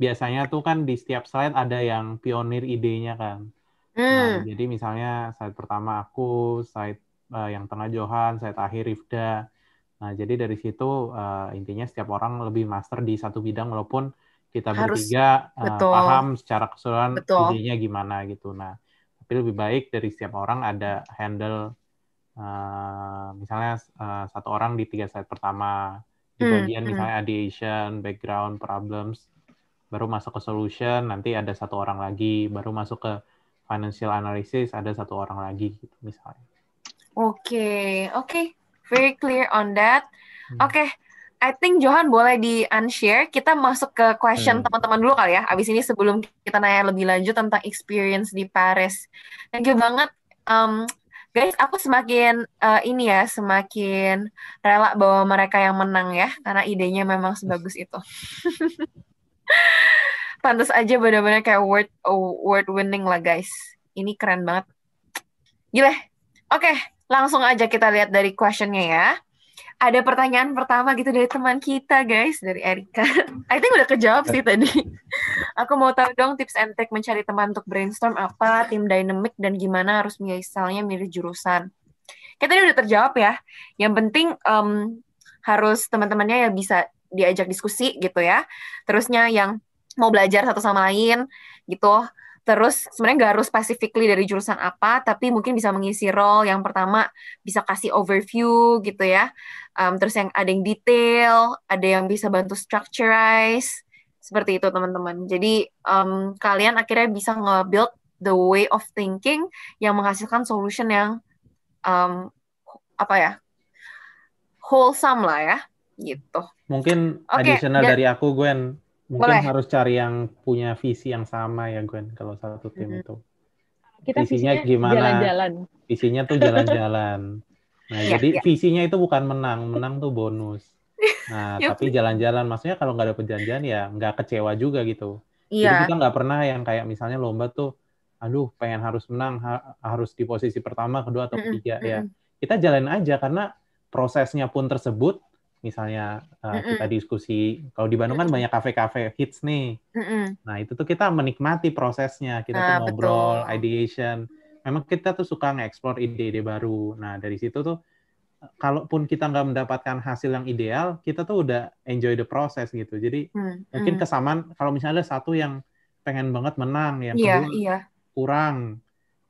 biasanya tuh kan di setiap slide ada yang pionir idenya kan. Nah, hmm. Nah, jadi misalnya slide pertama aku, slide uh, yang tengah Johan, slide akhir Rifda. Nah, jadi dari situ uh, intinya setiap orang lebih master di satu bidang walaupun kita bertiga uh, paham secara keseluruhan idenya gimana gitu. Nah, jadi lebih baik dari setiap orang ada handle uh, misalnya uh, satu orang di tiga slide pertama di hmm, bagian hmm. misalnya ideation, background, problems, baru masuk ke solution, nanti ada satu orang lagi, baru masuk ke financial analysis ada satu orang lagi gitu misalnya. Oke, okay, oke, okay. very clear on that. Hmm. Oke, okay. I think Johan boleh di unshare. Kita masuk ke question hmm. teman-teman dulu kali ya. Abis ini sebelum kita nanya lebih lanjut tentang experience di Paris. Thank you banget. Um, guys, aku semakin uh, ini ya, semakin rela bahwa mereka yang menang ya, karena idenya memang sebagus itu. Pantas aja benar-benar kayak award award winning lah guys. Ini keren banget. Gila. Oke, okay, langsung aja kita lihat dari questionnya ya ada pertanyaan pertama gitu dari teman kita guys dari Erika. I think udah kejawab sih tadi. Aku mau tahu dong tips and trick mencari teman untuk brainstorm apa, tim dynamic dan gimana harus misalnya milih jurusan. Kita tadi udah terjawab ya. Yang penting um, harus teman-temannya ya bisa diajak diskusi gitu ya. Terusnya yang mau belajar satu sama lain gitu Terus sebenarnya nggak harus specifically dari jurusan apa, tapi mungkin bisa mengisi role yang pertama bisa kasih overview gitu ya. Um, terus yang ada yang detail, ada yang bisa bantu structureize seperti itu teman-teman. Jadi um, kalian akhirnya bisa nge-build the way of thinking yang menghasilkan solution yang um, apa ya wholesome lah ya gitu. Mungkin okay, additional dari aku Gwen Mungkin Boleh. harus cari yang punya visi yang sama ya Gwen kalau satu tim hmm. itu. Kita visinya, visinya gimana? Jalan-jalan. Visinya tuh jalan-jalan. Nah, ya, jadi ya. visinya itu bukan menang, menang tuh bonus. Nah, ya. tapi jalan-jalan maksudnya kalau nggak ada perjanjian ya nggak kecewa juga gitu. ya. Jadi kita nggak pernah yang kayak misalnya lomba tuh, aduh pengen harus menang, ha harus di posisi pertama, kedua atau ketiga -hmm. ya. Kita jalan aja karena prosesnya pun tersebut misalnya uh, mm -mm. kita diskusi kalau di Bandung kan banyak kafe-kafe hits nih mm -mm. nah itu tuh kita menikmati prosesnya kita ah, tuh ngobrol betul. ideation memang kita tuh suka nge-explore ide-ide baru nah dari situ tuh kalaupun kita nggak mendapatkan hasil yang ideal kita tuh udah enjoy the process gitu jadi mm, mungkin hmm. kesamaan kalau misalnya ada satu yang pengen banget menang yang yeah, kedua yeah. kurang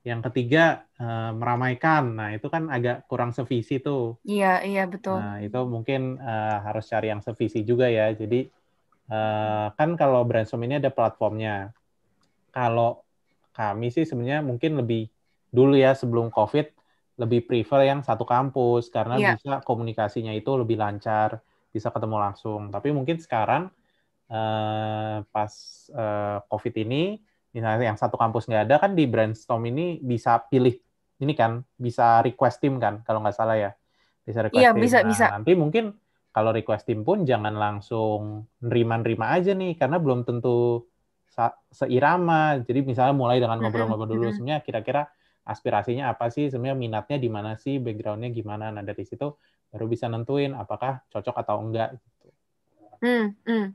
yang ketiga uh, meramaikan. Nah, itu kan agak kurang sevisi tuh. Iya, iya betul. Nah, itu mungkin uh, harus cari yang sevisi juga ya. Jadi uh, kan kalau brandsom ini ada platformnya. Kalau kami sih sebenarnya mungkin lebih dulu ya sebelum COVID lebih prefer yang satu kampus karena yeah. bisa komunikasinya itu lebih lancar, bisa ketemu langsung. Tapi mungkin sekarang uh, pas uh, COVID ini misalnya yang satu kampus nggak ada kan di brainstorm ini bisa pilih ini kan bisa request tim kan kalau nggak salah ya bisa request iya, tim. bisa nah, bisa nanti mungkin kalau request tim pun jangan langsung nerima-nerima aja nih karena belum tentu seirama jadi misalnya mulai dengan ngobrol-ngobrol dulu sebenarnya kira-kira aspirasinya apa sih sebenarnya minatnya di mana sih backgroundnya gimana nah dari situ baru bisa nentuin apakah cocok atau enggak gitu. Hmm, hmm.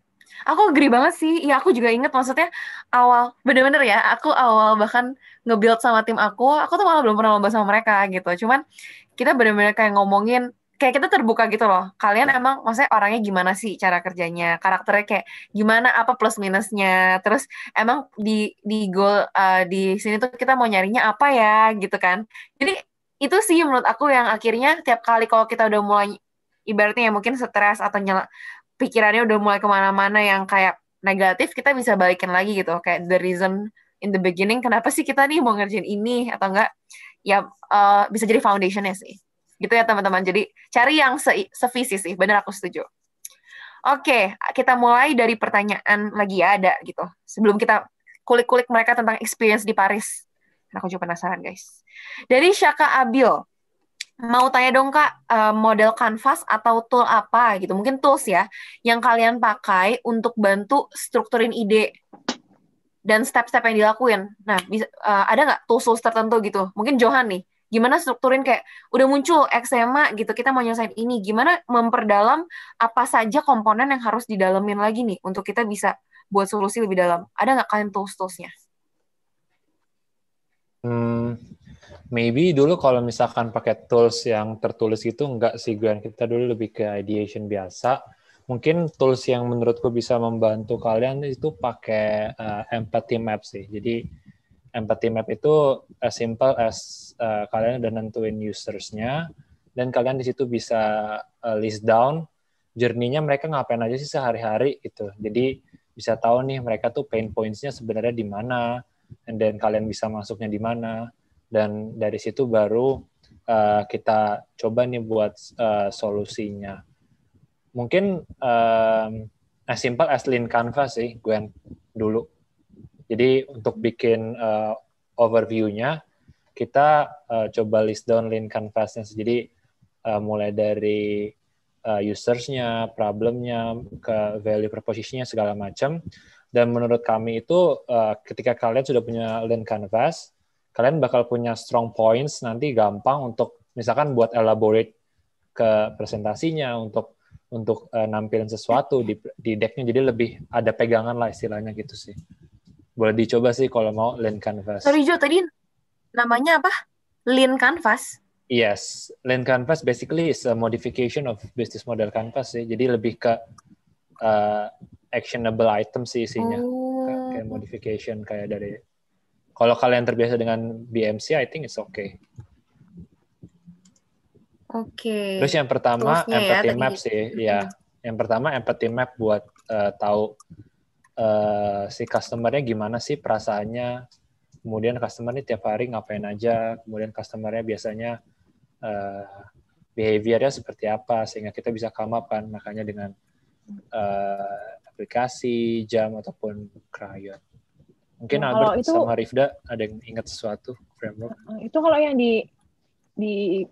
Aku geri banget sih. Ya aku juga inget maksudnya awal bener-bener ya. Aku awal bahkan nge sama tim aku. Aku tuh malah belum pernah lomba sama mereka gitu. Cuman kita bener-bener kayak ngomongin kayak kita terbuka gitu loh. Kalian emang maksudnya orangnya gimana sih cara kerjanya? Karakternya kayak gimana apa plus minusnya? Terus emang di di goal uh, di sini tuh kita mau nyarinya apa ya gitu kan. Jadi itu sih menurut aku yang akhirnya tiap kali kalau kita udah mulai ibaratnya ya mungkin stres atau nyela, pikirannya udah mulai kemana-mana yang kayak negatif kita bisa balikin lagi gitu kayak the reason in the beginning kenapa sih kita nih mau ngerjain ini atau enggak ya uh, bisa jadi foundationnya sih gitu ya teman-teman jadi cari yang se sevisi sih bener aku setuju oke okay, kita mulai dari pertanyaan lagi ya ada gitu sebelum kita kulik-kulik mereka tentang experience di Paris aku juga penasaran guys dari Syaka Abil Mau tanya dong Kak, eh, model kanvas atau tool apa gitu? Mungkin tools ya yang kalian pakai untuk bantu strukturin ide dan step-step yang dilakuin. Nah, bisa, eh, ada nggak tools-tools tertentu gitu? Mungkin Johan nih, gimana strukturin kayak udah muncul eksema gitu, kita mau nyelesain ini, gimana memperdalam apa saja komponen yang harus didalemin lagi nih untuk kita bisa buat solusi lebih dalam. Ada nggak kalian tools-toolsnya? Hmm, maybe dulu kalau misalkan pakai tools yang tertulis itu enggak sih Gwen kita dulu lebih ke ideation biasa mungkin tools yang menurutku bisa membantu kalian itu pakai uh, empathy map sih jadi empathy map itu as simple as uh, kalian udah nentuin usersnya dan kalian di situ bisa uh, list down jerninya mereka ngapain aja sih sehari-hari gitu jadi bisa tahu nih mereka tuh pain points-nya sebenarnya di mana dan kalian bisa masuknya di mana dan dari situ baru uh, kita coba nih buat uh, solusinya. Mungkin um, as simple as lean canvas sih, Gwen dulu. Jadi untuk bikin uh, overview-nya, kita uh, coba list down lean canvasnya. Jadi uh, mulai dari uh, problem-nya, ke value proposition-nya, segala macam. Dan menurut kami itu uh, ketika kalian sudah punya lean canvas, kalian bakal punya strong points nanti gampang untuk misalkan buat elaborate ke presentasinya untuk untuk uh, nampilin sesuatu di di decknya jadi lebih ada pegangan lah istilahnya gitu sih boleh dicoba sih kalau mau lean canvas. Sorry Jo tadi namanya apa? Lean canvas. Yes, lean canvas basically is a modification of business model canvas sih. Jadi lebih ke uh, actionable item sih isinya, oh. kayak modification kayak dari kalau kalian terbiasa dengan BMC, I think it's okay. Oke. Okay. Terus yang pertama Terusnya ya, empathy gitu. ya, map sih, hmm. ya. Yang pertama empathy map buat uh, tahu uh, si customernya gimana sih perasaannya, kemudian customernya tiap hari ngapain aja, kemudian customernya biasanya uh, behaviornya seperti apa, sehingga kita bisa come kan, makanya dengan uh, aplikasi, jam ataupun crayon. Mungkin nah, Albert itu, sama Rifda ada yang ingat sesuatu framework? Eh, eh, itu kalau yang di di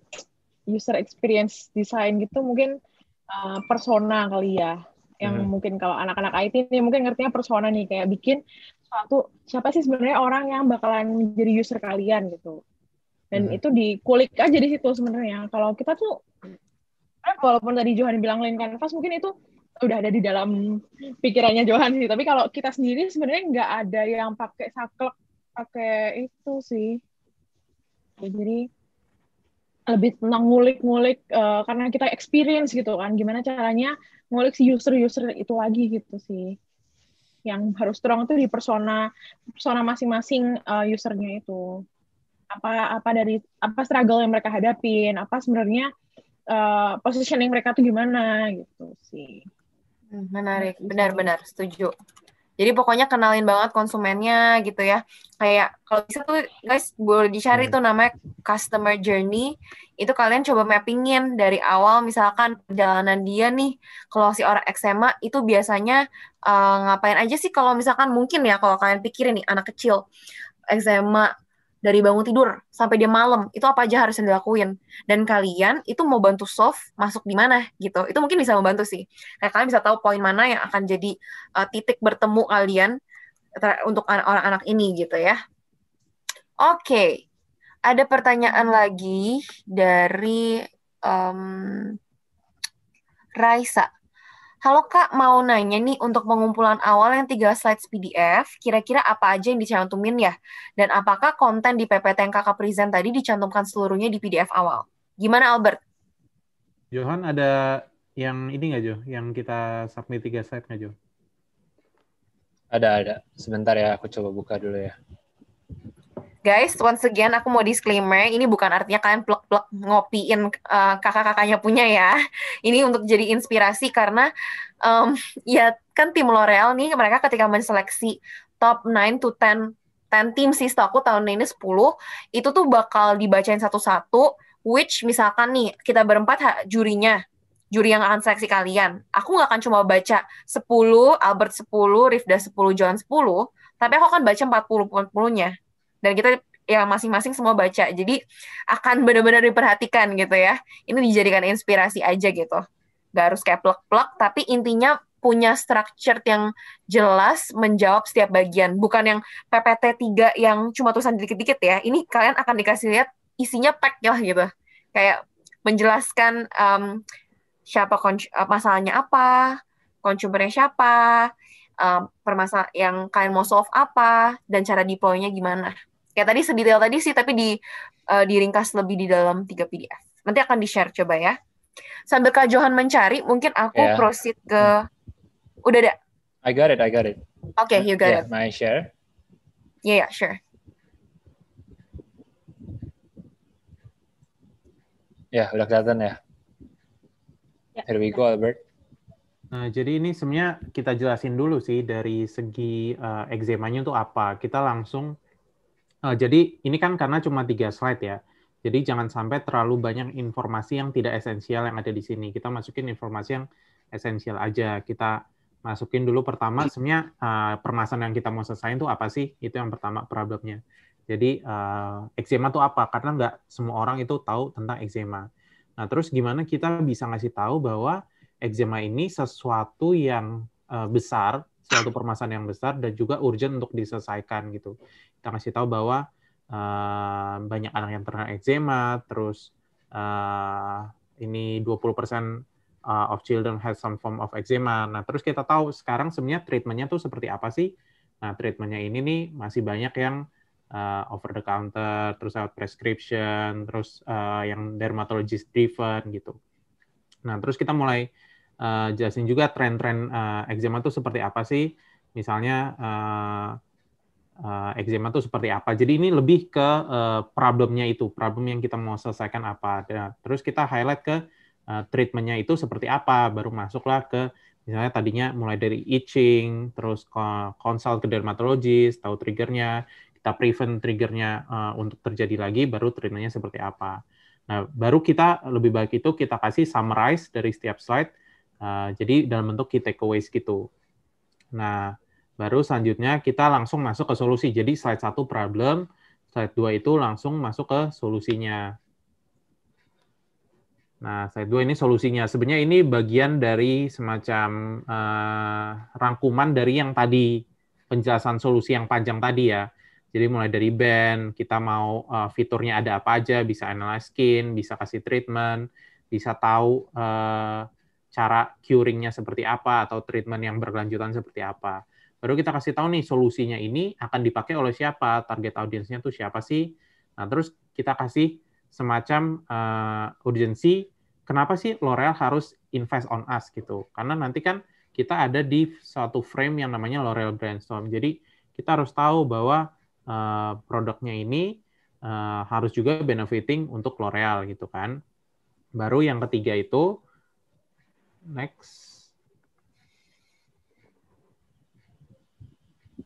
user experience design gitu mungkin uh, persona kali ya. Yang hmm. mungkin kalau anak-anak IT ini mungkin ngertinya persona nih kayak bikin suatu siapa sih sebenarnya orang yang bakalan jadi user kalian gitu. Dan hmm. itu dikulik aja di situ sebenarnya. Kalau kita tuh walaupun tadi Johan bilang lain canvas mungkin itu udah ada di dalam pikirannya Johan sih. Tapi kalau kita sendiri sebenarnya nggak ada yang pakai saklek, pakai itu sih. jadi lebih tentang ngulik-ngulik uh, karena kita experience gitu kan. Gimana caranya ngulik si user-user itu lagi gitu sih. Yang harus strong itu di persona persona masing-masing uh, usernya itu. Apa apa dari apa struggle yang mereka hadapin, apa sebenarnya uh, positioning mereka tuh gimana gitu sih. Hmm, menarik, benar-benar iya, iya. setuju. Jadi pokoknya kenalin banget konsumennya gitu ya. Kayak kalau bisa tuh guys boleh dicari iya. tuh namanya customer journey. Itu kalian coba mappingin dari awal misalkan perjalanan dia nih. Kalau si orang eksema itu biasanya uh, ngapain aja sih kalau misalkan mungkin ya kalau kalian pikirin nih anak kecil eksema dari bangun tidur sampai dia malam itu apa aja harus yang dilakuin dan kalian itu mau bantu soft masuk di mana gitu itu mungkin bisa membantu sih kayak kalian bisa tahu poin mana yang akan jadi uh, titik bertemu kalian untuk orang anak ini gitu ya oke okay. ada pertanyaan lagi dari um, Raisa Halo Kak, mau nanya nih untuk pengumpulan awal yang tiga slides PDF, kira-kira apa aja yang dicantumin ya? Dan apakah konten di PPT yang Kakak present tadi dicantumkan seluruhnya di PDF awal? Gimana Albert? Johan, ada yang ini nggak Jo? Yang kita submit tiga slide nggak Jo? Ada, ada. Sebentar ya, aku coba buka dulu ya. Guys, once again aku mau disclaimer, ini bukan artinya kalian plek-plek ngopiin uh, kakak-kakaknya punya ya. Ini untuk jadi inspirasi karena um, ya kan tim L'Oreal nih mereka ketika menseleksi top 9 to 10 10 tim sih aku tahun ini 10 itu tuh bakal dibacain satu-satu which misalkan nih kita berempat ha, jurinya juri yang akan seleksi kalian. Aku nggak akan cuma baca 10, Albert 10, Rifda 10, John 10, tapi aku akan baca 40 40-nya dan kita ya masing-masing semua baca. Jadi akan benar-benar diperhatikan gitu ya. Ini dijadikan inspirasi aja gitu. Gak harus kayak plek-plek, tapi intinya punya structure yang jelas menjawab setiap bagian. Bukan yang PPT 3 yang cuma tulisan dikit-dikit ya. Ini kalian akan dikasih lihat isinya pack lah gitu. Kayak menjelaskan um, siapa eh, masalahnya apa, konsumennya siapa, um, permasalahan yang kalian mau solve apa, dan cara deploy-nya gimana kayak tadi sedetail tadi sih tapi di uh, diringkas lebih di dalam tiga PDF nanti akan di share coba ya sambil Kak Johan mencari mungkin aku yeah. proceed ke udah ada I got it I got it oke okay, you got yeah, it my share yeah yeah share Ya, udah kelihatan ya. Here we go, Albert. Nah, jadi ini sebenarnya kita jelasin dulu sih dari segi uh, ekzemanya itu apa. Kita langsung Uh, jadi ini kan karena cuma tiga slide ya. Jadi jangan sampai terlalu banyak informasi yang tidak esensial yang ada di sini. Kita masukin informasi yang esensial aja. Kita masukin dulu pertama sebenarnya uh, permasalahan yang kita mau selesaikan itu apa sih? Itu yang pertama problemnya. Jadi uh, eczema itu apa? Karena nggak semua orang itu tahu tentang eczema. Nah terus gimana kita bisa ngasih tahu bahwa eczema ini sesuatu yang uh, besar, suatu permasalahan yang besar dan juga urgent untuk diselesaikan gitu kita kasih tahu bahwa uh, banyak anak yang terkena eczema, terus uh, ini 20% uh, eh, of children has some form of eczema. Nah, terus kita tahu sekarang sebenarnya treatmentnya tuh seperti apa sih? Nah, treatmentnya ini nih masih banyak yang uh, over the counter, terus out prescription, terus uh, yang dermatologist driven gitu. Nah, terus kita mulai uh, jelasin juga tren-tren uh, eczema tuh seperti apa sih? Misalnya uh, uh, eczema itu seperti apa. Jadi ini lebih ke uh, problemnya itu, problem yang kita mau selesaikan apa. Nah, terus kita highlight ke uh, treatmentnya itu seperti apa, baru masuklah ke misalnya tadinya mulai dari itching, terus konsul ke dermatologis, tahu triggernya, kita prevent triggernya uh, untuk terjadi lagi, baru treatmentnya seperti apa. Nah, baru kita lebih baik itu kita kasih summarize dari setiap slide, uh, jadi dalam bentuk key takeaways gitu. Nah, Baru selanjutnya kita langsung masuk ke solusi. Jadi slide satu problem, slide 2 itu langsung masuk ke solusinya. Nah, slide 2 ini solusinya. Sebenarnya ini bagian dari semacam eh, rangkuman dari yang tadi, penjelasan solusi yang panjang tadi ya. Jadi mulai dari band, kita mau uh, fiturnya ada apa aja, bisa analyze skin, bisa kasih treatment, bisa tahu uh, cara curingnya seperti apa, atau treatment yang berkelanjutan seperti apa baru kita kasih tahu nih solusinya ini akan dipakai oleh siapa, target audiensnya tuh siapa sih. Nah, terus kita kasih semacam uh, eh, urgensi, kenapa sih L'Oreal harus invest on us gitu. Karena nanti kan kita ada di satu frame yang namanya L'Oreal Brainstorm. Jadi, kita harus tahu bahwa uh, produknya ini uh, harus juga benefiting untuk L'Oreal gitu kan. Baru yang ketiga itu, next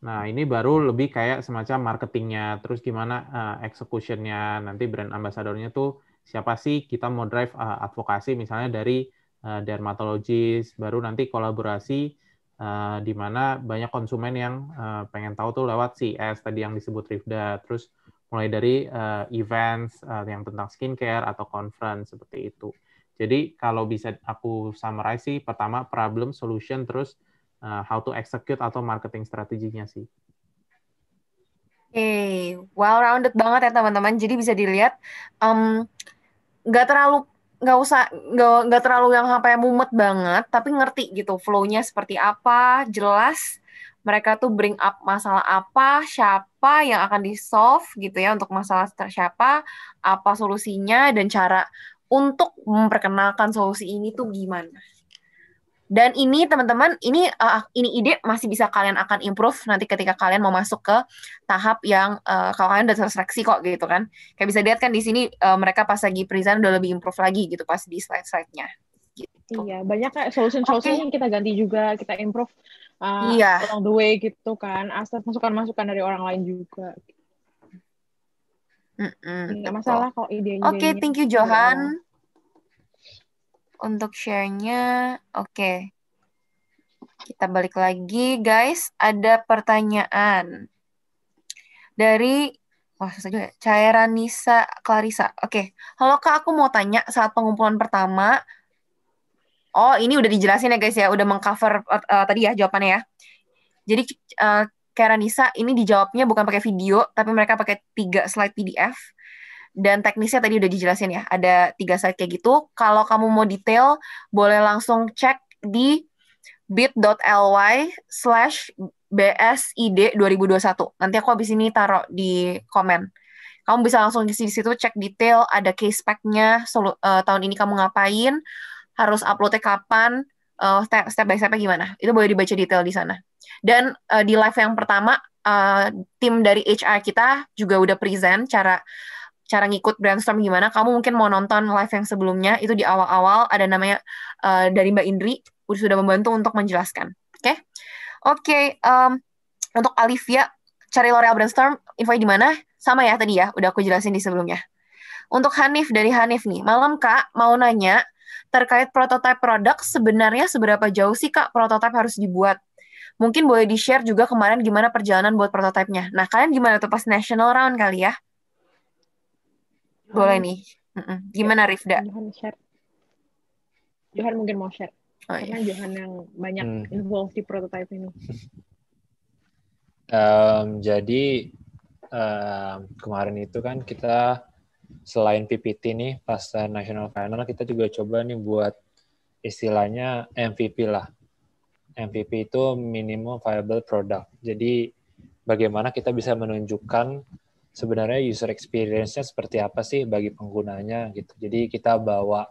Nah, ini baru lebih kayak semacam marketingnya, terus gimana uh, executionnya, nanti brand ambassador-nya tuh siapa sih kita mau drive uh, advokasi misalnya dari uh, dermatologis, baru nanti kolaborasi uh, di mana banyak konsumen yang uh, pengen tahu tuh lewat CS tadi yang disebut Rifda, terus mulai dari uh, events uh, yang tentang skincare atau conference seperti itu. Jadi kalau bisa aku summarize sih, pertama problem, solution, terus uh, how to execute atau marketing strateginya sih. Oke, hey, well rounded banget ya teman-teman. Jadi bisa dilihat um, nggak um, terlalu nggak usah nggak terlalu yang apa yang mumet banget, tapi ngerti gitu flownya seperti apa, jelas mereka tuh bring up masalah apa, siapa yang akan di solve gitu ya untuk masalah siapa, apa solusinya dan cara untuk memperkenalkan solusi ini tuh gimana dan ini teman-teman, ini uh, ini ide masih bisa kalian akan improve nanti ketika kalian mau masuk ke tahap yang uh, kalau kalian udah seleksi kok gitu kan. Kayak bisa lihat kan di sini uh, mereka pas lagi present udah lebih improve lagi gitu pas di slide-slide-nya. Gitu. Iya, banyak kayak solution-solution okay. yang kita ganti juga, kita improve uh, iya. along the way gitu kan. Asal ah, masukan-masukan dari orang lain juga. Mm -mm, masalah kalau ide ini. Oke, okay, thank you Johan. Ya untuk sharenya, Oke. Kita balik lagi, guys. Ada pertanyaan dari Wah, susah juga. Ya. Cairan Nisa Clarissa. Oke. Okay. Halo Kak, aku mau tanya saat pengumpulan pertama. Oh, ini udah dijelasin ya guys ya. Udah mengcover uh, tadi ya jawabannya ya. Jadi uh, eh, Cairan Nisa ini dijawabnya bukan pakai video, tapi mereka pakai tiga slide PDF dan teknisnya tadi udah dijelasin ya ada tiga slide kayak gitu kalau kamu mau detail boleh langsung cek di bit.ly slash BSID 2021. Nanti aku habis ini taruh di komen. Kamu bisa langsung di situ cek detail, ada case pack-nya, uh, tahun ini kamu ngapain, harus uploadnya kapan, uh, eh, step, step by step gimana. Itu boleh dibaca detail di sana. Dan uh, di live yang pertama, uh, tim dari HR kita juga udah present cara cara ngikut brainstorm gimana kamu mungkin mau nonton live yang sebelumnya itu di awal-awal ada namanya uh, dari Mbak Indri sudah membantu untuk menjelaskan oke okay? oke okay, um, untuk Alivia cari L'Oreal brainstorm info di mana sama ya tadi ya udah aku jelasin di sebelumnya untuk Hanif dari Hanif nih malam kak mau nanya terkait prototipe produk sebenarnya seberapa jauh sih kak prototipe harus dibuat mungkin boleh di share juga kemarin gimana perjalanan buat prototipenya nah kalian gimana tuh pas national round kali ya boleh nih. Mm-mm. Gimana Rifda? Johan share. Johan mungkin mau share. Oh, Karena iya. Johan yang banyak hmm. involved di prototype ini. Um, jadi um, kemarin itu kan kita selain PPT nih pas national final kita juga coba nih buat istilahnya MVP lah. MVP itu minimum viable product. Jadi bagaimana kita bisa menunjukkan sebenarnya user experience-nya seperti apa sih bagi penggunanya gitu. Jadi kita bawa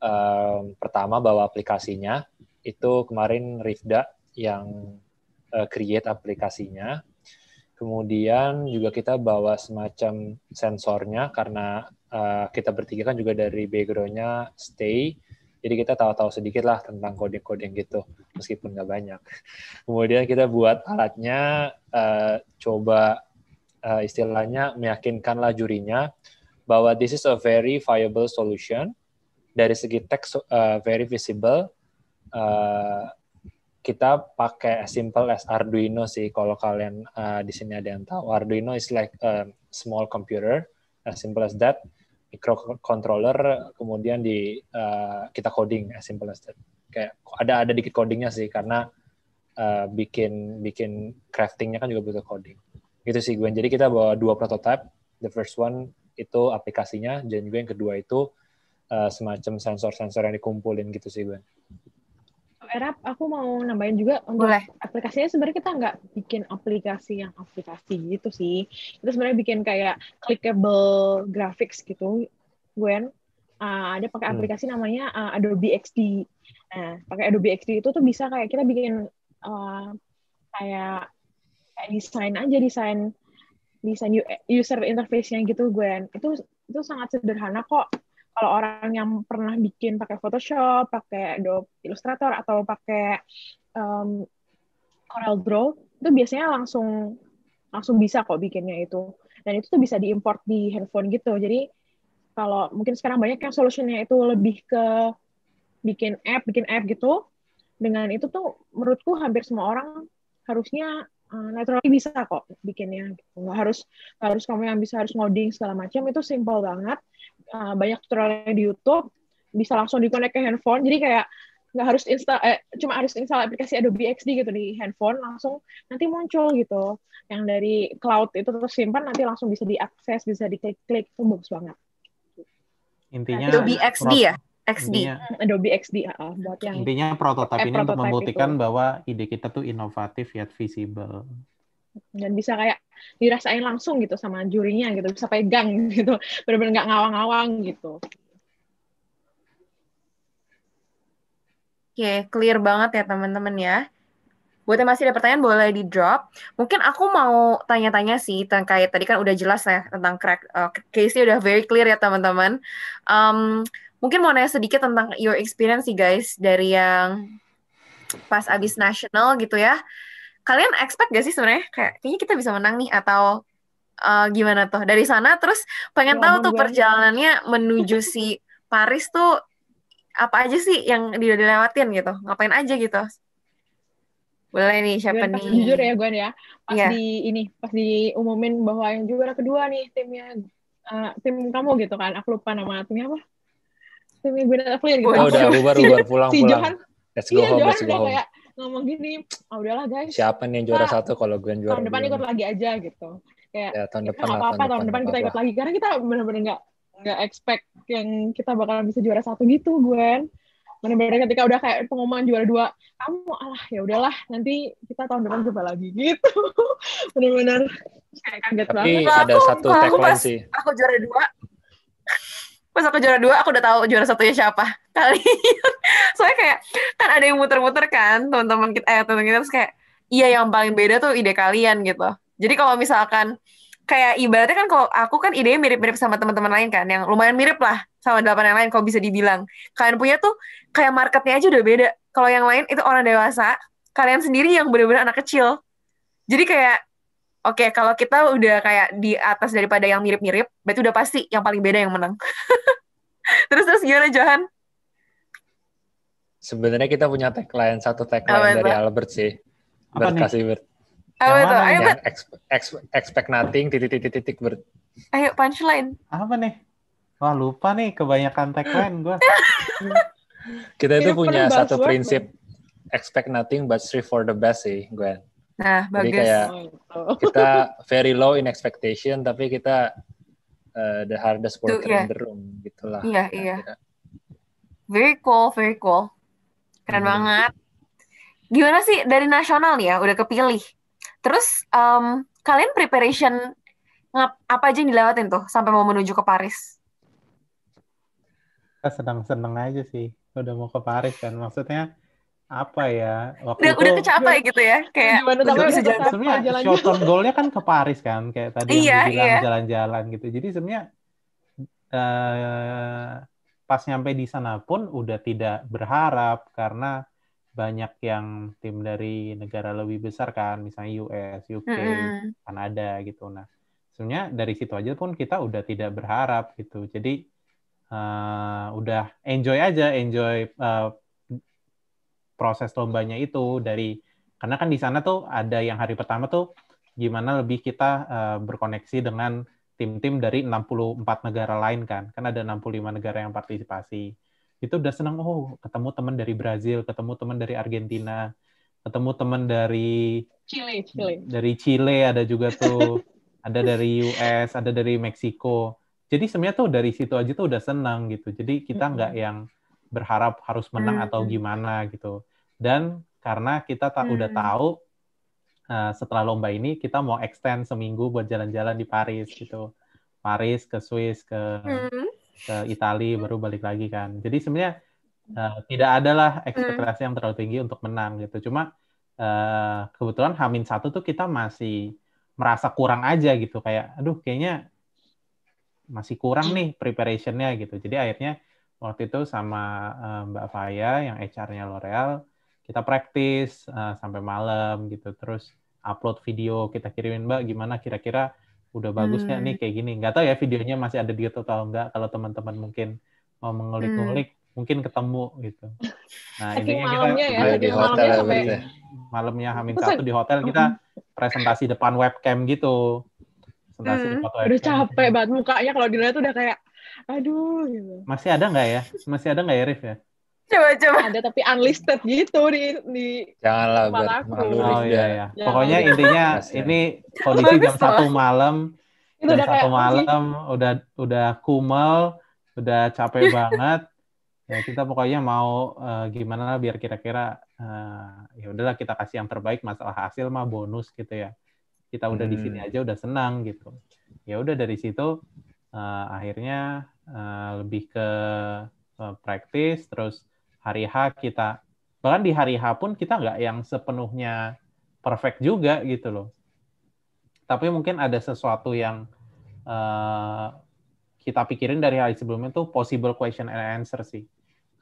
um, pertama bawa aplikasinya itu kemarin Rifda yang uh, create aplikasinya. Kemudian juga kita bawa semacam sensornya karena uh, kita bertiga kan juga dari background-nya stay. Jadi kita tahu-tahu sedikit lah tentang coding-coding gitu, meskipun nggak banyak. Kemudian kita buat alatnya, uh, coba uh, istilahnya meyakinkanlah jurinya bahwa this is a very viable solution dari segi teks uh, very visible uh, kita pakai simple as Arduino sih kalau kalian uh, di sini ada yang tahu Arduino is like a small computer as simple as that microcontroller kemudian di uh, kita coding as simple as that kayak ada ada dikit codingnya sih karena uh, bikin bikin craftingnya kan juga butuh coding Gitu sih Gwen. Jadi kita bawa dua prototype. The first one itu aplikasinya, dan juga yang kedua itu uh, semacam sensor-sensor yang dikumpulin gitu sih Gwen. Erap, aku mau nambahin juga untuk Boleh. aplikasinya sebenarnya kita nggak bikin aplikasi yang aplikasi gitu sih. Kita sebenarnya bikin kayak clickable graphics gitu, Gwen. Uh, ada pakai hmm. aplikasi namanya uh, Adobe XD. Nah, pakai Adobe XD itu tuh bisa kayak kita bikin uh, kayak kayak desain aja desain desain user interface yang gitu gue itu itu sangat sederhana kok kalau orang yang pernah bikin pakai Photoshop, pakai Adobe Illustrator atau pakai um, Corel Draw itu biasanya langsung langsung bisa kok bikinnya itu. Dan itu tuh bisa diimport di handphone gitu. Jadi kalau mungkin sekarang banyak yang solusinya itu lebih ke bikin app, bikin app gitu. Dengan itu tuh menurutku hampir semua orang harusnya Eh, naturally bisa kok bikinnya gitu. nggak harus nggak harus kamu yang bisa harus ngoding segala macam itu simple banget uh, banyak tutorialnya di YouTube bisa langsung dikonek ke handphone jadi kayak nggak harus install eh, cuma harus install aplikasi Adobe XD gitu di handphone langsung nanti muncul gitu yang dari cloud itu tersimpan nanti langsung bisa diakses bisa diklik-klik itu bagus banget intinya Adobe XD ya XD, intinya, hmm, Adobe XD uh, buat yang intinya prototipe eh, ini prototype untuk membuktikan itu. bahwa ide kita tuh inovatif yet visible dan bisa kayak dirasain langsung gitu sama jurinya gitu bisa pegang gitu benar-benar nggak ngawang-ngawang gitu. Oke, okay, clear banget ya teman-teman ya. Buat yang masih ada pertanyaan boleh di drop. Mungkin aku mau tanya-tanya sih terkait tadi kan udah jelas ya tentang crack uh, case-nya udah very clear ya teman-teman. Um, Mungkin mau nanya sedikit tentang your experience sih guys dari yang pas abis nasional gitu ya. Kalian expect gak sih sebenarnya kayak kayaknya kita bisa menang nih atau uh, gimana tuh dari sana terus pengen ya, tahu tuh perjalanannya menuju si Paris tuh apa aja sih yang dilewatin gitu ngapain aja gitu boleh nih siapa nih jujur ya gue ya pas yeah. di ini pas diumumin bahwa yang juara kedua nih timnya uh, tim kamu gitu kan aku lupa nama timnya apa tim benar clear gitu. Oh, udah bubar bubar pulang si pulang. Johan, let's go iya, home, Johan let's go home. Kayak, ngomong gini, oh, udahlah guys. Siapa nih yang juara nah, satu kalau gue yang juara? Tahun depan ikut lagi aja gitu. Kayak ya, tahun depan apa-apa, tahun, depan, kita ikut lagi karena kita benar-benar nggak nggak expect yang kita bakalan bisa juara satu gitu, Gwen benar-benar ketika udah kayak pengumuman juara dua kamu alah ya udahlah nanti kita tahun depan coba lagi gitu benar-benar kayak kaget tapi banget. ada satu tagline sih aku juara dua pas aku juara dua aku udah tahu juara satunya siapa kali soalnya kayak kan ada yang muter-muter kan teman-teman kita eh teman kita terus kayak iya yang paling beda tuh ide kalian gitu jadi kalau misalkan kayak ibaratnya kan kalau aku kan idenya mirip-mirip sama teman-teman lain kan yang lumayan mirip lah sama delapan yang lain kalau bisa dibilang kalian punya tuh kayak marketnya aja udah beda kalau yang lain itu orang dewasa kalian sendiri yang bener-bener anak kecil jadi kayak oke okay, kalau kita udah kayak di atas daripada yang mirip-mirip berarti udah pasti yang paling beda yang menang terus terus gimana Johan sebenarnya kita punya tagline satu tagline dari itu? Albert sih Berkasih, kasih apa itu? Ayo, expect nothing, titik, titik, titik, Bert. Ayo, punchline. Apa nih? Wah, lupa nih kebanyakan tagline gue. Kita itu punya satu prinsip. Expect nothing but strive for the best sih, Gwen. Nah, bagus. Jadi kayak gitu. kita very low in expectation, tapi kita uh, the hardest worker Tuh, iya. yeah. in the room, gitulah. Iya, yeah, iya. Yeah. Very cool, very cool. Keren hmm. banget. Gimana sih dari nasional ya, udah kepilih. Terus um, kalian preparation ngap, apa aja yang dilewatin tuh sampai mau menuju ke Paris? Kita senang aja sih, udah mau ke Paris kan. Maksudnya apa ya waktu udah, itu, udah kecapai gitu ya kayak gimana tapi bisa jalan sebenarnya jalan short term kan ke Paris kan kayak tadi iya, yang bilang jalan iya. jalan-jalan gitu jadi sebenarnya eh, pas nyampe di sana pun udah tidak berharap karena banyak yang tim dari negara lebih besar kan misalnya US UK mm-hmm. Kanada gitu nah sebenarnya dari situ aja pun kita udah tidak berharap gitu jadi eh, udah enjoy aja enjoy eh, proses lombanya itu dari karena kan di sana tuh ada yang hari pertama tuh gimana lebih kita uh, berkoneksi dengan tim-tim dari 64 negara lain kan. Kan ada 65 negara yang partisipasi. Itu udah senang, oh ketemu teman dari Brazil, ketemu teman dari Argentina, ketemu teman dari Chile, Chile. Dari Chile ada juga tuh, ada dari US, ada dari Meksiko. Jadi sebenarnya tuh dari situ aja tuh udah senang gitu. Jadi kita nggak mm -hmm. yang berharap harus menang atau hmm. gimana gitu. Dan karena kita tak udah hmm. tahu uh, setelah lomba ini kita mau extend seminggu buat jalan-jalan di Paris gitu. Paris ke Swiss ke hmm. ke Italia baru balik lagi kan. Jadi sebenarnya uh, tidak adalah ekspektasi yang terlalu tinggi untuk menang gitu. Cuma uh, kebetulan Hamin satu tuh kita masih merasa kurang aja gitu kayak aduh kayaknya masih kurang nih preparationnya gitu. Jadi akhirnya waktu itu sama uh, Mbak Faya yang HR-nya L'Oreal kita praktis uh, sampai malam gitu terus upload video kita kirimin Mbak gimana kira-kira udah bagusnya hmm. nih kayak gini nggak tahu ya videonya masih ada di YouTube atau enggak kalau teman-teman mungkin mau mengulik-ngulik hmm. mungkin ketemu gitu nah ini kita ya, iya, di hotel malamnya, ya, sampai... malamnya Hamin satu di hotel kita hmm. presentasi depan webcam gitu presentasi hmm. depan udah capek banget mukanya kalau dilihat udah kayak aduh gitu. Masih ada nggak ya? Masih ada nggak ya Rif ya? Coba coba ada tapi unlisted gitu di di Janganlah biar malu Oh iya ya. Iya. Pokoknya intinya ini kondisi jam satu malam itu jam satu malam ini. udah udah kumel, udah capek banget. Ya kita pokoknya mau uh, gimana biar kira-kira uh, ya udahlah kita kasih yang terbaik masalah hasil mah bonus gitu ya. Kita udah hmm. di sini hmm. aja udah senang gitu. Ya udah dari situ uh, akhirnya uh, lebih ke uh, praktis terus hari H kita bahkan di hari H pun kita nggak yang sepenuhnya perfect juga gitu loh tapi mungkin ada sesuatu yang uh, kita pikirin dari hari sebelumnya tuh possible question and answer sih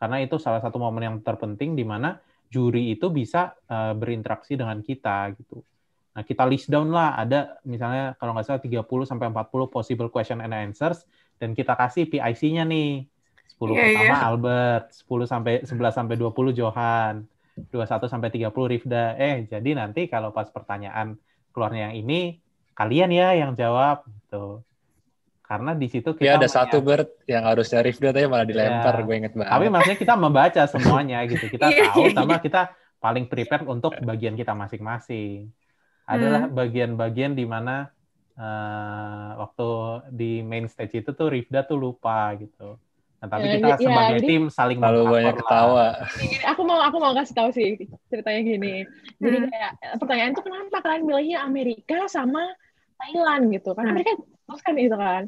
karena itu salah satu momen yang terpenting di mana juri itu bisa uh, berinteraksi dengan kita gitu Nah, kita list down lah ada misalnya kalau nggak salah 30 sampai 40 possible question and answers dan kita kasih PIC-nya nih. 10 yeah, iya, iya. pertama yeah. Albert, 10 sampai 11 sampai 20 Johan, 21 sampai 30 Rifda. Eh, jadi nanti kalau pas pertanyaan keluarnya yang ini kalian ya yang jawab gitu. Karena di situ kita ya, ada satu Bert yang harusnya Rifda tadi malah dilempar, ya. gue inget banget. Tapi maksudnya kita membaca semuanya gitu. Kita iya, tahu sama kita paling prepare untuk bagian kita masing-masing adalah hmm. bagian-bagian di mana uh, waktu di main stage itu tuh Rifda tuh lupa gitu. Nah, tapi ya, kita ya, sebagai jadi, tim saling lalu banyak ketawa. Gini, aku mau aku mau kasih tahu sih ceritanya gini. Jadi hmm. kayak pertanyaan itu kenapa kalian milihnya Amerika sama Thailand gitu Karena Amerika hmm. terus kan itu kan.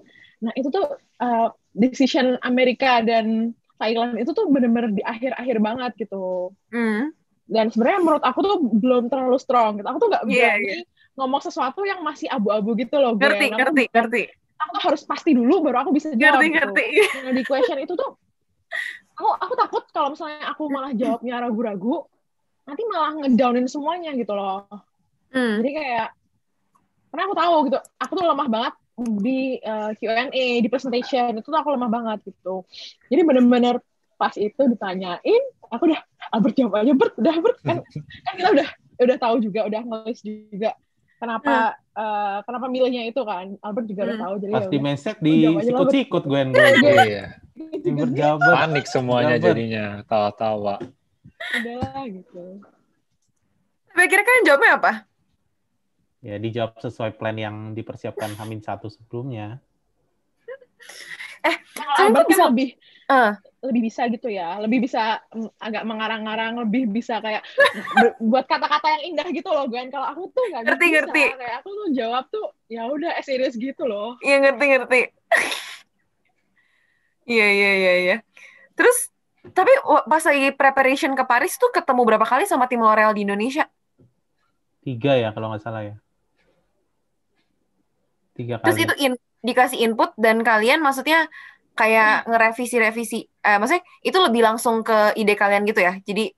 Nah itu tuh uh, decision Amerika dan Thailand itu tuh bener-bener di akhir-akhir banget gitu. Hmm dan sebenarnya menurut aku tuh belum terlalu strong gitu. Aku tuh nggak yeah, berani yeah. ngomong sesuatu yang masih abu-abu gitu loh. Ngerti, gue. ngerti, aku, ngerti. Aku tuh harus pasti dulu baru aku bisa jawab. Ngerti, gitu. ngerti. Nah, di question itu tuh aku aku takut kalau misalnya aku malah jawabnya ragu-ragu, nanti malah ngedownin semuanya gitu loh. Hmm. Jadi kayak karena aku tahu gitu, aku tuh lemah banget di uh, eh, Q&A, di presentation itu tuh aku lemah banget gitu. Jadi bener-bener pas itu ditanyain aku udah abert ah, jawab aja abert udah abert kan kan kita udah udah tahu juga udah ngelis juga kenapa hmm. uh, kenapa milihnya itu kan Albert juga hmm. udah tahu jadi ya pasti ya mesek di sikut-sikut gue iya gitu berjabat panik semuanya jabat. jadinya tawa-tawa udahlah gitu tapi kira kan jawabnya apa ya dijawab sesuai plan yang dipersiapkan Hamin satu sebelumnya eh nah, Albert kan bisa... lebih uh. lebih bisa gitu ya lebih bisa mm, agak mengarang-arang lebih bisa kayak buat kata-kata yang indah gitu loh Gwen kalau aku tuh nggak ngerti bisa. ngerti kayak aku tuh jawab tuh ya udah eh, serius gitu loh iya ngerti ngerti iya iya iya iya terus tapi pas lagi preparation ke Paris tuh ketemu berapa kali sama tim L'Oreal di Indonesia tiga ya kalau nggak salah ya tiga kali. Terus itu in, dikasih input dan kalian maksudnya kayak hmm. ngerevisi-revisi eh, maksudnya itu lebih langsung ke ide kalian gitu ya jadi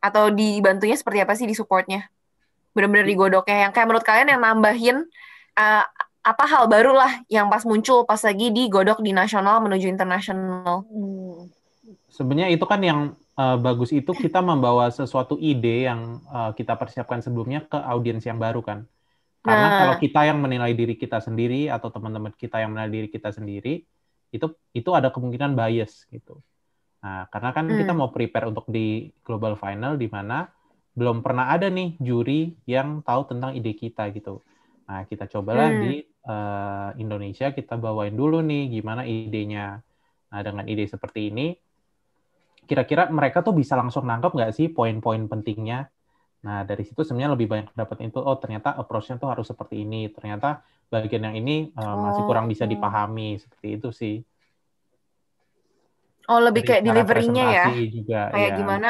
atau dibantunya seperti apa sih di supportnya benar-benar ya, yang kayak menurut kalian yang nambahin uh, apa hal baru lah yang pas muncul pas lagi digodok di nasional menuju internasional. Hmm. Sebenarnya itu kan yang uh, bagus itu kita membawa sesuatu ide yang uh, kita persiapkan sebelumnya ke audiens yang baru kan. Karena nah. kalau kita yang menilai diri kita sendiri atau teman-teman kita yang menilai diri kita sendiri, itu itu ada kemungkinan bias gitu. Nah, karena kan hmm. kita mau prepare untuk di global final di mana belum pernah ada nih juri yang tahu tentang ide kita gitu. Nah, kita cobalah hmm. di uh, Indonesia kita bawain dulu nih gimana idenya. Nah, dengan ide seperti ini kira-kira mereka tuh bisa langsung nangkep nggak sih poin-poin pentingnya Nah, dari situ sebenarnya lebih banyak dapat itu, oh ternyata approach-nya tuh harus seperti ini, ternyata bagian yang ini uh, masih kurang bisa oh, dipahami, seperti itu sih. Oh, lebih dari kayak delivery-nya ya? Juga, kayak ya, gimana?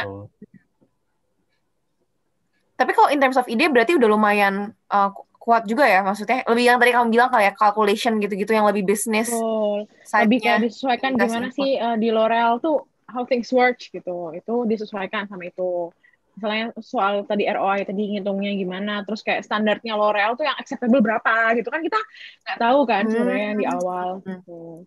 Tapi kalau in terms of ide berarti udah lumayan uh, kuat juga ya maksudnya lebih yang tadi kamu bilang kayak calculation gitu-gitu yang lebih bisnis oh, lebih kayak disesuaikan gimana sih uh, di L'Oreal tuh how things work gitu itu disesuaikan sama itu misalnya soal tadi ROI tadi ngitungnya gimana terus kayak standarnya L'Oreal tuh yang acceptable berapa gitu kan kita nggak tahu kan hmm. sebenarnya di hmm. awal hmm.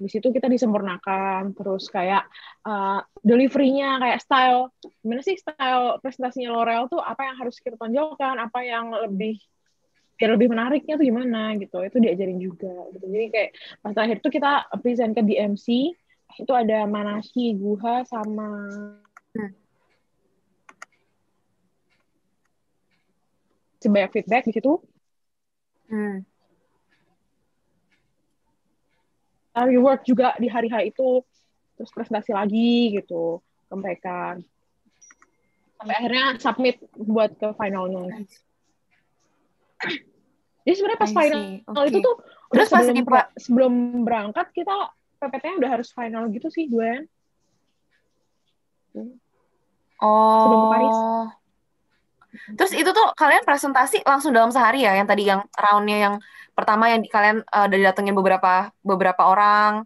di situ kita disempurnakan terus kayak uh, deliverynya kayak style gimana sih style presentasinya L'Oreal tuh apa yang harus kita tonjolkan apa yang lebih biar lebih menariknya tuh gimana gitu itu diajarin juga gitu jadi kayak pas terakhir tuh kita present ke DMC itu ada Manashi Guha sama hmm. banyak feedback di situ. Hmm. rework juga di hari-hari itu, terus presentasi lagi gitu ke mereka. Sampai akhirnya submit buat ke finalnya. Jadi sebenarnya pas final okay. itu tuh terus pas sebelum, sebelum berangkat kita PPT-nya udah harus final gitu sih, Gwen. Oh. Sebelum ke Paris. Terus itu tuh kalian presentasi langsung dalam sehari ya yang tadi yang roundnya yang pertama yang kalian uh, eh, datengin beberapa beberapa orang,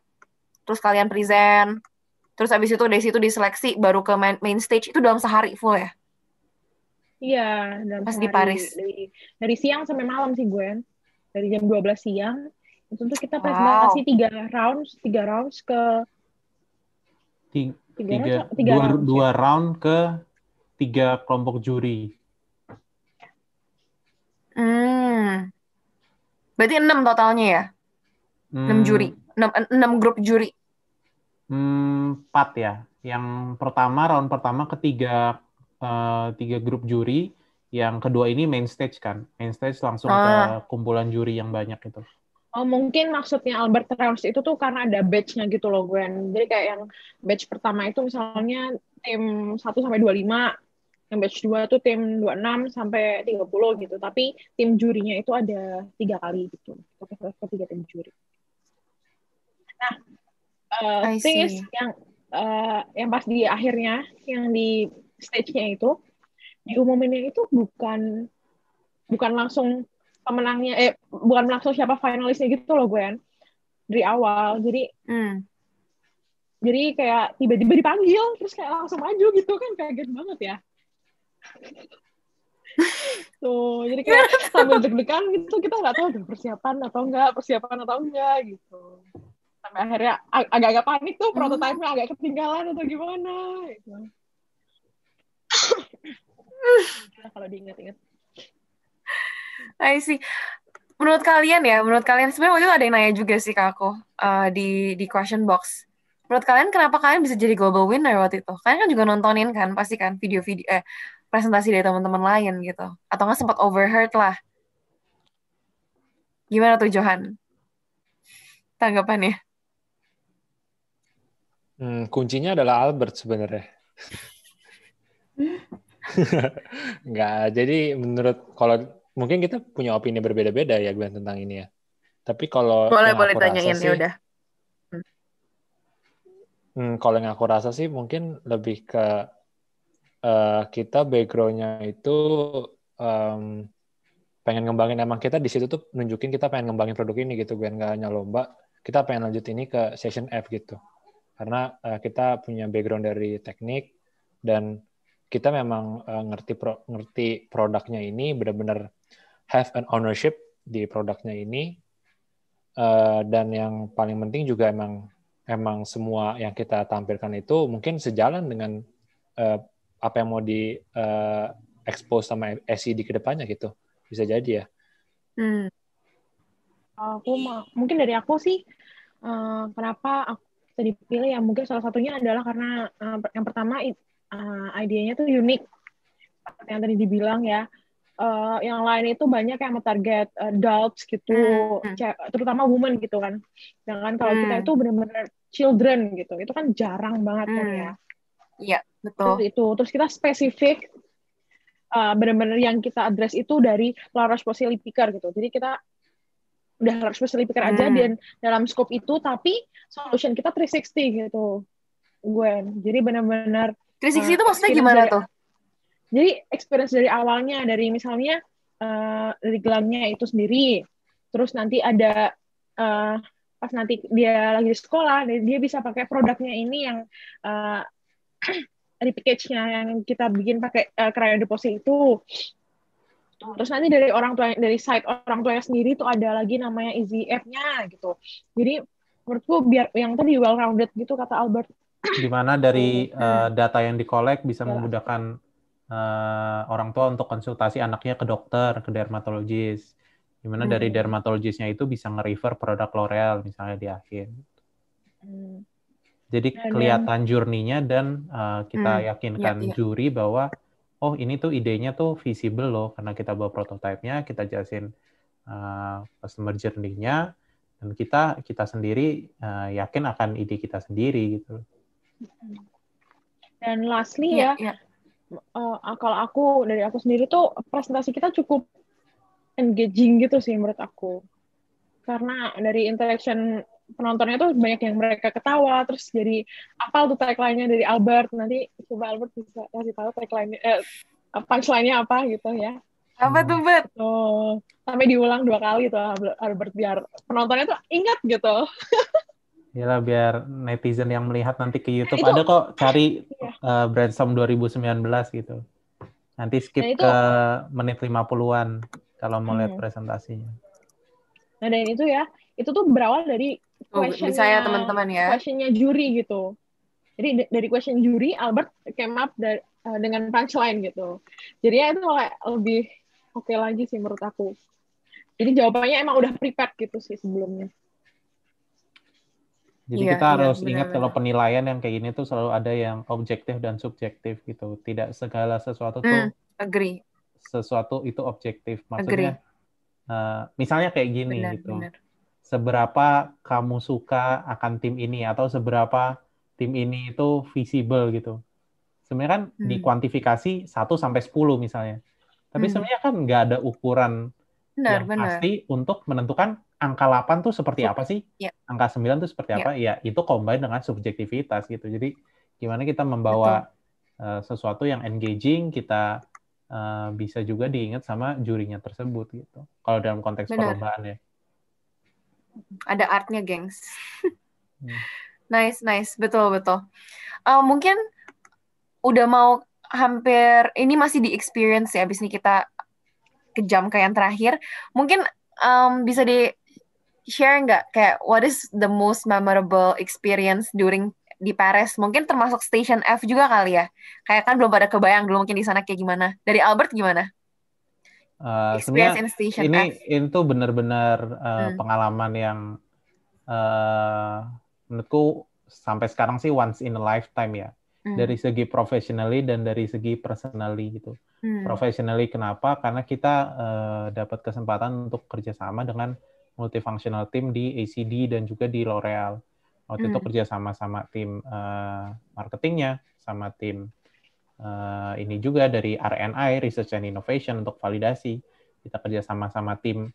terus kalian present, terus abis itu dari situ diseleksi baru ke main, main stage itu dalam sehari full ya? Iya, dalam pas di Paris. Dari, dari siang sampai malam sih gue, Dari jam 12 siang itu tuh kita presentasi wow. tiga round tiga rounds ke tiga, tiga, tiga, dua, round, dua ya? round ke tiga kelompok juri. Hmm. Berarti enam totalnya ya? Hmm. 6 juri. enam 6 grup juri. Hmm, 4 ya. Yang pertama, round pertama ketiga uh, tiga grup juri. Yang kedua ini main stage kan. Main stage langsung ah. ke kumpulan juri yang banyak itu. Oh, mungkin maksudnya Albert Rams itu tuh karena ada batch-nya gitu loh, Gwen. Jadi kayak yang batch pertama itu misalnya tim 1 sampai 25, yang batch 2 tuh tim 26 sampai 30 gitu. Tapi tim jurinya itu ada tiga kali gitu. Oke, tiga tim juri. Nah, uh, yang uh, yang pas di akhirnya yang di stage-nya itu umumnya itu bukan bukan langsung pemenangnya eh bukan langsung siapa finalisnya gitu loh Gwen dari awal. Jadi hmm jadi kayak tiba-tiba dipanggil terus kayak langsung maju gitu kan kaget banget ya tuh jadi kayak sambil deg-degan gitu kita nggak tahu udah persiapan atau enggak persiapan atau enggak gitu sampai akhirnya ag agak-agak panik tuh prototipe nya agak ketinggalan atau gimana gitu nah, kalau diingat-ingat I see menurut kalian ya menurut kalian sebenarnya waktu itu ada yang nanya juga sih ke aku uh, di di question box menurut kalian kenapa kalian bisa jadi global winner waktu itu? Kalian kan juga nontonin kan, pasti kan video-video eh presentasi dari teman-teman lain gitu atau nggak sempat overheard lah gimana tuh Johan tanggapannya hmm, kuncinya adalah Albert sebenarnya nggak jadi menurut kalau mungkin kita punya opini berbeda-beda ya Gwen tentang ini ya tapi kalau boleh boleh tanyain sih, ya udah hmm, kalau yang aku rasa sih mungkin lebih ke uh, kita backgroundnya itu um, pengen ngembangin emang kita di situ tuh nunjukin kita pengen ngembangin produk ini gitu biar nggak hanya lomba kita pengen lanjut ini ke session F gitu karena uh, kita punya background dari teknik dan kita memang uh, ngerti pro, ngerti produknya ini benar-benar have an ownership di produknya ini uh, dan yang paling penting juga emang emang semua yang kita tampilkan itu mungkin sejalan dengan uh, apa yang mau di uh, expose sama SE di kedepannya gitu bisa jadi ya hmm. aku mungkin dari aku sih uh, kenapa aku tadi pilih ya mungkin salah satunya adalah karena uh, yang pertama uh, idenya tuh unik yang tadi dibilang ya uh, yang lain itu banyak yang target adults gitu, hmm. hmm. terutama women gitu kan. Jangan kalau hmm. kita itu benar-benar children gitu, itu kan jarang banget kan hmm. kan ya. Iya. Yeah. Betul. Terus oh. itu, terus kita spesifik uh, benar-benar yang kita address itu dari La posisi lipikar gitu. Jadi kita udah harus posisi lipikar hmm. aja dan dalam scope itu tapi solution kita 360 gitu. gue Jadi benar-benar 360 uh, itu maksudnya gimana dari, tuh? Jadi experience dari awalnya dari misalnya uh, dari gelangnya itu sendiri. Terus nanti ada uh, pas nanti dia lagi di sekolah dia bisa pakai produknya ini yang uh, di nya yang kita bikin pakai uh, deposit itu. Terus nanti dari orang tua dari side orang tuanya sendiri tuh ada lagi namanya easy app-nya gitu. Jadi menurutku biar yang tadi well rounded gitu kata Albert. Dimana dari uh, data yang dikolek bisa iya. memudahkan uh, orang tua untuk konsultasi anaknya ke dokter, ke dermatologis. Dimana hmm. dari dermatologisnya itu bisa nge-refer produk L'Oreal misalnya di akhir. Hmm jadi dan, kelihatan jurninya dan uh, kita hmm, yakinkan iya, iya. juri bahwa oh ini tuh idenya tuh visible loh karena kita bawa prototipenya, kita jelasin uh, customer journey-nya dan kita kita sendiri uh, yakin akan ide kita sendiri gitu. Hmm. Dan lastly iya, ya, ya, ya. Uh, kalau aku dari aku sendiri tuh presentasi kita cukup engaging gitu sih menurut aku. Karena dari interaction penontonnya tuh banyak yang mereka ketawa terus jadi apa tuh tagline-nya dari Albert nanti coba Albert bisa kasih tahu tagline eh, punchline-nya apa gitu ya apa tuh Bet? Tuh, sampai diulang dua kali tuh Albert biar penontonnya tuh ingat gitu Yalah biar netizen yang melihat nanti ke YouTube nah, itu, ada kok cari iya. uh, sembilan 2019 gitu. Nanti skip nah, ke menit 50-an kalau mau hmm. lihat presentasinya. Nah, dan itu ya, itu tuh berawal dari oh, teman-teman ya questionnya juri gitu jadi dari question juri Albert came up dari, eh, dengan punchline gitu jadi ya itu lebih oke okay lagi sih menurut aku jadi jawabannya emang udah prepared gitu sih sebelumnya jadi iya, kita iya, harus ingat kalau penilaian yang kayak gini tuh selalu ada yang objektif dan subjektif gitu. Tidak segala sesuatu mm, tuh hmm, agree. Sesuatu itu objektif maksudnya. Agree. Uh, misalnya kayak gini benar, gitu. Benar seberapa kamu suka akan tim ini atau seberapa tim ini itu visible gitu. Sebenarnya kan hmm. dikuantifikasi 1 sampai 10 misalnya. Tapi hmm. sebenarnya kan nggak ada ukuran benar, yang benar. pasti untuk menentukan angka 8 tuh seperti iya. apa sih? Ya. Angka 9 tuh seperti ya. apa? Ya, itu combine dengan subjektivitas gitu. Jadi gimana kita membawa uh, sesuatu yang engaging, kita uh, bisa juga diingat sama jurinya tersebut gitu. Kalau dalam konteks perlombaan ya. Ada artnya, gengs. Hmm. nice, nice, betul betul. Uh, mungkin udah mau hampir ini masih di experience ya. Abis ini kita kejam kayak yang terakhir. Mungkin um, bisa di share nggak kayak what is the most memorable experience during di Paris mungkin termasuk Station F juga kali ya kayak kan belum pada kebayang dulu mungkin di sana kayak gimana dari Albert gimana Uh, sebenarnya ini itu benar-benar uh, hmm. pengalaman yang uh, menurutku sampai sekarang sih once in a lifetime ya hmm. dari segi professionally dan dari segi personally gitu hmm. professionally kenapa karena kita uh, dapat kesempatan untuk kerjasama dengan multifunctional team di ACD dan juga di L'Oreal waktu hmm. itu kerjasama sama sama tim uh, marketingnya sama tim uh, ini juga dari RNI Research and Innovation untuk validasi. Kita kerja sama-sama tim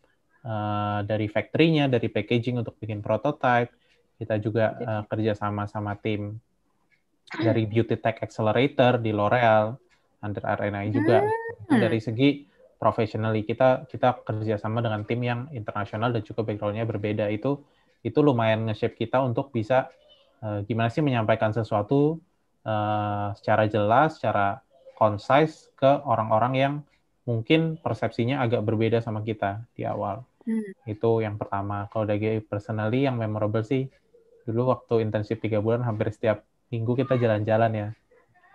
uh, dari factory-nya, dari packaging untuk bikin prototype. Kita juga uh, kerja sama-sama tim dari Beauty Tech Accelerator di L'Oreal under RNI juga. Hmm. Dari segi professionally kita kita kerja sama dengan tim yang internasional dan juga backgroundnya berbeda itu itu lumayan nge-shape kita untuk bisa uh, gimana sih menyampaikan sesuatu uh, secara jelas, secara concise ke orang-orang yang mungkin persepsinya agak berbeda sama kita di awal. Hmm. Itu yang pertama. Kalau dari personally yang memorable sih, dulu waktu intensif tiga bulan hampir setiap minggu kita jalan-jalan ya.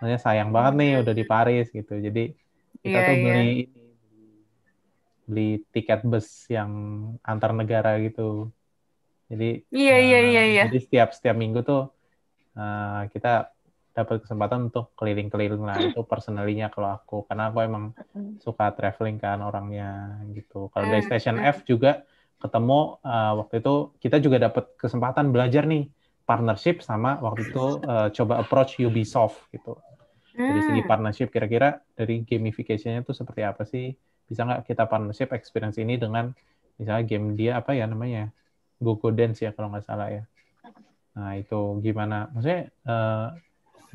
Makanya sayang banget nih udah di Paris gitu. Jadi kita yeah, tuh beli yeah. beli tiket bus yang antar negara gitu. Jadi Iya yeah, iya yeah, iya iya. Jadi setiap setiap minggu tuh uh, kita dapat kesempatan untuk keliling-keliling lah hmm. itu personalinya kalau aku karena aku emang hmm. suka traveling kan orangnya gitu kalau hmm, dari station F juga ketemu uh, waktu itu kita juga dapat kesempatan belajar nih partnership sama waktu itu uh, coba approach Ubisoft gitu dari segi partnership kira-kira dari gamificationnya itu seperti apa sih bisa nggak kita partnership experience ini dengan misalnya game dia apa ya namanya Gogo Dance ya kalau nggak salah ya nah itu gimana maksudnya uh,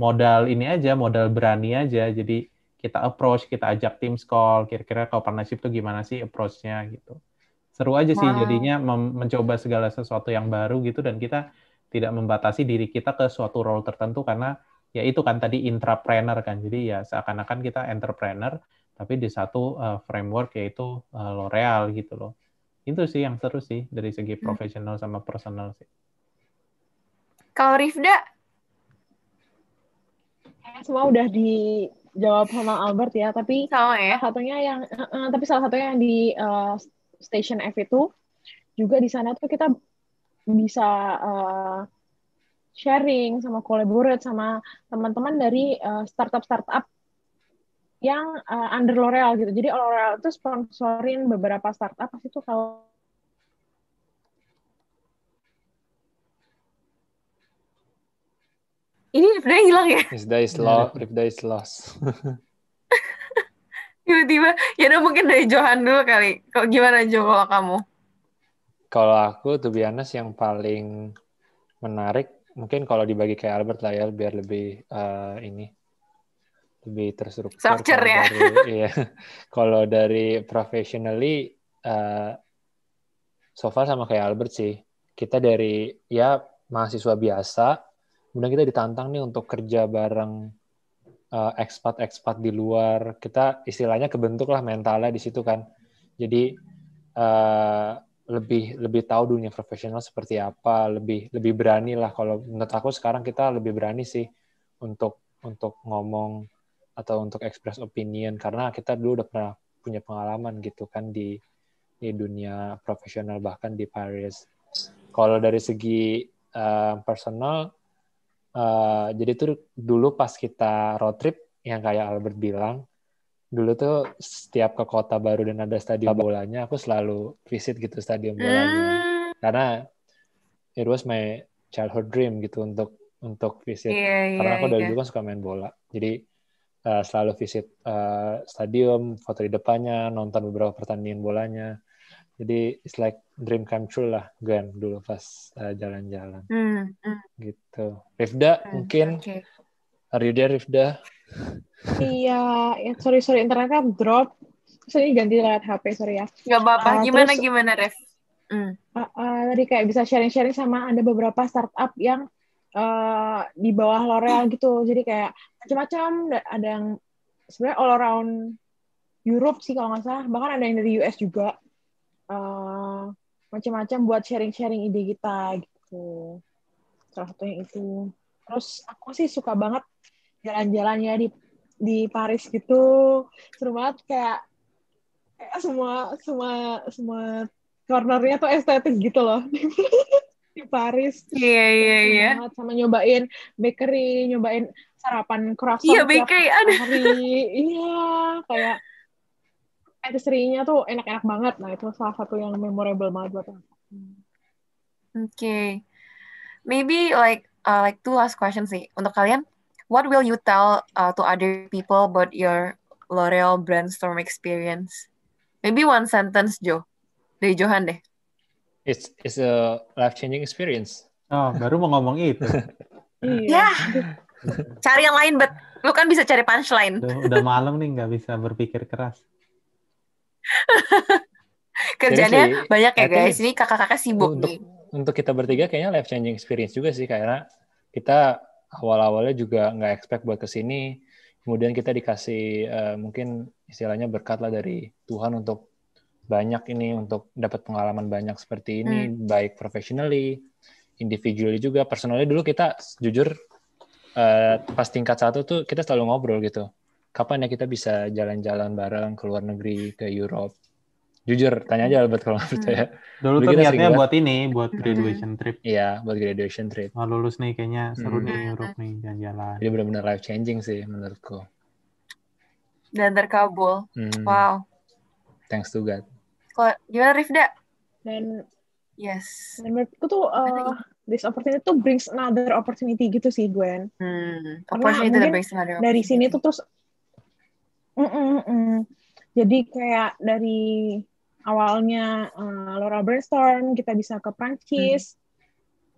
modal ini aja, modal berani aja. Jadi kita approach, kita ajak tim call, kira-kira kalau partnership itu gimana sih approach-nya gitu. Seru aja sih wow. jadinya mencoba segala sesuatu yang baru gitu dan kita tidak membatasi diri kita ke suatu role tertentu karena ya itu kan tadi intrapreneur kan. Jadi ya seakan-akan kita entrepreneur tapi di satu uh, framework yaitu uh, eh, L'Oreal gitu loh. Itu sih yang seru sih dari segi hmm. profesional sama personal sih. Kalau Rifda, semua udah dijawab sama Albert ya, tapi sama ya. Salah satunya yang uh, tapi salah satunya yang di uh, Station F itu juga di sana tuh kita bisa uh, sharing sama collaborate sama teman-teman dari uh, startup-startup yang uh, under L'Oreal gitu. Jadi L'Oreal itu sponsorin beberapa startup pasti tuh kalau ini sebenarnya hilang ya if there is iya. loss if is lost. tiba-tiba ya udah mungkin dari Johan dulu kali kok gimana Jo kamu kalau aku tuh biasanya yang paling menarik mungkin kalau dibagi kayak Albert lah ya biar lebih uh, ini lebih terstruktur Structure, kalau ya. dari iya kalau dari professionally uh, so far sama kayak Albert sih kita dari ya mahasiswa biasa kemudian kita ditantang nih untuk kerja bareng uh, ekspat-ekspat di luar. Kita istilahnya kebentuk lah mentalnya di situ kan. Jadi uh, lebih lebih tahu dunia profesional seperti apa, lebih lebih berani lah kalau menurut aku sekarang kita lebih berani sih untuk untuk ngomong atau untuk express opinion karena kita dulu udah pernah punya pengalaman gitu kan di di dunia profesional bahkan di Paris. Kalau dari segi uh, personal Uh, jadi tuh dulu pas kita road trip yang kayak Albert bilang, dulu tuh setiap ke kota baru dan ada stadion bolanya, aku selalu visit gitu stadion bolanya. Hmm. Karena it was my childhood dream gitu untuk untuk visit. Yeah, yeah, Karena aku dari yeah. dulu kan suka main bola. Jadi uh, selalu visit uh, stadion, foto di depannya, nonton beberapa pertandingan bolanya jadi it's like dream come true lah Gan dulu pas eh, jalan-jalan uh, mm. gitu Rifda hmm, mungkin okay. are you there Rifda iya ya, sorry sorry internetnya kan drop Sorry ganti lewat HP sorry ya nggak apa-apa uh, gimana terus, gimana Rif? mm. uh, ah, uh, ah, tadi kayak bisa sharing-sharing sama ada beberapa startup yang uh, di bawah L'Oreal gitu jadi kayak macam-macam ada yang sebenarnya all around Europe sih kalau nggak salah bahkan ada yang dari US juga Eh, macam-macam buat sharing-sharing ide kita gitu salah satunya itu terus aku sih suka banget jalan-jalannya di di Paris gitu seru banget kayak, kayak semua semua semua cornernya tuh estetik gitu loh di Paris iya iya iya sama nyobain bakery nyobain sarapan croissant iya bakery hari iya kayak anniversary-nya tuh enak-enak banget. Nah, itu salah satu yang memorable banget buat aku. Okay. Maybe like uh, like two last questions sih untuk kalian. What will you tell uh, to other people about your L'Oreal brainstorm experience? Maybe one sentence, Jo. Dari Johan deh. It's it's a life changing experience. Oh, baru mau ngomong itu. Iya. yeah. Cari yang lain, but Lu kan bisa cari punchline. Udah, udah malam nih, nggak bisa berpikir keras. Kerjanya sih, banyak ya guys. Ini kakak-kakak sibuk untuk, nih. Untuk kita bertiga kayaknya life changing experience juga sih karena kita awal-awalnya juga nggak expect buat kesini. Kemudian kita dikasih uh, mungkin istilahnya berkat lah dari Tuhan untuk banyak ini untuk dapat pengalaman banyak seperti ini hmm. baik professionally, individually juga. Personally dulu kita jujur uh, pas tingkat satu tuh kita selalu ngobrol gitu kapan ya kita bisa jalan-jalan bareng ke luar negeri ke Europe jujur tanya aja Albert kalau hmm. percaya dulu tuh niatnya buat ini buat hmm. graduation trip iya buat graduation trip oh, lulus nih kayaknya hmm. seru hmm. nih Europe nih jalan-jalan jadi benar-benar life changing sih menurutku dan terkabul hmm. wow thanks to God kalau gimana Rifda dan yes menurutku tuh uh, this opportunity tuh brings another opportunity gitu sih Gwen hmm. opportunity that brings another opportunity. dari sini tuh terus mm mm Jadi kayak dari awalnya uh, Laura Brainstorm kita bisa ke Prancis. Mm.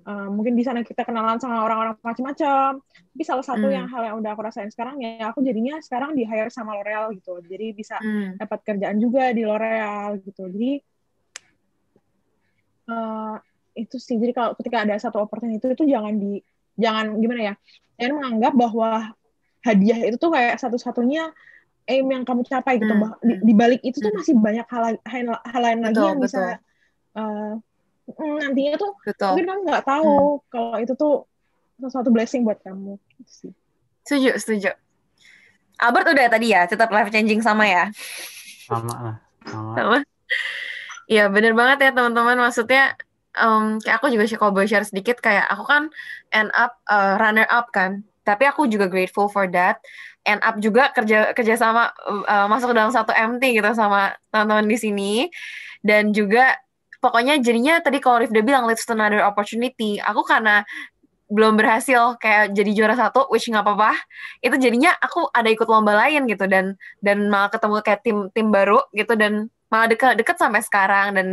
Uh, mungkin di sana kita kenalan sama orang-orang macam-macam. Tapi salah satu mm. yang hal yang udah aku rasain sekarang ya aku jadinya sekarang di hire sama L'Oreal gitu. Jadi bisa mm. dapat kerjaan juga di L'Oreal gitu. Jadi uh, itu sih. Jadi kalau ketika ada satu opportunity itu jangan di jangan gimana ya? Jangan menganggap bahwa hadiah itu tuh kayak satu-satunya aim eh, yang kamu capai gitu hmm. di, hmm. di balik itu tuh hmm. masih banyak hal, hal, hal lain betul, lagi yang betul. bisa uh, eh, mm, nantinya tuh betul. mungkin kamu nggak tahu hmm. kalau itu tuh sesuatu blessing buat kamu gitu Setuju, setuju. Albert udah tadi ya, tetap life changing sama ya. Sama lah, sama. sama. Iya bener banget ya teman-teman, maksudnya um, kayak aku juga coba share sedikit kayak aku kan end up uh, runner up kan tapi aku juga grateful for that and up juga kerja kerjasama uh, masuk dalam satu MT gitu sama teman-teman di sini dan juga pokoknya jadinya tadi kalau Rifda udah bilang let's to another opportunity aku karena belum berhasil kayak jadi juara satu which nggak apa-apa itu jadinya aku ada ikut lomba lain gitu dan dan malah ketemu kayak tim tim baru gitu dan malah dekat dekat sampai sekarang dan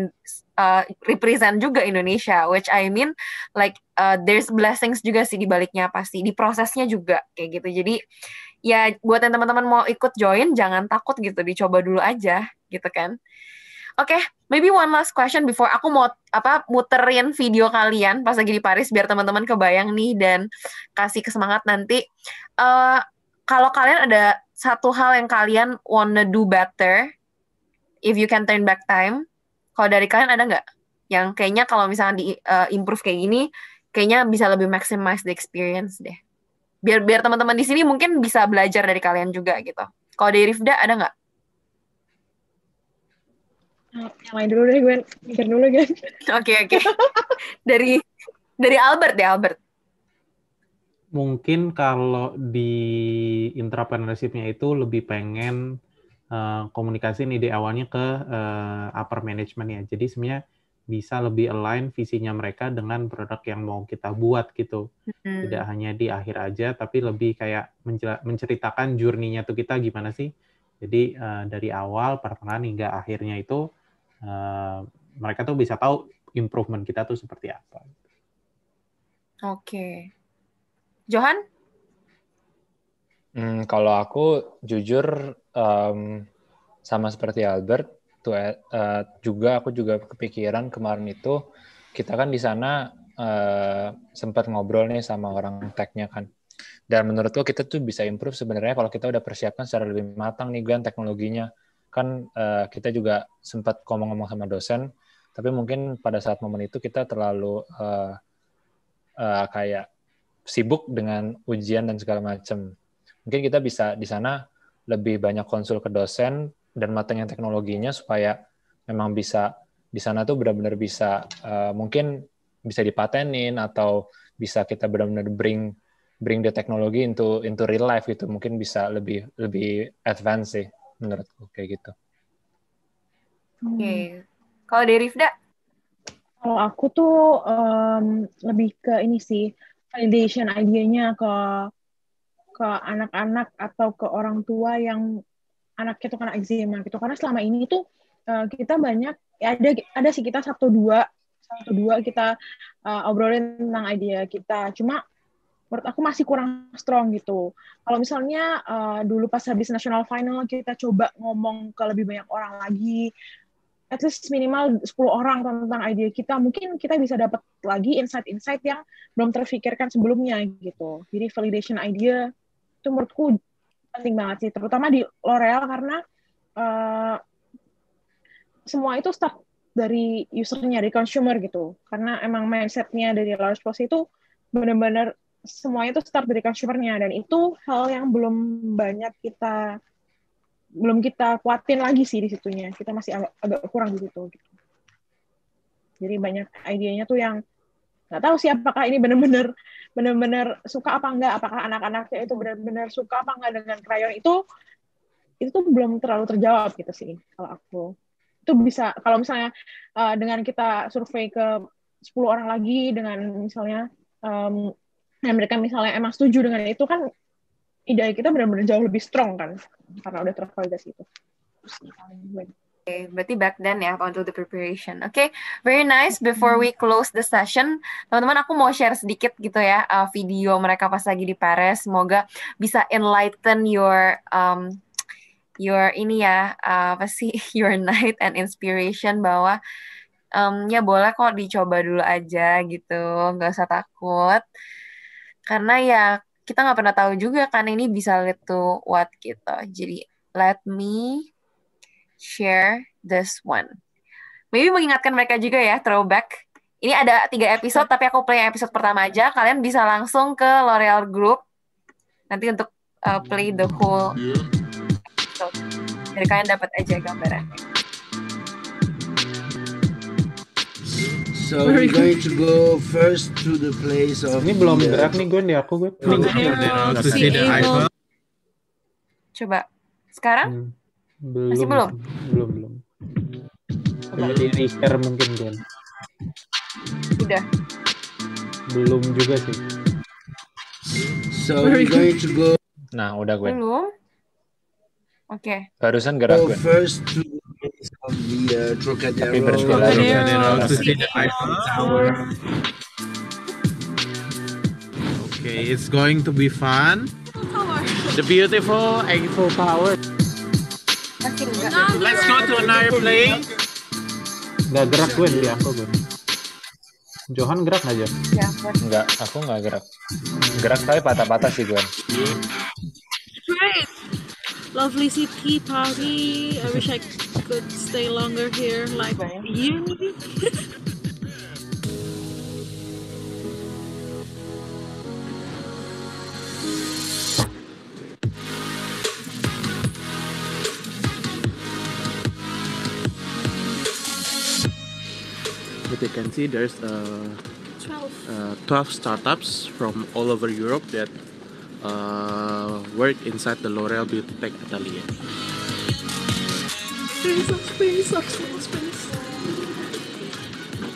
uh, represent juga Indonesia which I mean like uh, there's blessings juga sih di baliknya pasti di prosesnya juga kayak gitu jadi ya buat yang teman-teman mau ikut join jangan takut gitu dicoba dulu aja gitu kan oke okay, maybe one last question before aku mau apa muterin video kalian pas lagi di Paris biar teman-teman kebayang nih dan kasih kesemangat nanti uh, kalau kalian ada satu hal yang kalian wanna do better if you can turn back time, kalau dari kalian ada nggak yang kayaknya kalau misalnya di uh, improve kayak gini, kayaknya bisa lebih maximize the experience deh. Biar biar teman-teman di sini mungkin bisa belajar dari kalian juga gitu. Kalau dari Rifda ada nggak? Yang lain dulu deh gue mikir dulu kan. Oke oke. Dari dari Albert deh Albert. Mungkin kalau di entrepreneurship-nya itu lebih pengen Eh, komunikasi ini di awalnya ke uh, upper management ya. Jadi sebenarnya bisa lebih align visinya mereka dengan produk yang mau kita buat gitu. Hmm. Tidak hanya di akhir aja, tapi lebih kayak menceritakan journey-nya tuh kita gimana sih. Jadi uh, dari awal, pertengahan hingga akhirnya itu uh, mereka tuh bisa tahu improvement kita tuh seperti apa. Oke. Okay. Johan, Hmm, kalau aku jujur um, sama seperti Albert, tuh uh, juga aku juga kepikiran kemarin itu kita kan di sana uh, eh, sempat ngobrol nih sama orang tech-nya kan. Dan menurutku kita tuh bisa improve sebenarnya kalau kita udah persiapkan secara lebih matang nih Glenn teknologinya. Kan uh, kita juga sempat ngomong-ngomong sama dosen, tapi mungkin pada saat momen itu kita terlalu uh, uh, kayak sibuk dengan ujian dan segala macam mungkin kita bisa di sana lebih banyak konsul ke dosen dan matengin teknologinya supaya memang bisa di sana tuh benar-benar bisa uh, mungkin bisa dipatenin atau bisa kita benar-benar bring bring the technology into into real life gitu mungkin bisa lebih lebih advance sih menurutku kayak gitu. Oke, okay. kalau dari Rifda? Kalau aku tuh um, lebih ke ini sih validation idenya ke ke anak-anak atau ke orang tua yang anaknya itu kena eczema gitu karena selama ini itu eh, kita banyak ya ada ada sih kita satu dua satu dua kita uh, obrolin tentang ide kita cuma menurut aku masih kurang strong gitu kalau misalnya uh, dulu pas habis national final kita coba ngomong ke lebih banyak orang lagi at least minimal 10 orang tentang ide kita, mungkin kita bisa dapat lagi insight-insight yang belum terfikirkan sebelumnya gitu. Jadi validation idea itu menurutku penting banget sih terutama di L'Oreal karena uh, semua itu start dari usernya dari consumer gitu karena emang mindsetnya dari large post itu benar-benar semuanya itu start dari consumernya dan itu hal yang belum banyak kita belum kita kuatin lagi sih di situnya kita masih agak, agak kurang di situ gitu. jadi banyak idenya tuh yang nggak tahu sih apakah ini benar-benar benar-benar suka apa enggak apakah anak-anaknya itu benar-benar suka apa enggak dengan krayon itu itu tuh belum terlalu terjawab gitu sih kalau aku itu bisa kalau misalnya uh, dengan kita survei ke 10 orang lagi dengan misalnya um, yang mereka misalnya emang setuju dengan itu kan ide kita benar-benar jauh lebih strong kan karena udah tervalidasi itu berarti back then ya untuk the preparation. Oke, okay. very nice. Before we mm-hmm. close the session, teman-teman aku mau share sedikit gitu ya uh, video mereka pas lagi di Paris. Semoga bisa enlighten your um, your ini ya uh, apa sih your night and inspiration bahwa um, ya boleh kok dicoba dulu aja gitu nggak usah takut karena ya kita nggak pernah tahu juga kan ini bisa lead to what gitu jadi let me share this one. Maybe mengingatkan mereka juga ya, throwback. Ini ada tiga episode, tapi aku play episode pertama aja. Kalian bisa langsung ke L'Oreal Group nanti untuk uh, play the whole episode. Jadi kalian dapat aja gambarannya. So we're going to go first to the place of Ini belum berak nih gue nih ya. aku gue. Coba sekarang? Hmm. Belum, Masih belum? Belum, belum. Coba di share mungkin, Den. Udah. Belum juga sih. So, we're going to go... Nah, udah gue. Belum. Oke. Okay. Barusan gerak gue. first to the uh, Tapi bersekolah di Eiffel Tower. Okay, it's going to be fun. The beautiful Eiffel Tower. Nah, Let's go to another play. Gak gerak gue di aku gue. Johan gerak aja. Ya, Enggak, aku nggak gerak. Gerak tapi patah-patah sih gue. Great. Lovely city party. I wish I could stay longer here, like you. as you can see, there's 12. Uh, uh, 12 startups from all over Europe that uh, work inside the L'Oreal Beauty Tech Atelier. space space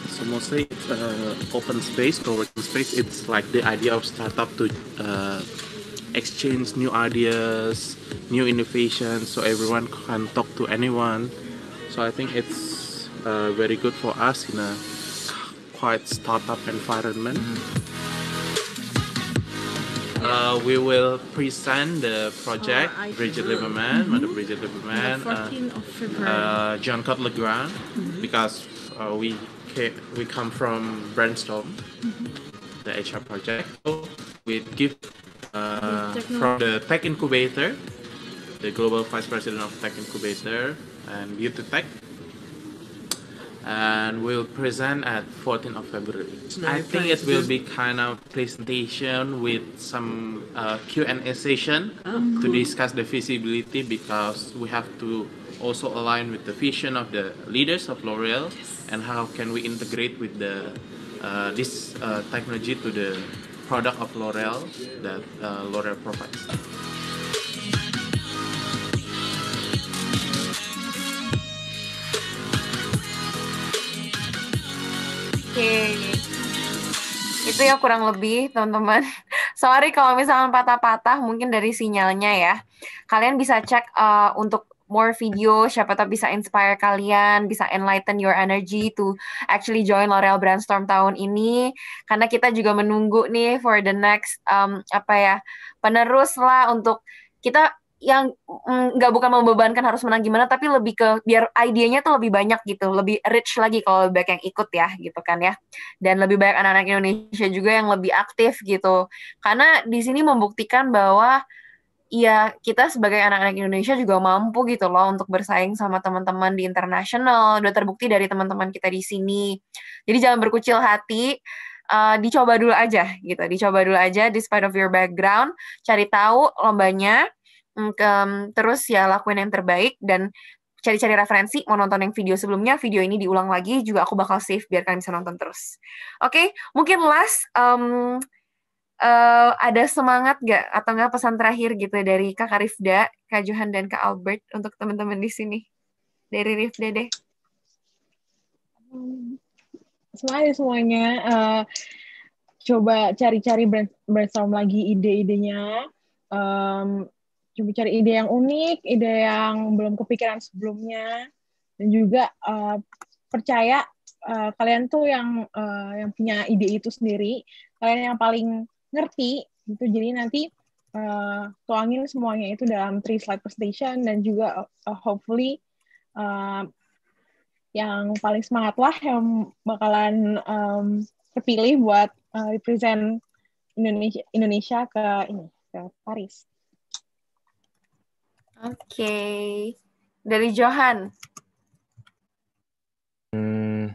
so mostly it's uh, open space, co-working space. It's like the idea of startup to uh, exchange new ideas, new innovations, so everyone can talk to anyone. So I think it's uh, very good for us in a quite startup environment. Mm-hmm. Uh, we will present the project oh, Bridget Lieberman, mm -hmm. Madam Bridget Lieberman, uh, uh, John Cott Legrand, mm -hmm. because uh, we we come from Brainstorm, mm -hmm. the HR project. So we give uh, from the Tech Incubator, the Global Vice President of Tech Incubator and Beauty Tech, and we will present at 14th of February. I think it will be kind of presentation with some uh, Q&A session oh, to discuss the feasibility because we have to also align with the vision of the leaders of L'Oreal yes. and how can we integrate with the uh, this uh, technology to the product of L'Oreal that uh, L'Oreal provides. okay. itu ya kurang lebih teman-teman sorry kalau misalnya patah-patah mungkin dari sinyalnya ya kalian bisa cek uh, untuk more video siapa tahu bisa inspire kalian bisa enlighten your energy to actually join L'Oreal Brandstorm tahun ini karena kita juga menunggu nih for the next um, apa ya penerus lah untuk kita yang mm, nggak mm, bukan membebankan harus menang gimana tapi lebih ke biar idenya tuh lebih banyak gitu lebih rich lagi kalau lebih banyak yang ikut ya gitu kan ya dan lebih banyak anak-anak Indonesia juga yang lebih aktif gitu karena di sini membuktikan bahwa ya kita sebagai anak-anak Indonesia juga mampu gitu loh untuk bersaing sama teman-teman di internasional udah terbukti dari teman-teman kita di sini jadi jangan berkucil hati uh, dicoba dulu aja gitu dicoba dulu aja despite of your background cari tahu lombanya um, terus ya lakuin yang terbaik dan cari-cari referensi mau nonton yang video sebelumnya video ini diulang lagi juga aku bakal save biar kalian bisa nonton terus oke okay? mungkin last um, uh, ada semangat gak atau nggak pesan terakhir gitu ya dari Kak Rifda, Kak Johan dan Kak Albert untuk teman-teman di sini dari Rifda deh. Hmm, semangat ya semuanya. Uh, coba cari-cari brainstorm lagi ide-idenya. Um, coba cari ide yang unik, ide yang belum kepikiran sebelumnya, dan juga uh, percaya uh, kalian tuh yang uh, yang punya ide itu sendiri, kalian yang paling ngerti gitu. Jadi nanti uh, tuangin semuanya itu dalam three slide presentation dan juga uh, hopefully uh, yang paling semangat lah yang bakalan um, terpilih buat uh, represent Indonesia Indonesia ke ini ke Paris. Oke. Dari Johan. Hmm,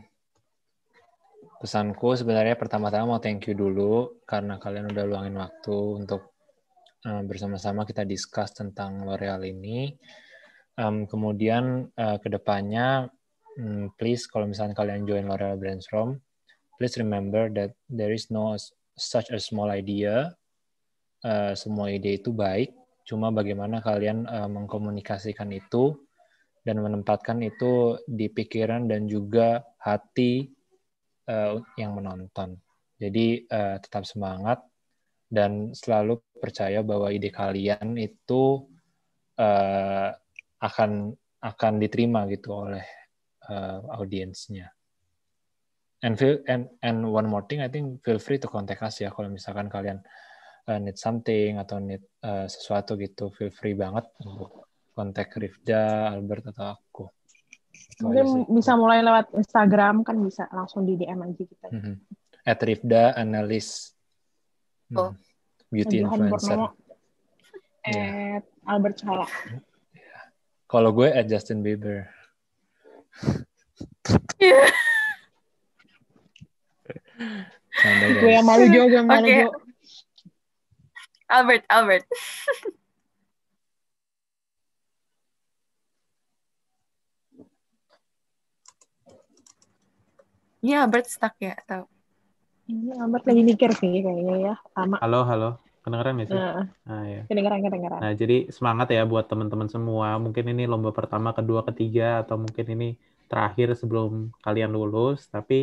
pesanku sebenarnya pertama-tama mau thank you dulu karena kalian udah luangin waktu untuk um, bersama-sama kita discuss tentang L'Oreal ini. Um, kemudian uh, eh, kedepannya, um, hmm, please kalau misalnya kalian join L'Oreal Brainstorm, please remember that there is no such a small idea. Uh, semua ide itu baik Cuma bagaimana kalian uh, mengkomunikasikan itu dan menempatkan itu di pikiran dan juga hati uh, yang menonton. Jadi uh, tetap semangat dan selalu percaya bahwa ide kalian itu uh, akan akan diterima gitu oleh uh, audiensnya. And feel and and one more thing, I think feel free to contact us ya kalau misalkan kalian uh, need something atau need uh, sesuatu gitu, feel free banget untuk kontak Rifda, Albert atau aku. Itu Mungkin bisa mulai lewat Instagram kan bisa langsung di DM aja kita. Mm -hmm. At Rifda Analis. Hmm. Oh. Beauty Aduh, influencer. Iya. At Albert Chala. Yeah. Kalau gue at Justin Bieber. Iya. gue yang malu juga, malu okay. juga. Albert, Albert. Iya, ya, Albert stuck ya atau? Ini iya, Albert lagi mikir sih kayaknya ya. Sama. Halo, halo. Kedengeran ya sih? Uh, nah, ya. Kedengeran, kedengeran. Nah, jadi semangat ya buat teman-teman semua. Mungkin ini lomba pertama, kedua, ketiga, atau mungkin ini terakhir sebelum kalian lulus. Tapi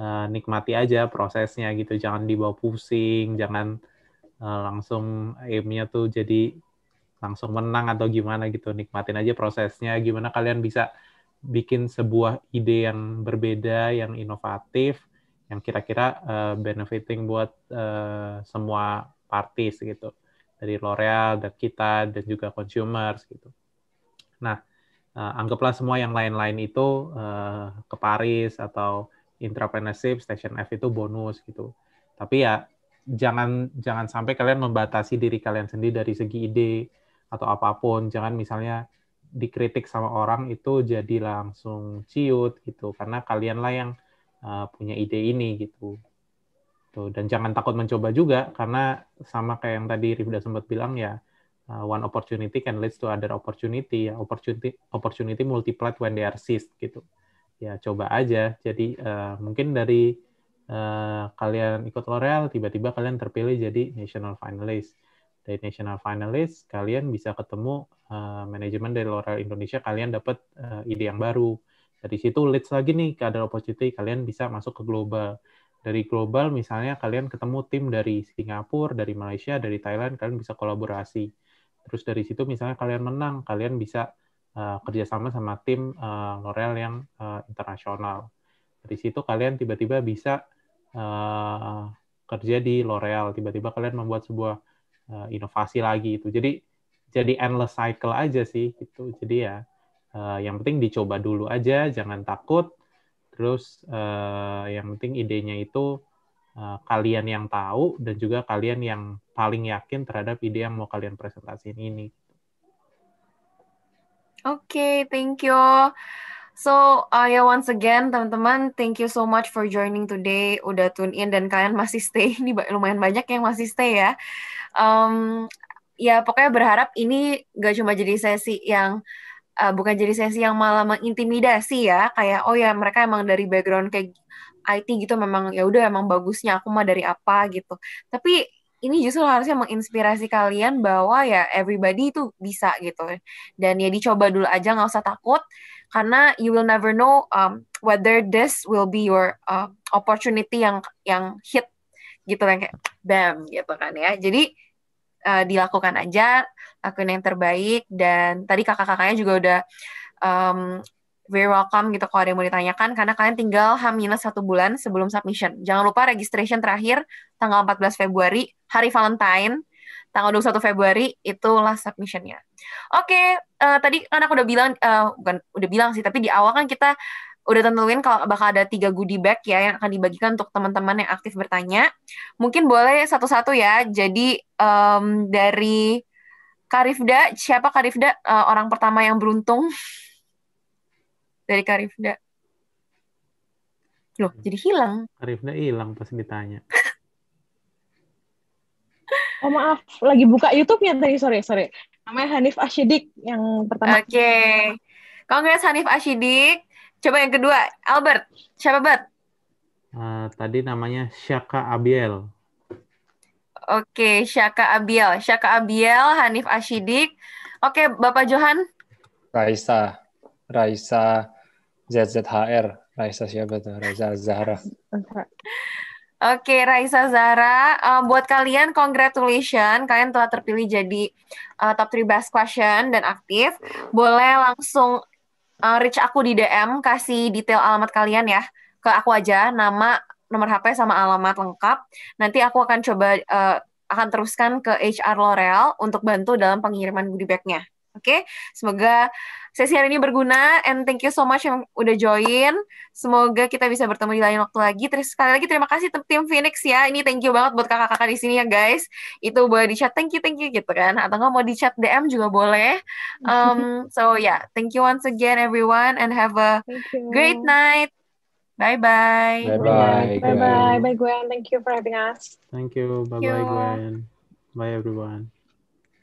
uh, nikmati aja prosesnya gitu. Jangan dibawa pusing, jangan Eh, langsung aimnya tuh jadi langsung menang atau gimana gitu nikmatin aja prosesnya gimana kalian bisa bikin sebuah ide yang berbeda yang inovatif yang kira-kira uh, benefiting buat uh, semua parties gitu dari L'Oreal dan kita dan juga consumers gitu nah uh, anggaplah semua yang lain-lain itu uh, ke Paris atau entrepreneurship station F itu bonus gitu tapi ya jangan jangan sampai kalian membatasi diri kalian sendiri dari segi ide atau apapun. Jangan misalnya dikritik sama orang itu jadi langsung ciut gitu karena kalianlah yang uh, punya ide ini gitu. Tuh, gitu. dan jangan takut mencoba juga karena sama kayak yang tadi Rifda sempat bilang ya uh, one opportunity can lead to other opportunity ya opportunity opportunity multiplied when they are seized gitu. Ya coba aja. Jadi uh, mungkin dari Eh, kalian ikut L'Oreal, tiba-tiba kalian terpilih jadi national finalist. Dari national finalist, kalian bisa ketemu uh, manajemen dari L'Oreal Indonesia, kalian dapat uh, eh, ide yang baru. Dari situ leads lagi nih ke ada opportunity, kalian bisa masuk ke global. Dari global misalnya kalian ketemu tim dari Singapura, dari Malaysia, dari Thailand, kalian bisa kolaborasi. Terus dari situ misalnya kalian menang, kalian bisa uh, kerjasama sama tim uh, L'Oreal yang uh, internasional. Dari situ kalian tiba-tiba bisa Eh, kerja di L'Oreal, tiba-tiba kalian membuat sebuah uh, inovasi lagi itu. Jadi jadi endless cycle aja sih gitu. Jadi ya uh, yang penting dicoba dulu aja, jangan takut. Terus uh, yang penting idenya itu uh, kalian yang tahu dan juga kalian yang paling yakin terhadap ide yang mau kalian presentasiin ini. Oke, okay, thank you. So, uh, ya once again teman-teman, thank you so much for joining today. Udah tune in dan kalian masih stay. Ini lumayan banyak yang masih stay ya. Um, ya pokoknya berharap ini gak cuma jadi sesi yang uh, bukan jadi sesi yang malah mengintimidasi ya. Kayak oh ya mereka emang dari background kayak IT gitu memang ya udah emang bagusnya aku mah dari apa gitu. Tapi ini justru harusnya menginspirasi kalian bahwa ya everybody itu bisa gitu. Dan ya dicoba dulu aja nggak usah takut karena you will never know um, whether this will be your uh, opportunity yang yang hit gitu kan kayak bam gitu kan ya jadi uh, dilakukan aja lakuin yang terbaik dan tadi kakak-kakaknya juga udah um, very welcome gitu kalau ada yang mau ditanyakan karena kalian tinggal h satu bulan sebelum submission. Jangan lupa registration terakhir tanggal 14 Februari, hari Valentine tanggal 21 Februari itu last submissionnya. Oke, okay, uh, eh, tadi kan aku udah bilang uh, bukan udah bilang sih, tapi di awal kan kita udah tentuin kalau bakal ada tiga goodie bag ya yang akan dibagikan untuk teman-teman yang aktif bertanya. Mungkin boleh satu-satu ya. Jadi um, dari Karifda, siapa Karifda uh, orang pertama yang beruntung? Dari Karifda. Loh, hmm. jadi hilang. Karifda hilang pas ditanya. Oh maaf, lagi buka YouTube-nya tadi sore sore. Namanya Hanif Ashidik yang pertama. Oke. Okay. Kongres Hanif Ashidik. Coba yang kedua, Albert. Siapa, Bert? Uh, tadi namanya Syaka Abiel. Oke, okay, Syaka Abiel. Syaka Abiel, Hanif Ashidik. Oke, okay, Bapak Johan. Raisa. Raisa ZZHR. Raisa siapa tuh? Raisa Zahra. Oke, Raisa Zara, uh, eh, buat kalian congratulations, kalian telah terpilih jadi uh, top 3 best question dan aktif. Boleh langsung uh, reach aku di DM, kasih detail alamat kalian ya ke aku aja, nama, nomor HP sama alamat lengkap. Nanti aku akan coba uh, akan teruskan ke HR L'Oreal untuk bantu dalam pengiriman goodie bag-nya. Oke, okay? semoga sesi hari ini berguna and thank you so much yang udah join. Semoga kita bisa bertemu di lain waktu lagi. Terus sekali lagi terima kasih tim Phoenix ya. Ini thank you banget buat kakak-kakak di sini ya guys. Itu boleh di chat thank you thank you gitu kan. Atau nggak mau di chat DM juga boleh. Um, so yeah, thank you once again everyone and have a great night. Bye bye. Bye bye. Bye bye. Bye Gwen. Thank you for having us. Thank you. Bye bye Gwen. Bye everyone.